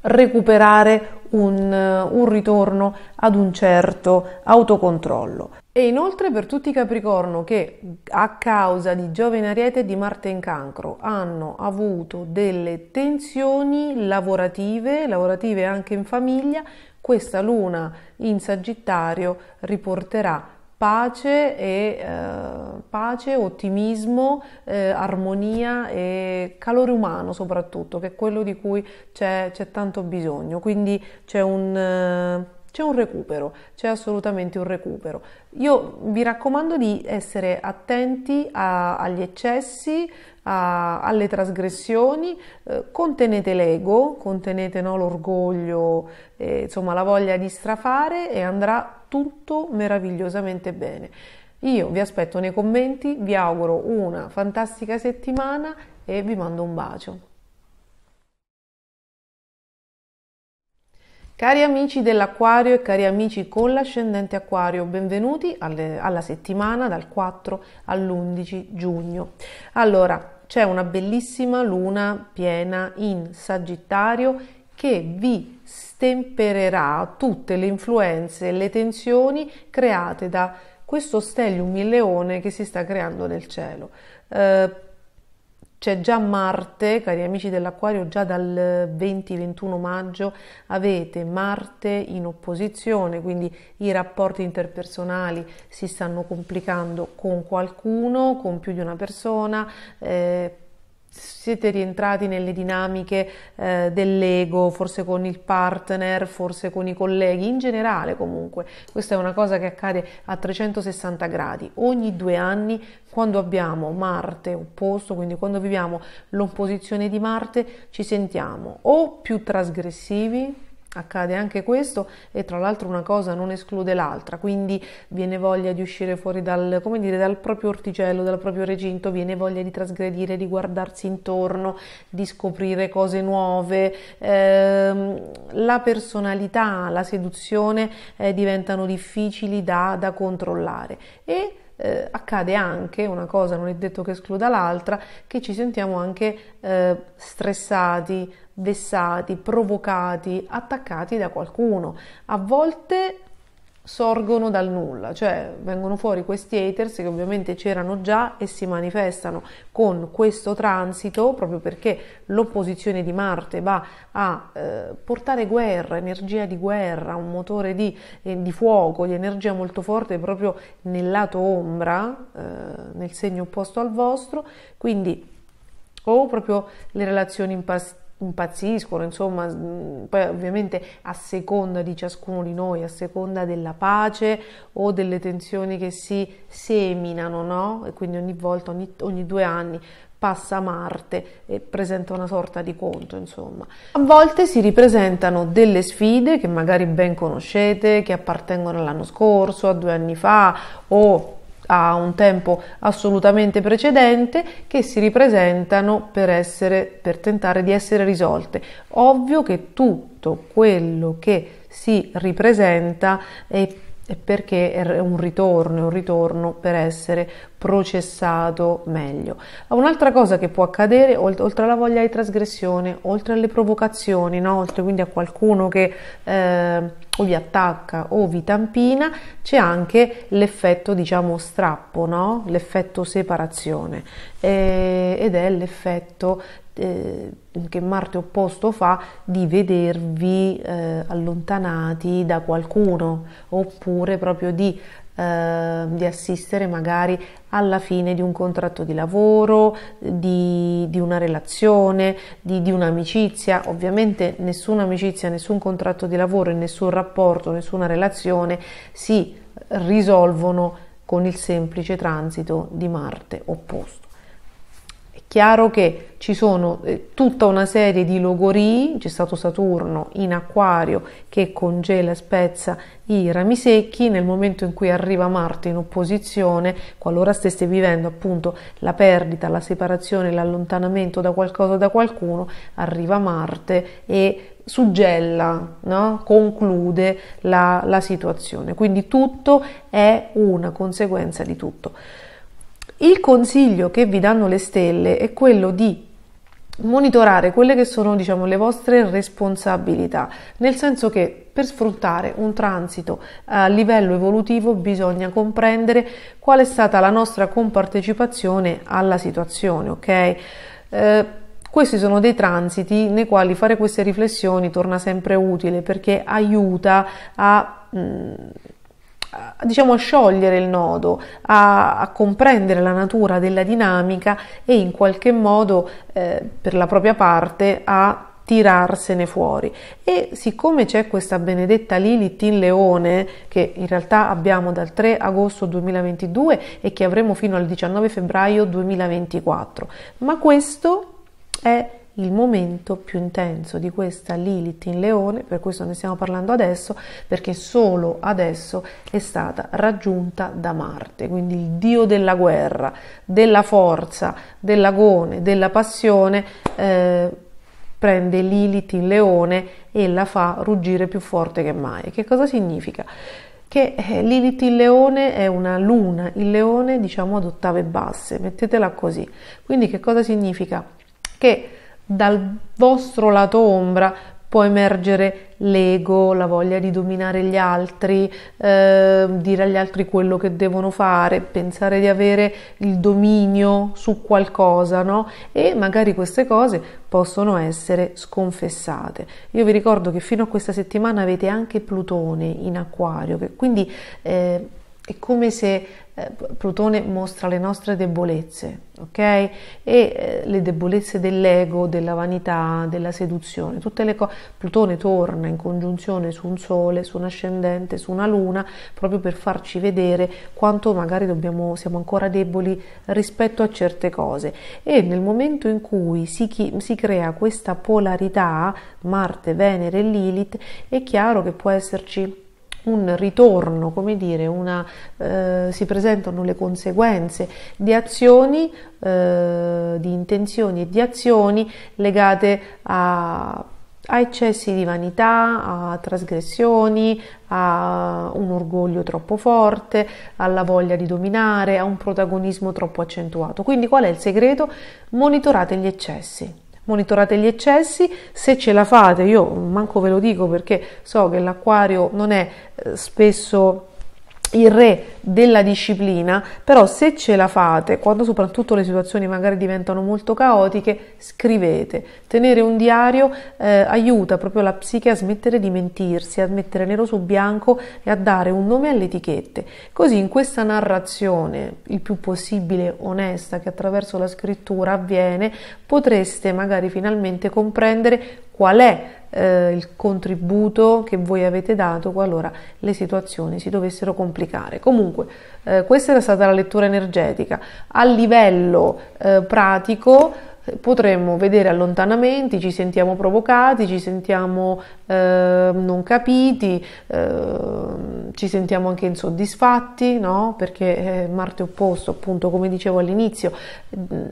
recuperare un, eh, un, ritorno ad un certo autocontrollo. E inoltre per tutti i Capricorno che a causa di Giove in Ariete e di Marte in Cancro hanno avuto delle tensioni lavorative, lavorative anche in famiglia, questa luna in Sagittario riporterà pace, e, eh, pace ottimismo, eh, armonia e calore umano soprattutto, che è quello di cui c'è, c'è tanto bisogno. Quindi c'è un... Eh, c'è un recupero, c'è assolutamente un recupero. Io vi raccomando di essere attenti a, agli eccessi, a, alle trasgressioni, eh, contenete l'ego, contenete no, l'orgoglio, eh, insomma la voglia di strafare e andrà tutto meravigliosamente bene. Io vi aspetto nei commenti, vi auguro una fantastica settimana e vi mando un bacio. Cari amici dell'Aquario e cari amici con l'ascendente acquario, benvenuti alle, alla settimana dal 4 all'11 giugno. Allora, c'è una bellissima luna piena in Sagittario che vi stempererà tutte le influenze e le tensioni create da questo stellium in leone che si sta creando nel cielo. Eh, c'è già Marte, cari amici dell'Aquario, già dal 20-21 maggio avete Marte in opposizione, quindi i rapporti interpersonali si stanno complicando con qualcuno, con più di una persona. Eh, siete rientrati nelle dinamiche eh, dell'ego, forse con il partner, forse con i colleghi, in generale comunque. Questa è una cosa che accade a 360 gradi. Ogni due anni, quando abbiamo Marte opposto, quindi quando viviamo l'opposizione di Marte, ci sentiamo o più trasgressivi, accade anche questo e tra l'altro una cosa non esclude l'altra, quindi viene voglia di uscire fuori dal, dire, dal, proprio orticello, dal proprio recinto, viene voglia di trasgredire, di guardarsi intorno, di scoprire cose nuove, eh, la personalità, la seduzione eh, diventano difficili da, da controllare e eh, accade anche, una cosa non è detto che escluda l'altra, che ci sentiamo anche eh, stressati, vessati, provocati, attaccati da qualcuno. A volte sorgono dal nulla, cioè vengono fuori questi haters che ovviamente c'erano già e si manifestano con questo transito proprio perché l'opposizione di Marte va a eh, portare guerra, energia di guerra, un motore di, eh, di, fuoco, di energia molto forte proprio nel lato ombra, eh, nel segno opposto al vostro, quindi o proprio le relazioni in passato impazziscono, insomma, mm, poi ovviamente a seconda di ciascuno di noi, a seconda della pace o delle tensioni che si seminano, no? E quindi ogni volta, ogni, ogni due anni passa Marte e presenta una sorta di conto, insomma. A volte si ripresentano delle sfide che magari ben conoscete, che appartengono all'anno scorso, a due anni fa o a un tempo assolutamente precedente che si ripresentano per, essere, per tentare di essere risolte. Ovvio che tutto quello che si ripresenta è perché è un ritorno, è un ritorno per essere processato meglio. Ah, un'altra cosa che può accadere, oltre alla voglia di trasgressione, oltre alle provocazioni, no? oltre quindi a qualcuno che eh, o vi attacca o vi tampina, c'è anche l'effetto diciamo strappo, no? l'effetto separazione eh, ed è l'effetto eh, che Marte opposto fa di vedervi eh, allontanati da qualcuno oppure proprio di, eh, di, assistere magari alla fine di un contratto di lavoro, di, di una relazione, di, di un'amicizia. Ovviamente nessuna amicizia, nessun contratto di lavoro, nessun rapporto, nessuna relazione si risolvono con il semplice transito di Marte opposto. Chiaro che ci sono eh, tutta una serie di logorii, c'è stato Saturno in acquario che congela e spezza i rami secchi, nel momento in cui arriva Marte in opposizione, qualora stesse vivendo appunto la perdita, la separazione, l'allontanamento da qualcosa o da qualcuno, arriva Marte e suggella, no? conclude la, la situazione. Quindi tutto è una conseguenza di tutto. Il consiglio che vi danno le stelle è quello di monitorare quelle che sono diciamo, le vostre responsabilità, nel senso che per sfruttare un transito a livello evolutivo bisogna comprendere qual è stata la nostra compartecipazione alla situazione, ok? Eh, questi sono dei transiti nei quali fare queste riflessioni torna sempre utile perché aiuta a mh, mm, diciamo, a sciogliere il nodo, a, a, comprendere la natura della dinamica e in qualche modo eh, per la propria parte a tirarsene fuori. E siccome c'è questa benedetta Lilith in Leone, che in realtà abbiamo dal 3 agosto 2022 e che avremo fino al 19 febbraio 2024, ma questo è il momento più intenso di questa Lilith in leone, per questo ne stiamo parlando adesso, perché solo adesso è stata raggiunta da Marte, quindi il dio della guerra, della forza, dell'agone, della passione. Eh, prende Lilith in leone e la fa ruggire più forte che mai. Che cosa significa? che eh, Lilith il leone è una luna, il leone diciamo ad ottave basse, mettetela così. Quindi che cosa significa? Che dal vostro lato ombra può emergere l'ego, la voglia di dominare gli altri, eh, dire agli altri quello che devono fare, pensare di avere il dominio su qualcosa, no? E magari queste cose possono essere sconfessate. Io vi ricordo che fino a questa settimana avete anche Plutone in acquario, quindi eh, è come se eh, Plutone mostra le nostre debolezze, ok? E eh, le debolezze dell'ego, della vanità, della seduzione, tutte le cose. Plutone torna in congiunzione su un sole, su un ascendente, su una luna, proprio per farci vedere quanto magari dobbiamo, siamo ancora deboli rispetto a certe cose. E nel momento in cui si, chi, si crea questa polarità, Marte, Venere e Lilith, è chiaro che può esserci un ritorno, come dire, una, eh, si presentano le conseguenze di azioni, eh, di intenzioni e di azioni legate a, a eccessi di vanità, a trasgressioni, a un orgoglio troppo forte, alla voglia di dominare, a un protagonismo troppo accentuato. Quindi qual è il segreto? Monitorate gli eccessi monitorate gli eccessi, se ce la fate, io manco ve lo dico perché so che l'acquario non è eh, spesso il re della disciplina, però se ce la fate, quando soprattutto le situazioni magari diventano molto caotiche, scrivete. Tenere un diario eh, aiuta proprio la psiche a smettere di mentirsi, a mettere nero su bianco e a dare un nome alle etichette. Così in questa narrazione, il più possibile onesta, che attraverso la scrittura avviene, potreste magari finalmente comprendere qual è eh, il contributo che voi avete dato qualora le situazioni si dovessero complicare. Comunque, eh, questa era stata la lettura energetica. A livello eh, pratico, potremmo vedere allontanamenti, ci sentiamo provocati, ci sentiamo eh, non capiti, eh, ci sentiamo anche insoddisfatti, no? perché eh, Marte opposto, appunto, come dicevo all'inizio, mm,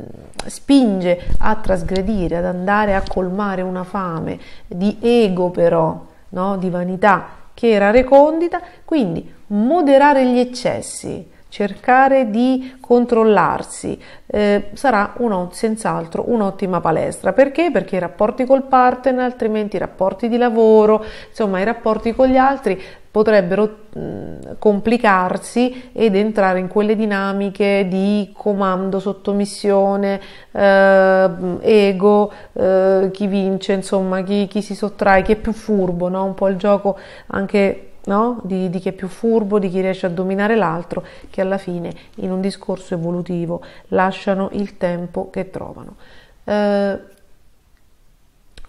spinge a trasgredire, ad andare a colmare una fame di ego però, no? di vanità che era recondita, quindi moderare gli eccessi cercare di controllarsi eh, sarà uno, senz'altro un'ottima palestra. Perché? Perché i rapporti col partner, altrimenti i rapporti di lavoro, insomma i rapporti con gli altri potrebbero mh, complicarsi ed entrare in quelle dinamiche di comando, sottomissione, eh, ego, eh, chi vince, insomma chi, chi, si sottrae, chi è più furbo, no? un po' il gioco anche no? di, di chi è più furbo, di chi riesce a dominare l'altro, che alla fine in un discorso evolutivo lasciano il tempo che trovano. Eh,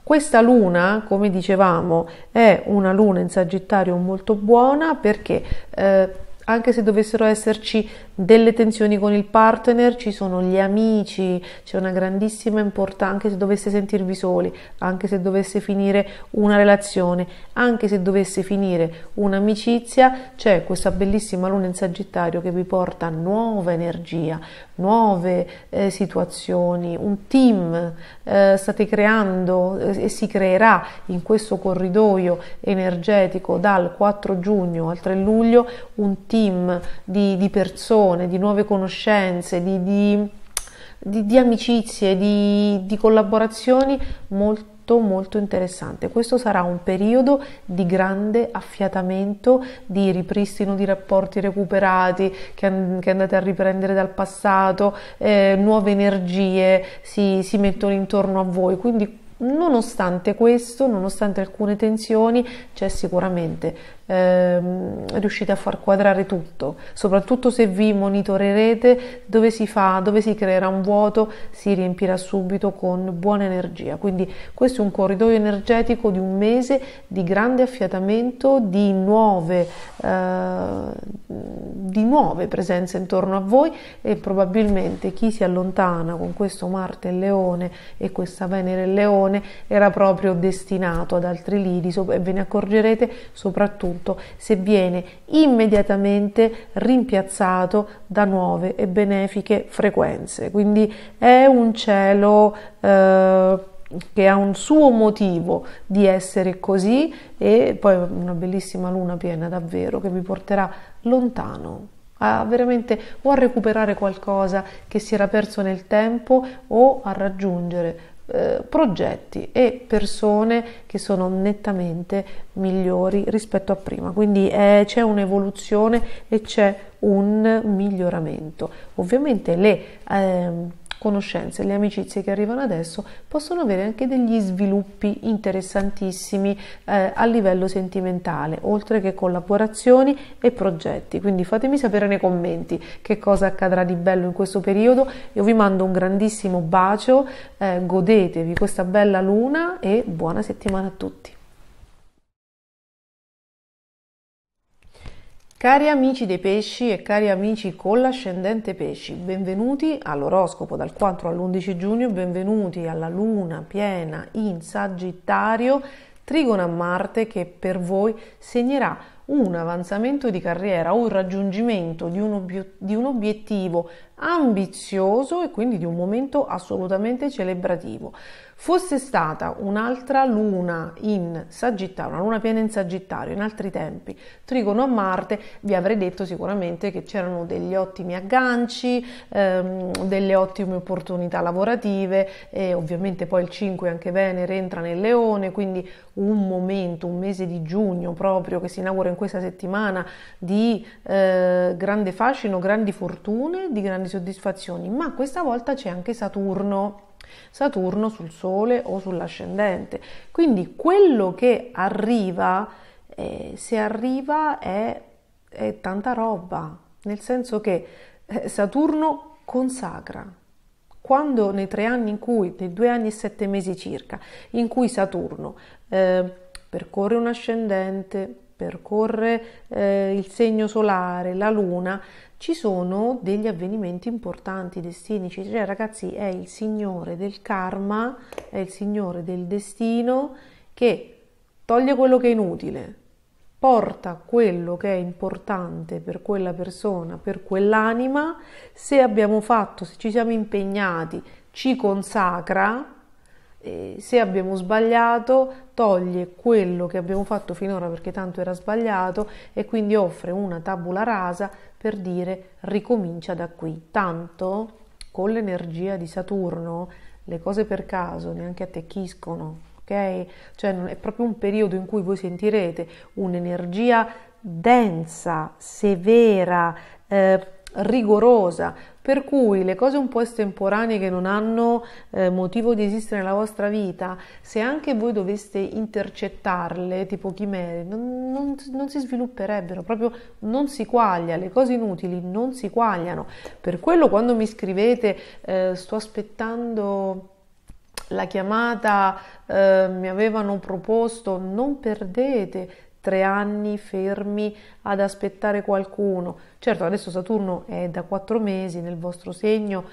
questa luna, come dicevamo, è una luna in Sagittario molto buona perché eh, anche se dovessero esserci delle tensioni con il partner, ci sono gli amici, c'è una grandissima importanza, anche se dovesse sentirvi soli, anche se dovesse finire una relazione, anche se dovesse finire un'amicizia, c'è questa bellissima luna in Sagittario che vi porta nuova energia, nuove eh, situazioni, un team eh, state creando eh, e si creerà in questo corridoio energetico dal 4 giugno al 3 luglio un team team, di, di persone, di nuove conoscenze, di, di, di amicizie, di collaborazioni molto molto interessante. Questo sarà un periodo di grande affiatamento, di ripristino di rapporti recuperati che, che andate a riprendere dal passato, eh, nuove energie si, si mettono intorno a voi. Quindi Nonostante questo, nonostante alcune tensioni, c'è sicuramente ehm, riuscite a far quadrare tutto, soprattutto se vi monitorerete dove si fa, dove si creerà un vuoto, si riempirà subito con buona energia. Quindi questo è un corridoio energetico di un mese di grande affiatamento, di nuove, eh, di nuove presenze intorno a voi e probabilmente chi si allontana con questo Marte e Leone e questa Venere e Leone Leone era proprio destinato ad altri lidi e ve ne accorgerete soprattutto se viene immediatamente rimpiazzato da nuove e benefiche frequenze. Quindi è un cielo eh, che ha un suo motivo di essere così e poi una bellissima luna piena davvero che vi porterà lontano a veramente o a recuperare qualcosa che si era perso nel tempo o a raggiungere eh, progetti e persone che sono nettamente migliori rispetto a prima. Quindi eh, c'è un'evoluzione e c'è un miglioramento. Ovviamente le... Ehm, conoscenze, le amicizie che arrivano adesso possono avere anche degli sviluppi interessantissimi eh, a livello sentimentale, oltre che collaborazioni e progetti. Quindi fatemi sapere nei commenti che cosa accadrà di bello in questo periodo. Io vi mando un grandissimo bacio, eh, godetevi questa bella luna e buona settimana a tutti. Cari amici dei pesci e cari amici con l'ascendente pesci, benvenuti all'oroscopo dal 4 all'11 giugno, benvenuti alla luna piena in Sagittario, trigono a Marte che per voi segnerà un avanzamento di carriera o il raggiungimento di un, ob- di un obiettivo ambizioso e quindi di un momento assolutamente celebrativo. Fosse stata un'altra luna in Sagittario, una luna piena in Sagittario, in altri tempi, Trigono a Marte, vi avrei detto sicuramente che c'erano degli ottimi agganci, ehm, delle ottime opportunità lavorative e ovviamente poi il 5 anche Venere entra nel Leone, quindi un momento, un mese di giugno proprio che si inaugura in questa settimana di eh, grande fascino, grandi fortune, di grandi grandi soddisfazioni, ma questa volta c'è anche Saturno. Saturno sul Sole o sull'ascendente. Quindi quello che arriva, eh, se arriva, è, è, tanta roba, nel senso che eh, Saturno consacra. Quando nei tre anni in cui, nei due anni e sette mesi circa, in cui Saturno eh, percorre un ascendente, percorre eh, il segno solare, la luna, ci sono degli avvenimenti importanti destinici, cioè ragazzi è il signore del karma, è il signore del destino che toglie quello che è inutile, porta quello che è importante per quella persona, per quell'anima, se abbiamo fatto, se ci siamo impegnati, ci consacra se abbiamo sbagliato, toglie quello che abbiamo fatto finora perché tanto era sbagliato e quindi offre una tabula rasa per dire ricomincia da qui. Tanto con l'energia di Saturno le cose per caso neanche attecchiscono, ok? Cioè è proprio un periodo in cui voi sentirete un'energia densa, severa, eh, rigorosa, per cui le cose un po' estemporanee che non hanno eh, motivo di esistere nella vostra vita, se anche voi doveste intercettarle, tipo chimere, non, non, non si svilupperebbero, proprio non si quaglia, le cose inutili non si quagliano. Per quello quando mi scrivete eh, sto aspettando la chiamata, eh, mi avevano proposto, non perdete tre anni fermi ad aspettare qualcuno. Certo, adesso Saturno è da quattro mesi nel vostro segno,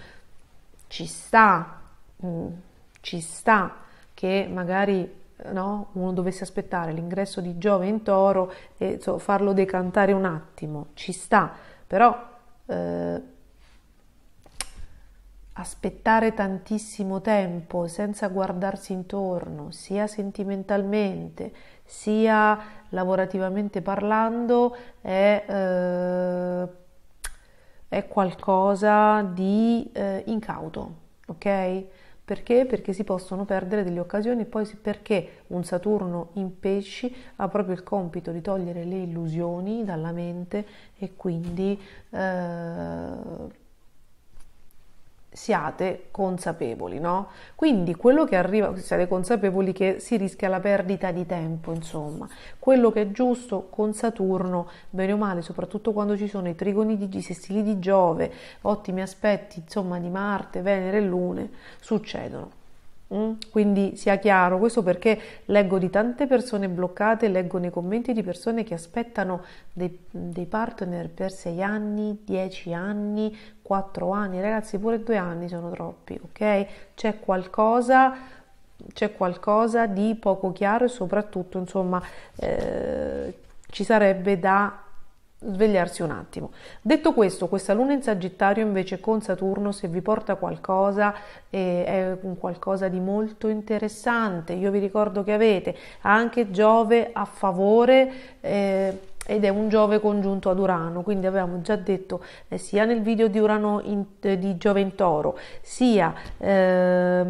ci sta, mm, ci sta che magari eh, no, uno dovesse aspettare l'ingresso di Giove in toro e so, farlo decantare un attimo, ci sta, però eh, aspettare tantissimo tempo senza guardarsi intorno, sia sentimentalmente, sia lavorativamente parlando è, eh, è qualcosa di eh, incauto, ok? Perché? Perché si possono perdere delle occasioni, e poi perché un Saturno in pesci ha proprio il compito di togliere le illusioni dalla mente e quindi eh, siate consapevoli, no? Quindi quello che arriva, siate consapevoli che si rischia la perdita di tempo, insomma. Quello che è giusto con Saturno, bene o male, soprattutto quando ci sono i trigoni di, i sestili di Giove, ottimi aspetti, insomma, di Marte, Venere e Lune, succedono. Mm? Quindi sia chiaro, questo perché leggo di tante persone bloccate, leggo nei commenti di persone che aspettano dei, dei partner per 6 anni, 10 anni, 4 anni, ragazzi pure 2 anni sono troppi, ok? C'è qualcosa, c'è qualcosa di poco chiaro e soprattutto insomma eh, ci sarebbe da svegliarsi un attimo. Detto questo, questa luna in Sagittario invece con Saturno, se vi porta qualcosa, eh, è un qualcosa di molto interessante. Io vi ricordo che avete anche Giove a favore. Eh, ed è un Giove congiunto ad Urano, quindi avevamo già detto eh, sia nel video di, Urano in, eh, di Giove in Toro, sia eh,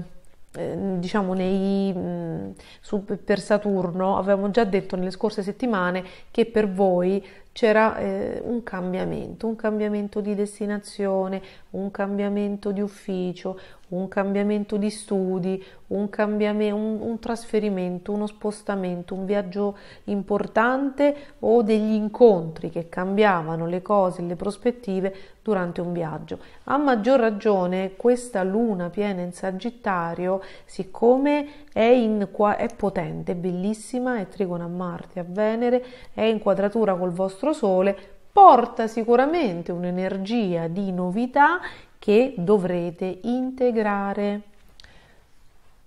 eh, diciamo nei, mm, su, per Saturno avevamo già detto nelle scorse settimane che per voi c'era eh, un cambiamento, un cambiamento di destinazione, un cambiamento di ufficio, un cambiamento di studi, un, cambiamento, un, un trasferimento, uno spostamento, un viaggio importante o degli incontri che cambiavano le cose, le prospettive durante un viaggio. A maggior ragione questa luna piena in Sagittario, siccome è, in, è potente, è bellissima, è trigona a Marte, a Venere, è in quadratura col vostro nostro Sole porta sicuramente un'energia di novità che dovrete integrare.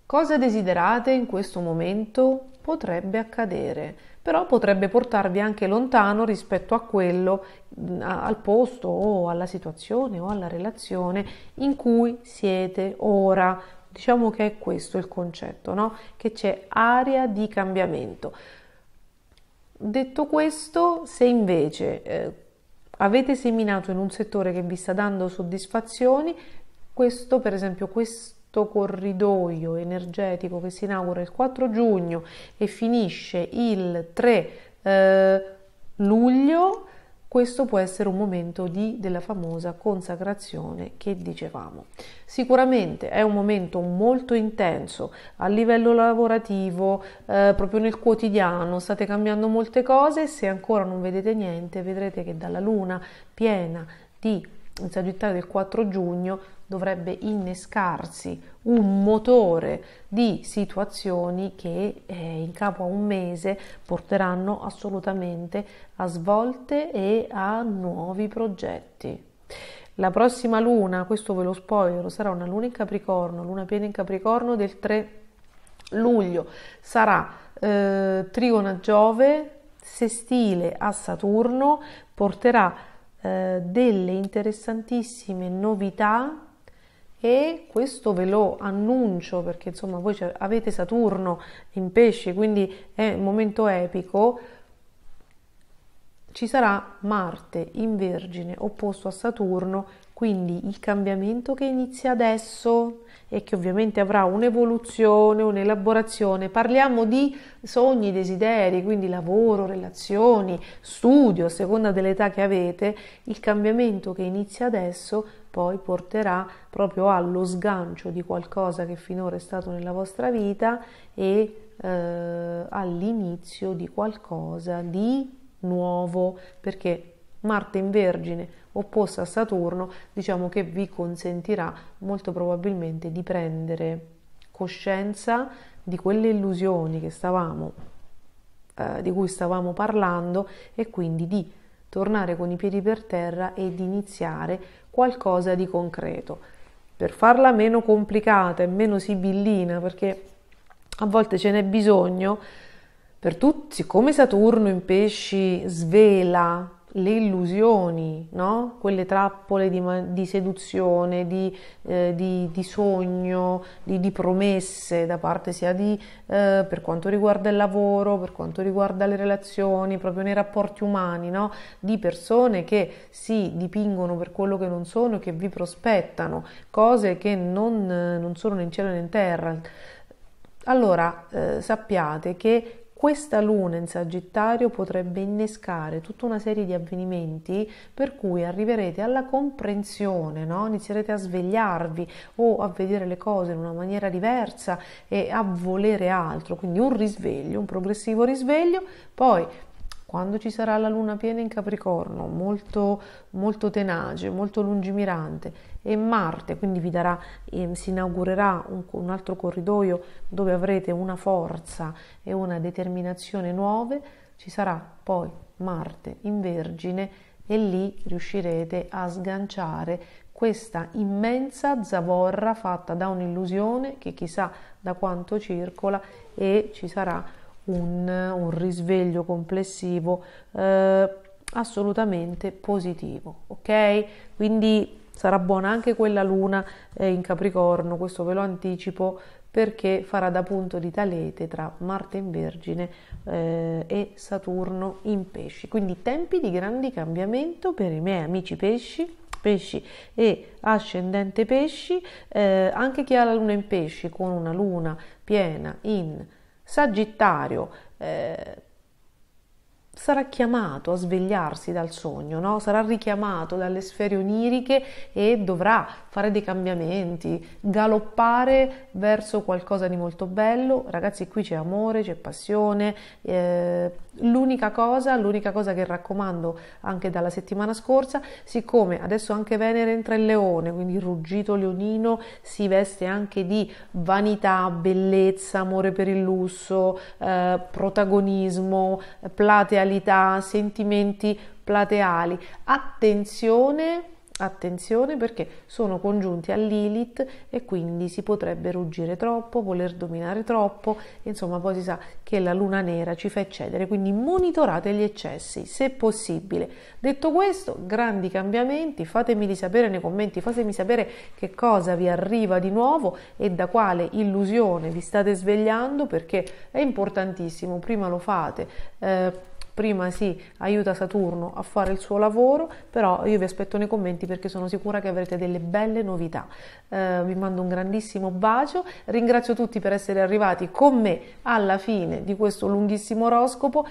Cosa desiderate in questo momento potrebbe accadere, però potrebbe portarvi anche lontano rispetto a quello, mm, al posto o alla situazione o alla relazione in cui siete ora. Diciamo che è questo il concetto, no? che c'è aria di cambiamento. Detto questo, se invece eh, avete seminato in un settore che vi sta dando soddisfazioni, questo per esempio questo corridoio energetico che si inaugura il 4 giugno e finisce il 3 eh, luglio questo può essere un momento di, della famosa consacrazione che dicevamo. Sicuramente è un momento molto intenso a livello lavorativo, eh, proprio nel quotidiano, state cambiando molte cose, se ancora non vedete niente vedrete che dalla luna piena di Sagittario del 4 giugno dovrebbe innescarsi un motore di situazioni che eh, in capo a un mese porteranno assolutamente a svolte e a nuovi progetti. La prossima luna, questo ve lo spoilerò, sarà una luna in Capricorno, luna piena in Capricorno del 3 luglio, sarà eh, trigona Giove, sestile a Saturno, porterà eh, delle interessantissime novità e questo ve lo annuncio perché insomma voi avete Saturno in pesce, quindi è un momento epico, ci sarà Marte in Vergine opposto a Saturno quindi il cambiamento che inizia adesso e che ovviamente avrà un'evoluzione, un'elaborazione, parliamo di sogni, desideri, quindi lavoro, relazioni, studio, a seconda dell'età che avete, il cambiamento che inizia adesso poi porterà proprio allo sgancio di qualcosa che finora è stato nella vostra vita e eh, all'inizio di qualcosa di nuovo, perché Marte in Vergine opposta a Saturno, diciamo che vi consentirà molto probabilmente di prendere coscienza di quelle illusioni che stavamo, eh, di cui stavamo parlando e quindi di tornare con i piedi per terra e di iniziare qualcosa di concreto. Per farla meno complicata e meno sibillina, perché a volte ce n'è bisogno, per tutti, siccome Saturno in pesci svela le illusioni, no? quelle trappole di, di seduzione, di, eh, di, di sogno, di, promesse da parte sia di, eh, per quanto riguarda il lavoro, per quanto riguarda le relazioni, proprio nei rapporti umani, no? di persone che si dipingono per quello che non sono e che vi prospettano, cose che non, non sono né in cielo né in terra. Allora eh, sappiate che questa luna in Sagittario potrebbe innescare tutta una serie di avvenimenti per cui arriverete alla comprensione, no? inizierete a svegliarvi o a vedere le cose in una maniera diversa e a volere altro, quindi un risveglio, un progressivo risveglio, poi quando ci sarà la luna piena in Capricorno, molto, molto tenace, molto lungimirante, e Marte, quindi vi darà, eh, si inaugurerà un, un altro corridoio dove avrete una forza e una determinazione nuove, ci sarà poi Marte in Vergine e lì riuscirete a sganciare questa immensa zavorra fatta da un'illusione che chissà da quanto circola e ci sarà un, un risveglio complessivo eh, assolutamente positivo, ok? Quindi sarà buona anche quella luna eh, in Capricorno, questo ve lo anticipo perché farà da punto di talete tra Marte in Vergine eh, e Saturno in Pesci. Quindi tempi di grandi cambiamento per i miei amici pesci pesci e ascendente pesci, eh, anche chi ha la luna in pesci con una luna piena in Sagittario, eh, sarà chiamato a svegliarsi dal sogno, no? sarà richiamato dalle sfere oniriche e dovrà fare dei cambiamenti, galoppare verso qualcosa di molto bello. Ragazzi, qui c'è amore, c'è passione. Eh, l'unica cosa, l'unica cosa che raccomando anche dalla settimana scorsa, siccome adesso anche Venere entra in leone, quindi il ruggito leonino si veste anche di vanità, bellezza, amore per il lusso, eh, protagonismo, platealità, sentimenti plateali. Attenzione Attenzione perché sono congiunti all'Ilith e quindi si potrebbe ruggire troppo, voler dominare troppo, insomma poi si sa che la luna nera ci fa eccedere, quindi monitorate gli eccessi se possibile. Detto questo, grandi cambiamenti, fatemi sapere nei commenti, fatemi sapere che cosa vi arriva di nuovo e da quale illusione vi state svegliando perché è importantissimo, prima lo fate. Eh, prima si aiuta Saturno a fare il suo lavoro, però io vi aspetto nei commenti perché sono sicura che avrete delle belle novità. Eh, vi mando un grandissimo bacio, ringrazio tutti per essere arrivati con me alla fine di questo lunghissimo oroscopo.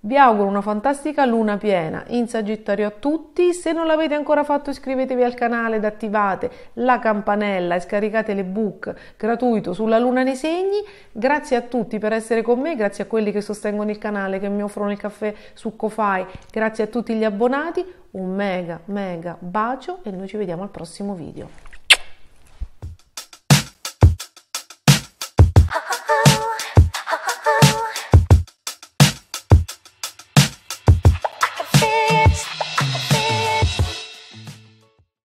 Vi auguro una fantastica luna piena in Sagittario a tutti. Se non l'avete ancora fatto iscrivetevi al canale ed attivate la campanella e scaricate l'ebook gratuito sulla luna nei segni. Grazie a tutti per essere con me, grazie a quelli che sostengono il canale, che mi offrono il caffè su Cofai, grazie a tutti gli abbonati. Un mega mega bacio e noi ci vediamo al prossimo video.